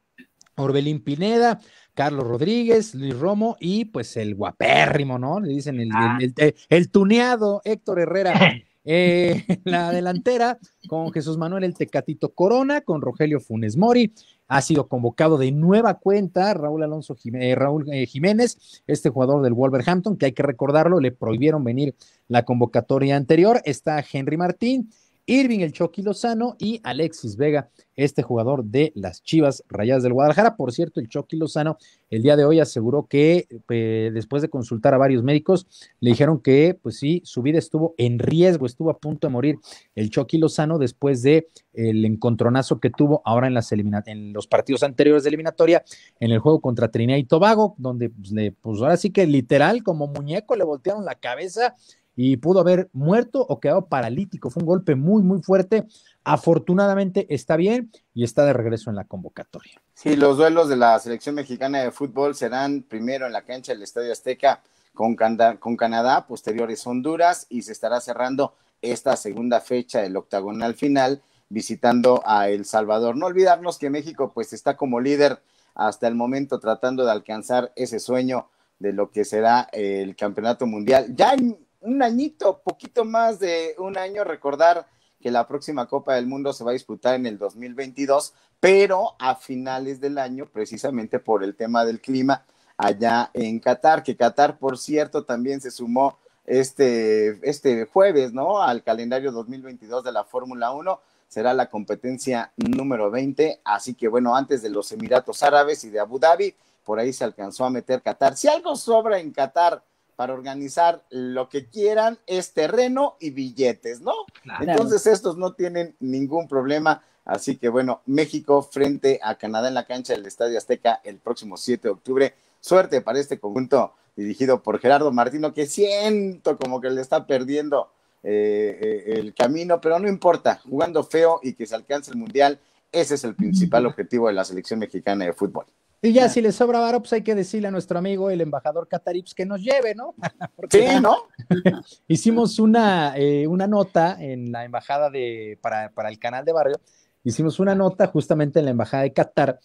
Orbelín Pineda, Carlos Rodríguez, Luis Romo y pues el guapérrimo, ¿no? Le dicen el, ah. eh, tuneado Héctor Herrera. <laughs> Eh, la delantera con Jesús Manuel el Tecatito Corona, con Rogelio Funes Mori. Ha sido convocado de nueva cuenta Raúl Alonso eh, Raúl, Jiménez, este jugador del Wolverhampton, que hay que recordarlo, le prohibieron venir la convocatoria anterior. Está Henry Martín, Irving El Chucky Lozano y Alexis Vega, este jugador de las Chivas Rayadas del Guadalajara. Por cierto, el Chucky Lozano el día de hoy aseguró que eh, después de consultar a varios médicos, le dijeron que, pues sí, su vida estuvo en riesgo, estuvo a punto de morir el Chucky Lozano después de el encontronazo que tuvo ahora en, las en los partidos anteriores de eliminatoria, en el juego contra Trinidad y Tobago, donde pues, le, pues ahora sí que literal, como muñeco, le voltearon la cabeza y pudo haber muerto o quedado paralítico. Fue un golpe muy, muy fuerte. Afortunadamente está bien y está de regreso en la convocatoria. Sí, los duelos de la selección mexicana de fútbol serán primero en la cancha del Estadio Azteca con, Canadá, con Canadá, posteriores Honduras y se estará cerrando esta segunda fecha del octagonal final visitando a El Salvador. No olvidarnos que México pues está como líder hasta el momento tratando de alcanzar ese sueño de lo que será el campeonato mundial. Ya en un añito, poquito más de un año, recordar que la próxima Copa del Mundo se va a disputar en el 2022, pero a finales del año, precisamente por el tema del clima allá en Qatar, que Qatar, por cierto, también se sumó este, este jueves, ¿no? Al calendario 2022 de la Fórmula 1 será la competencia número 20. Así que bueno, antes de los Emiratos Árabes y de Abu Dhabi, por ahí se alcanzó a meter Qatar. Si algo sobra en Qatar para organizar lo que quieran, es terreno y billetes, ¿no? Entonces estos no tienen ningún problema. Así que bueno, México frente a Canadá en la cancha del Estadio Azteca el próximo 7 de octubre. Suerte para este conjunto dirigido por Gerardo Martino, que siento como que le está perdiendo eh, eh, el camino, pero no importa, jugando feo y que se alcance el Mundial, ese es el principal objetivo de la selección mexicana de fútbol. Y ya, si le sobra barops pues hay que decirle a nuestro amigo, el embajador Catarips, pues, que nos lleve, ¿no? <laughs> sí, ¿no? <laughs> hicimos una, eh, una nota en la embajada de, para, para el canal de barrio, hicimos una nota justamente en la embajada de Qatar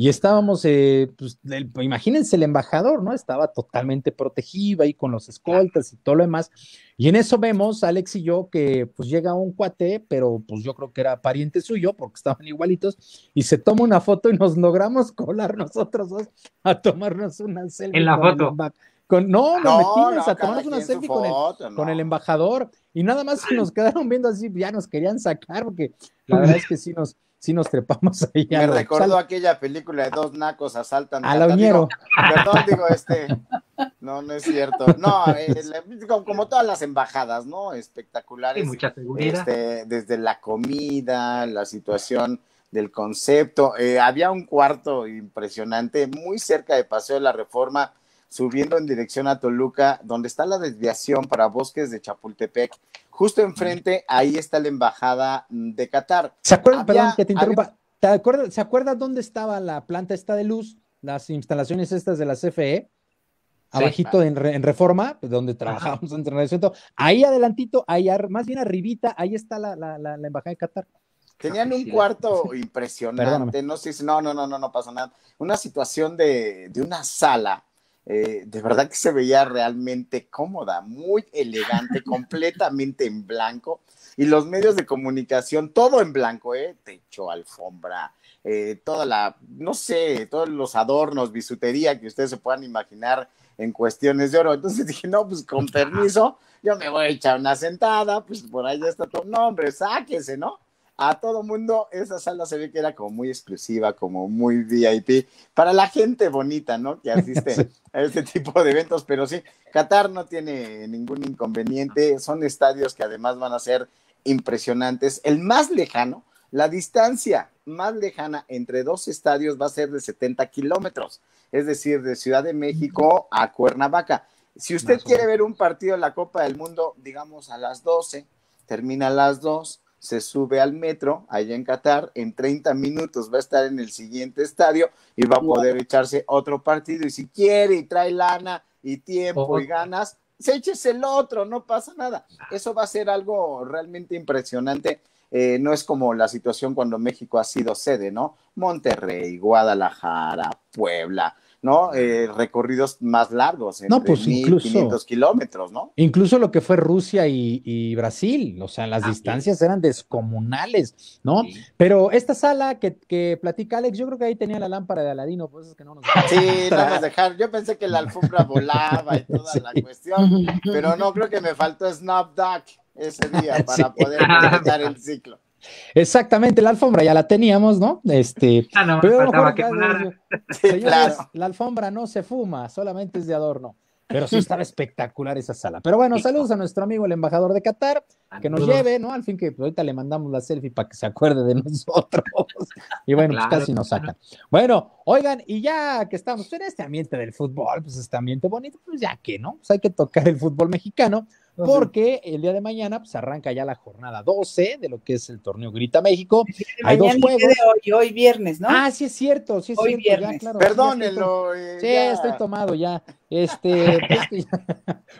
y estábamos, eh, pues, imagínense, el embajador, ¿no? Estaba totalmente protegido ahí con los escoltas y todo lo demás. Y en eso vemos, Alex y yo, que pues llega un cuate, pero pues yo creo que era pariente suyo, porque estaban igualitos, y se toma una foto y nos logramos <laughs> colar nosotros dos a tomarnos una selfie. En la foto. no, nos metimos a tomarnos una selfie con, el, embajador. Y nada más nos <clears throat> quedaron viendo así, ya nos querían sacar, porque la <clears throat> verdad es que sí nos si nos trepamos ahí. Me recordó aquella película de dos nacos asaltan. A la uñero. perdón, digo, este, no, no es cierto. No, eh, como todas las embajadas, ¿no? Espectaculares. Este, desde la comida, la situación del concepto. Eh, había un cuarto impresionante muy cerca de Paseo de la Reforma, subiendo en dirección a Toluca, donde está la desviación para Bosques de Chapultepec. Justo enfrente, ahí está la embajada de Qatar. ¿Se acuerdan, perdón, que te interrumpa? acuerdas, ¿Se acuerdan dónde estaba la planta esta de luz? Las instalaciones estas de la CFE, abajito en, Reforma, donde trabajamos en el ahí adelantito, ahí más bien arribita, ahí está la, embajada de Qatar. Tenían ah, un cuarto <laughs> impresionante, no sé, no, no, no, no, no pasó nada. Una situación de una sala eh, de verdad que se veía realmente cómoda, muy elegante, <laughs> completamente en blanco. Y los medios de comunicación, todo en blanco, ¿eh? Techo, alfombra, eh, toda la, no sé, todos los adornos, bisutería que ustedes se puedan imaginar en cuestiones de oro. Entonces dije, no, pues con permiso, yo me voy a echar una sentada, pues por ahí ya está tu nombre, hombre, sáquese, ¿no? a todo mundo. Esa sala se ve que era como muy exclusiva, como muy VIP, para la gente bonita, ¿no? Que asiste a este tipo de eventos. Pero sí, Qatar no tiene ningún inconveniente. Son estadios que además van a ser impresionantes. El más lejano, la distancia más lejana entre dos estadios va a ser de 70 kilómetros, es decir, de Ciudad de México a Cuernavaca. Si usted quiere ver un partido de la Copa del Mundo, digamos a las 12, termina a las 2, se sube al metro allá en Qatar, en 30 minutos va a estar en el siguiente estadio y va a poder echarse otro partido y si quiere y trae lana y tiempo y ganas, se eches el otro, no pasa nada. Eso va a ser algo realmente impresionante. Eh, no es como la situación cuando México ha sido sede, ¿no? Monterrey, Guadalajara, Puebla, ¿no? Eh, recorridos más largos, no, pues incluso kilómetros, ¿no? Incluso lo que fue Rusia y, Brasil, o sea, las distancias eran descomunales, ¿no? Pero esta sala que, que, platica Alex, yo creo que ahí tenía la lámpara de Aladino, por eso es que no nos Sí, <laughs> no a dejar yo pensé que la alfombra volaba y toda la cuestión, pero no, creo que me faltó SnapDuck ese día <laughs> para poder ah, completar el ciclo. Exactamente, la alfombra ya la teníamos, ¿no? Este, ah, no, pero que <laughs> señores, la alfombra no se fuma, solamente es de adorno. Pero sí estaba espectacular esa sala. Pero bueno, saludos a nuestro amigo el embajador de Qatar, que nos lleve, ¿no? Al fin que ahorita le mandamos la selfie para que se acuerde de <laughs> nosotros. Y bueno, pues casi nos sacan. Bueno, oigan, y ya que estamos en este ambiente del fútbol, pues este ambiente bonito, pues ya que, ¿no? Pues hay que tocar el fútbol mexicano porque el día de mañana se pues, arranca ya la jornada 12 de lo que es el torneo Grita México. Hay dos juegos. Hoy, viernes, ¿no? Ah, sí es cierto, sí es hoy Viernes. Ya, Perdónenlo. Eh, sí, estoy, tomado ya. Este, <laughs> pues,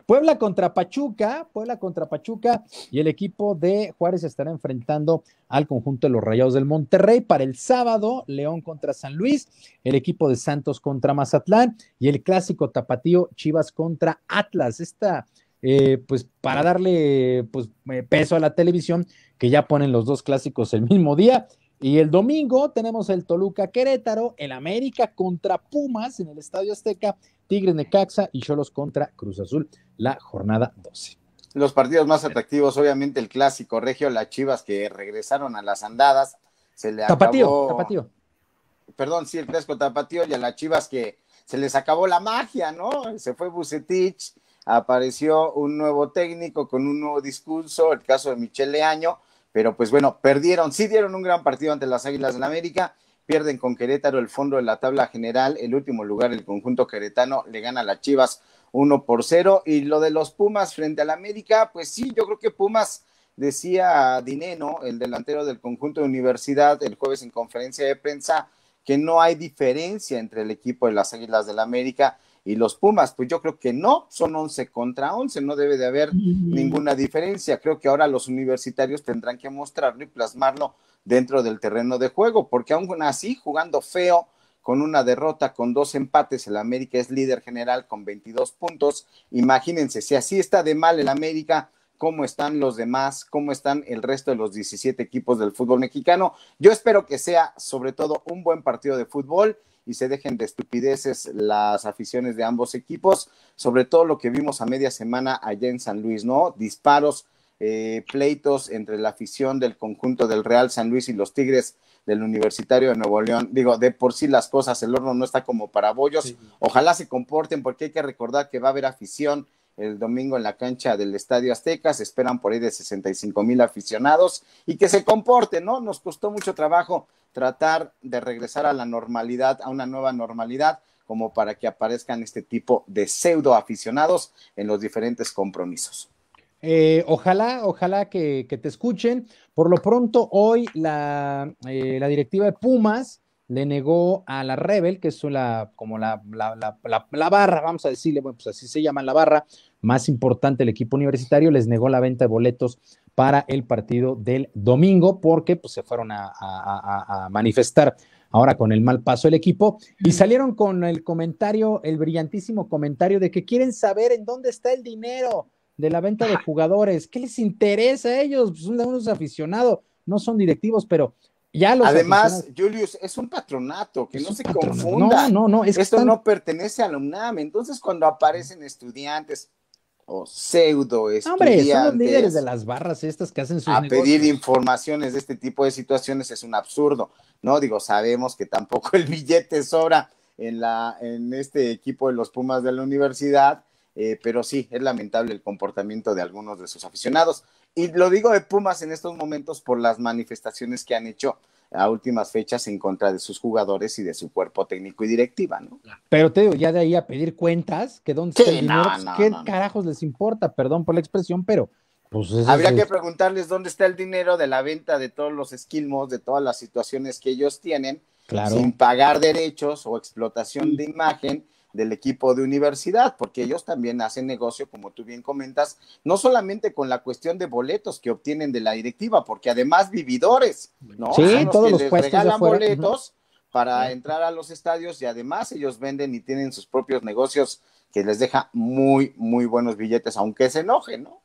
Puebla contra Pachuca, Puebla contra Pachuca y el equipo de Juárez estará enfrentando al conjunto de los Rayados del Monterrey para el sábado, León contra San Luis, el equipo de Santos contra Mazatlán y el clásico tapatío Chivas contra Atlas. Esta eh, pues para darle pues, eh, peso a la televisión, que ya ponen los dos clásicos el mismo día. Y el domingo tenemos el Toluca Querétaro, el América contra Pumas en el Estadio Azteca, Tigres de Caxa y Cholos contra Cruz Azul, la jornada 12. Los partidos más atractivos, obviamente el clásico Regio, las Chivas que regresaron a las andadas. Se le tapatío, Perdón, sí, el clásico tapatío y a las Chivas que se les acabó la magia, ¿no? Se fue Bucetich, apareció un nuevo técnico con un nuevo discurso, el caso de Michelle Leaño, pero pues bueno, perdieron, sí dieron un gran partido ante las Águilas de la América, pierden con Querétaro el fondo de la tabla general, el último lugar el conjunto queretano le gana a las Chivas 1 por 0 y lo de los Pumas frente al América, pues sí, yo creo que Pumas decía Dineno, el delantero del conjunto de universidad, el jueves en conferencia de prensa, que no hay diferencia entre el equipo de las Águilas del la América y los Pumas, pues yo creo que no, son 11 contra 11, no debe de haber ninguna diferencia. Creo que ahora los universitarios tendrán que mostrarlo y plasmarlo dentro del terreno de juego, porque aún así, jugando feo, con una derrota, con dos empates, el América es líder general con 22 puntos. Imagínense, si así está de mal el América, cómo están los demás, cómo están el resto de los 17 equipos del fútbol mexicano. Yo espero que sea sobre todo un buen partido de fútbol y se dejen de estupideces las aficiones de ambos equipos, sobre todo lo que vimos a media semana allá en San Luis, ¿no? Disparos, eh, pleitos entre la afición del conjunto del Real San Luis y los Tigres del Universitario de Nuevo León. Digo, de por sí las cosas, el horno no está como para bollos. Ojalá se comporten porque hay que recordar que va a haber afición el domingo en la cancha del Estadio Azteca. Se esperan por ahí de 65 mil aficionados y que se comporte, ¿no? Nos costó mucho trabajo tratar de regresar a la normalidad, a una nueva normalidad, como para que aparezcan este tipo de pseudo aficionados en los diferentes compromisos. Eh, ojalá, ojalá que, te escuchen. Por lo pronto, hoy eh, la, directiva de Pumas le negó a la Rebel, que es la, como la, la, la, barra, vamos a decirle, bueno, pues así se llama la barra, más importante, el equipo universitario, les negó la venta de boletos para el partido del domingo porque pues, se fueron a, manifestar ahora con el mal paso del equipo, y salieron con el comentario, el brillantísimo comentario de que quieren saber en dónde está el dinero de la venta de jugadores, ¿qué les interesa a ellos? Pues son unos aficionados, no son directivos, pero ya los Además, Julius, es un patronato, que no se confunda. No, no, no. Esto no pertenece a la UNAM. Entonces, cuando aparecen estudiantes, o pseudo Hombre, son líderes de las barras estas que hacen sus a pedir informaciones de este tipo de situaciones es un absurdo, ¿no? Digo, sabemos que tampoco <laughs> el billete sobra en, la, en este equipo de los Pumas de la universidad, eh, pero sí, es lamentable el comportamiento de algunos de sus aficionados. Y lo digo de Pumas en estos momentos por las manifestaciones que han hecho a últimas fechas en contra de sus jugadores y de su cuerpo técnico y directiva, ¿no? Pero te digo, ya de ahí a pedir cuentas, que dónde está el dinero, pues, ¿qué carajos les importa? Perdón por la expresión, pero pues Habría que preguntarles dónde está el dinero de la venta de todos los esquilmos, de todas las situaciones que ellos tienen, sin pagar derechos o explotación de imagen del equipo de universidad, porque ellos también hacen negocio, como tú bien comentas, no solamente con la cuestión de boletos que obtienen de la directiva, porque además vividores, ¿no? todos que les regalan boletos para entrar a los estadios y además ellos venden y tienen sus propios negocios que les deja muy, muy buenos billetes, aunque se enojen, ¿no?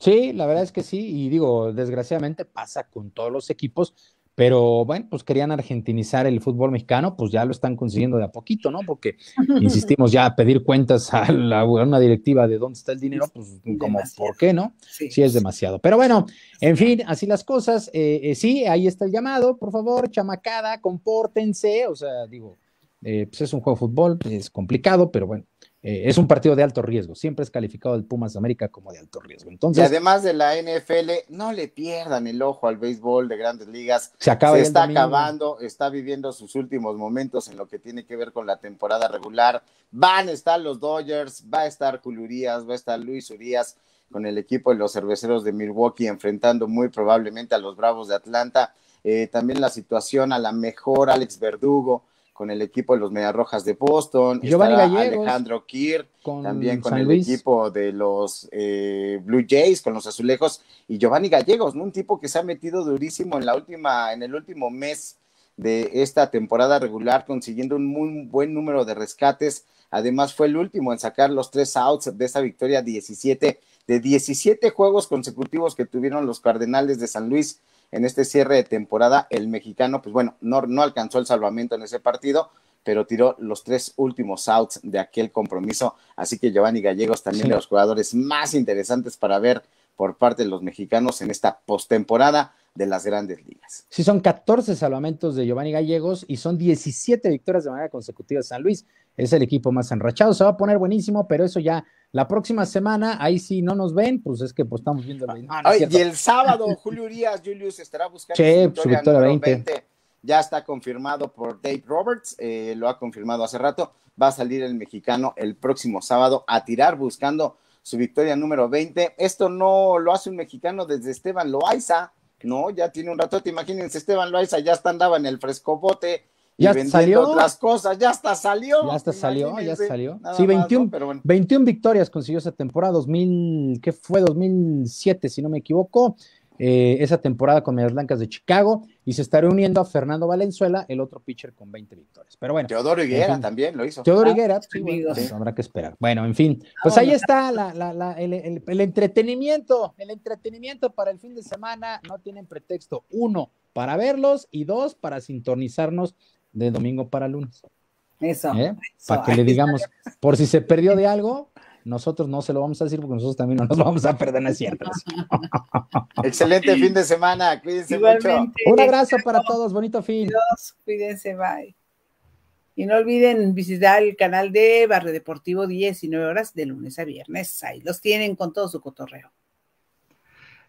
Sí, la verdad es que sí, y digo, desgraciadamente pasa con todos los equipos, pero bueno, pues querían argentinizar el fútbol mexicano, pues ya lo están consiguiendo de a poquito, ¿no? Porque insistimos ya a pedir cuentas <laughs> a, una directiva de dónde está el dinero, pues como por qué, ¿no? Sí. es demasiado. Pero bueno, en fin, así las cosas. Eh, eh, sí, ahí está el llamado, por favor, chamacada, compórtense, o sea, digo, eh, pues es un juego de fútbol, es complicado, pero bueno, eh, es un partido de alto riesgo. Siempre es calificado el Pumas de América como de alto riesgo. Entonces, y además de la NFL, no le pierdan el ojo al béisbol de grandes ligas. Se, acaba está acabando, está viviendo sus últimos momentos en lo que tiene que ver con la temporada regular. Van a estar los Dodgers, va a estar Culurías, va a estar Luis Urias con el equipo de los cerveceros de Milwaukee enfrentando muy probablemente a los Bravos de Atlanta. Eh, también la situación a la mejor Alex Verdugo con el equipo de los Mediarrojas de Boston, Alejandro Kier, también con el equipo de los eh, Blue Jays, con los Azulejos, y Giovanni Gallegos, un tipo que se ha metido durísimo en la última, en el último mes de esta temporada regular, consiguiendo un muy buen número de rescates. Además, fue el último en sacar los tres outs de esa victoria 17 de 17 juegos consecutivos que tuvieron los Cardenales de San Luis en este cierre de temporada, el mexicano, pues bueno, no, alcanzó el salvamento en ese partido, pero tiró los tres últimos outs de aquel compromiso. Así que Giovanni Gallegos también uno de los jugadores más interesantes para ver por parte de los mexicanos en esta postemporada de las grandes ligas. Sí, son 14 salvamentos de Giovanni Gallegos y son 17 victorias de manera consecutiva de San Luis. Es el equipo más enrachado, se va a poner buenísimo, pero eso ya la próxima semana, ahí sí no nos ven, pues es que pues, estamos viendo ah, y el sábado, Julio Urias, Julius estará buscando su pues, victoria, número 20. Ya está confirmado por Dave Roberts, eh, lo ha confirmado hace rato. Va a salir el mexicano el próximo sábado a tirar buscando su victoria número 20. Esto no lo hace un mexicano desde Esteban Loaiza, ¿no? Ya tiene un rato, te imagínense, Esteban Loaiza ya está andaba en el frescobote ya salió. Otras cosas, ya hasta salió. Ya hasta salió, ya salió. Sí, 21, 21 victorias consiguió esa temporada, 2000, ¿qué fue? 2007, si no me equivoco. Eh, esa temporada con Medias Blancas de Chicago y se estará uniendo a Fernando Valenzuela, el otro pitcher con 20 victorias. Pero bueno. Teodoro Higuera también lo hizo. Teodoro ah, Higuera, sí, pues, habrá que esperar. Bueno, en fin, ah, pues ahí está la, la, la, el, el entretenimiento, el entretenimiento para el fin de semana. No tienen pretexto, uno, para verlos y dos, para sintonizarnos de domingo para lunes. ¿Eh? Eso. para que le digamos, por si se perdió de algo, nosotros no se lo vamos a decir porque nosotros también no nos vamos a perder, siempre. cierto. <laughs> Excelente fin de semana, cuídense mucho. Un abrazo para todos, bonito fin. Dios, cuídense, bye. Y no olviden visitar el canal de Barrio Deportivo 19 horas de lunes a viernes. Ahí los tienen con todo su cotorreo.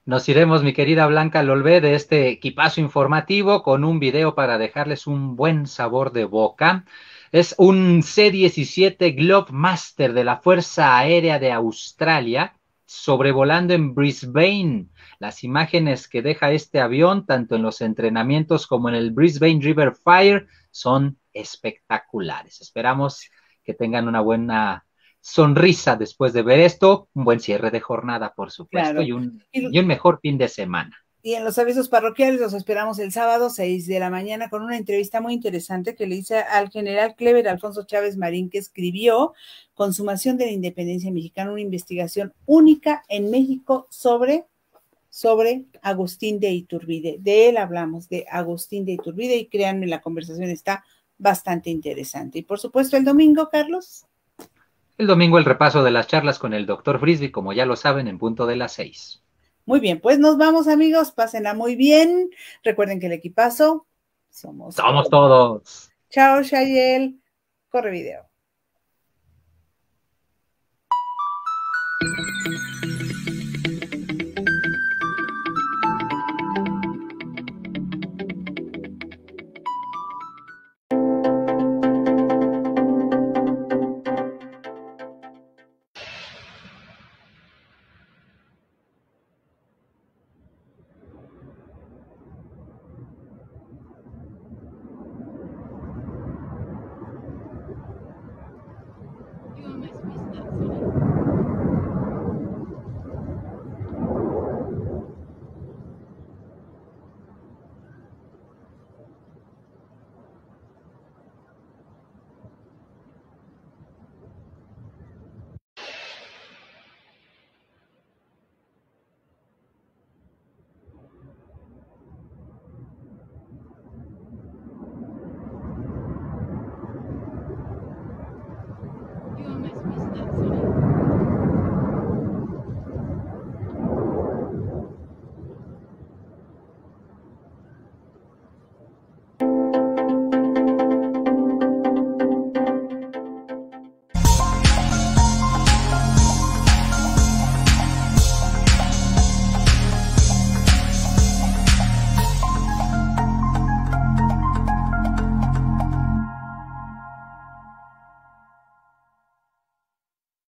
Nos iremos, mi querida Blanca Lolbe, de este equipazo informativo con un video para dejarles un buen sabor de boca. Es un C-17 Globemaster de la Fuerza Aérea de Australia sobrevolando en Brisbane. Las imágenes que deja este avión, tanto en los entrenamientos como en el Brisbane River Fire, son espectaculares. Esperamos que tengan una buena sonrisa después de ver esto, un buen cierre de jornada, por supuesto, y, un, mejor fin de semana. Y en los avisos parroquiales los esperamos el sábado 6 de la mañana con una entrevista muy interesante que le hice al general Clever Alfonso Chávez Marín, que escribió Consumación de la Independencia Mexicana, una investigación única en México sobre sobre Agustín de Iturbide. De él hablamos, de Agustín de Iturbide, y créanme, la conversación está bastante interesante. Y por supuesto, el domingo, Carlos. El domingo el repaso de las charlas con el doctor Frisby, como ya lo saben, en punto de las seis. Muy bien, pues nos vamos amigos, pásenla muy bien. Recuerden que el equipazo somos... Somos todos. Chao, Shayel. Corre video.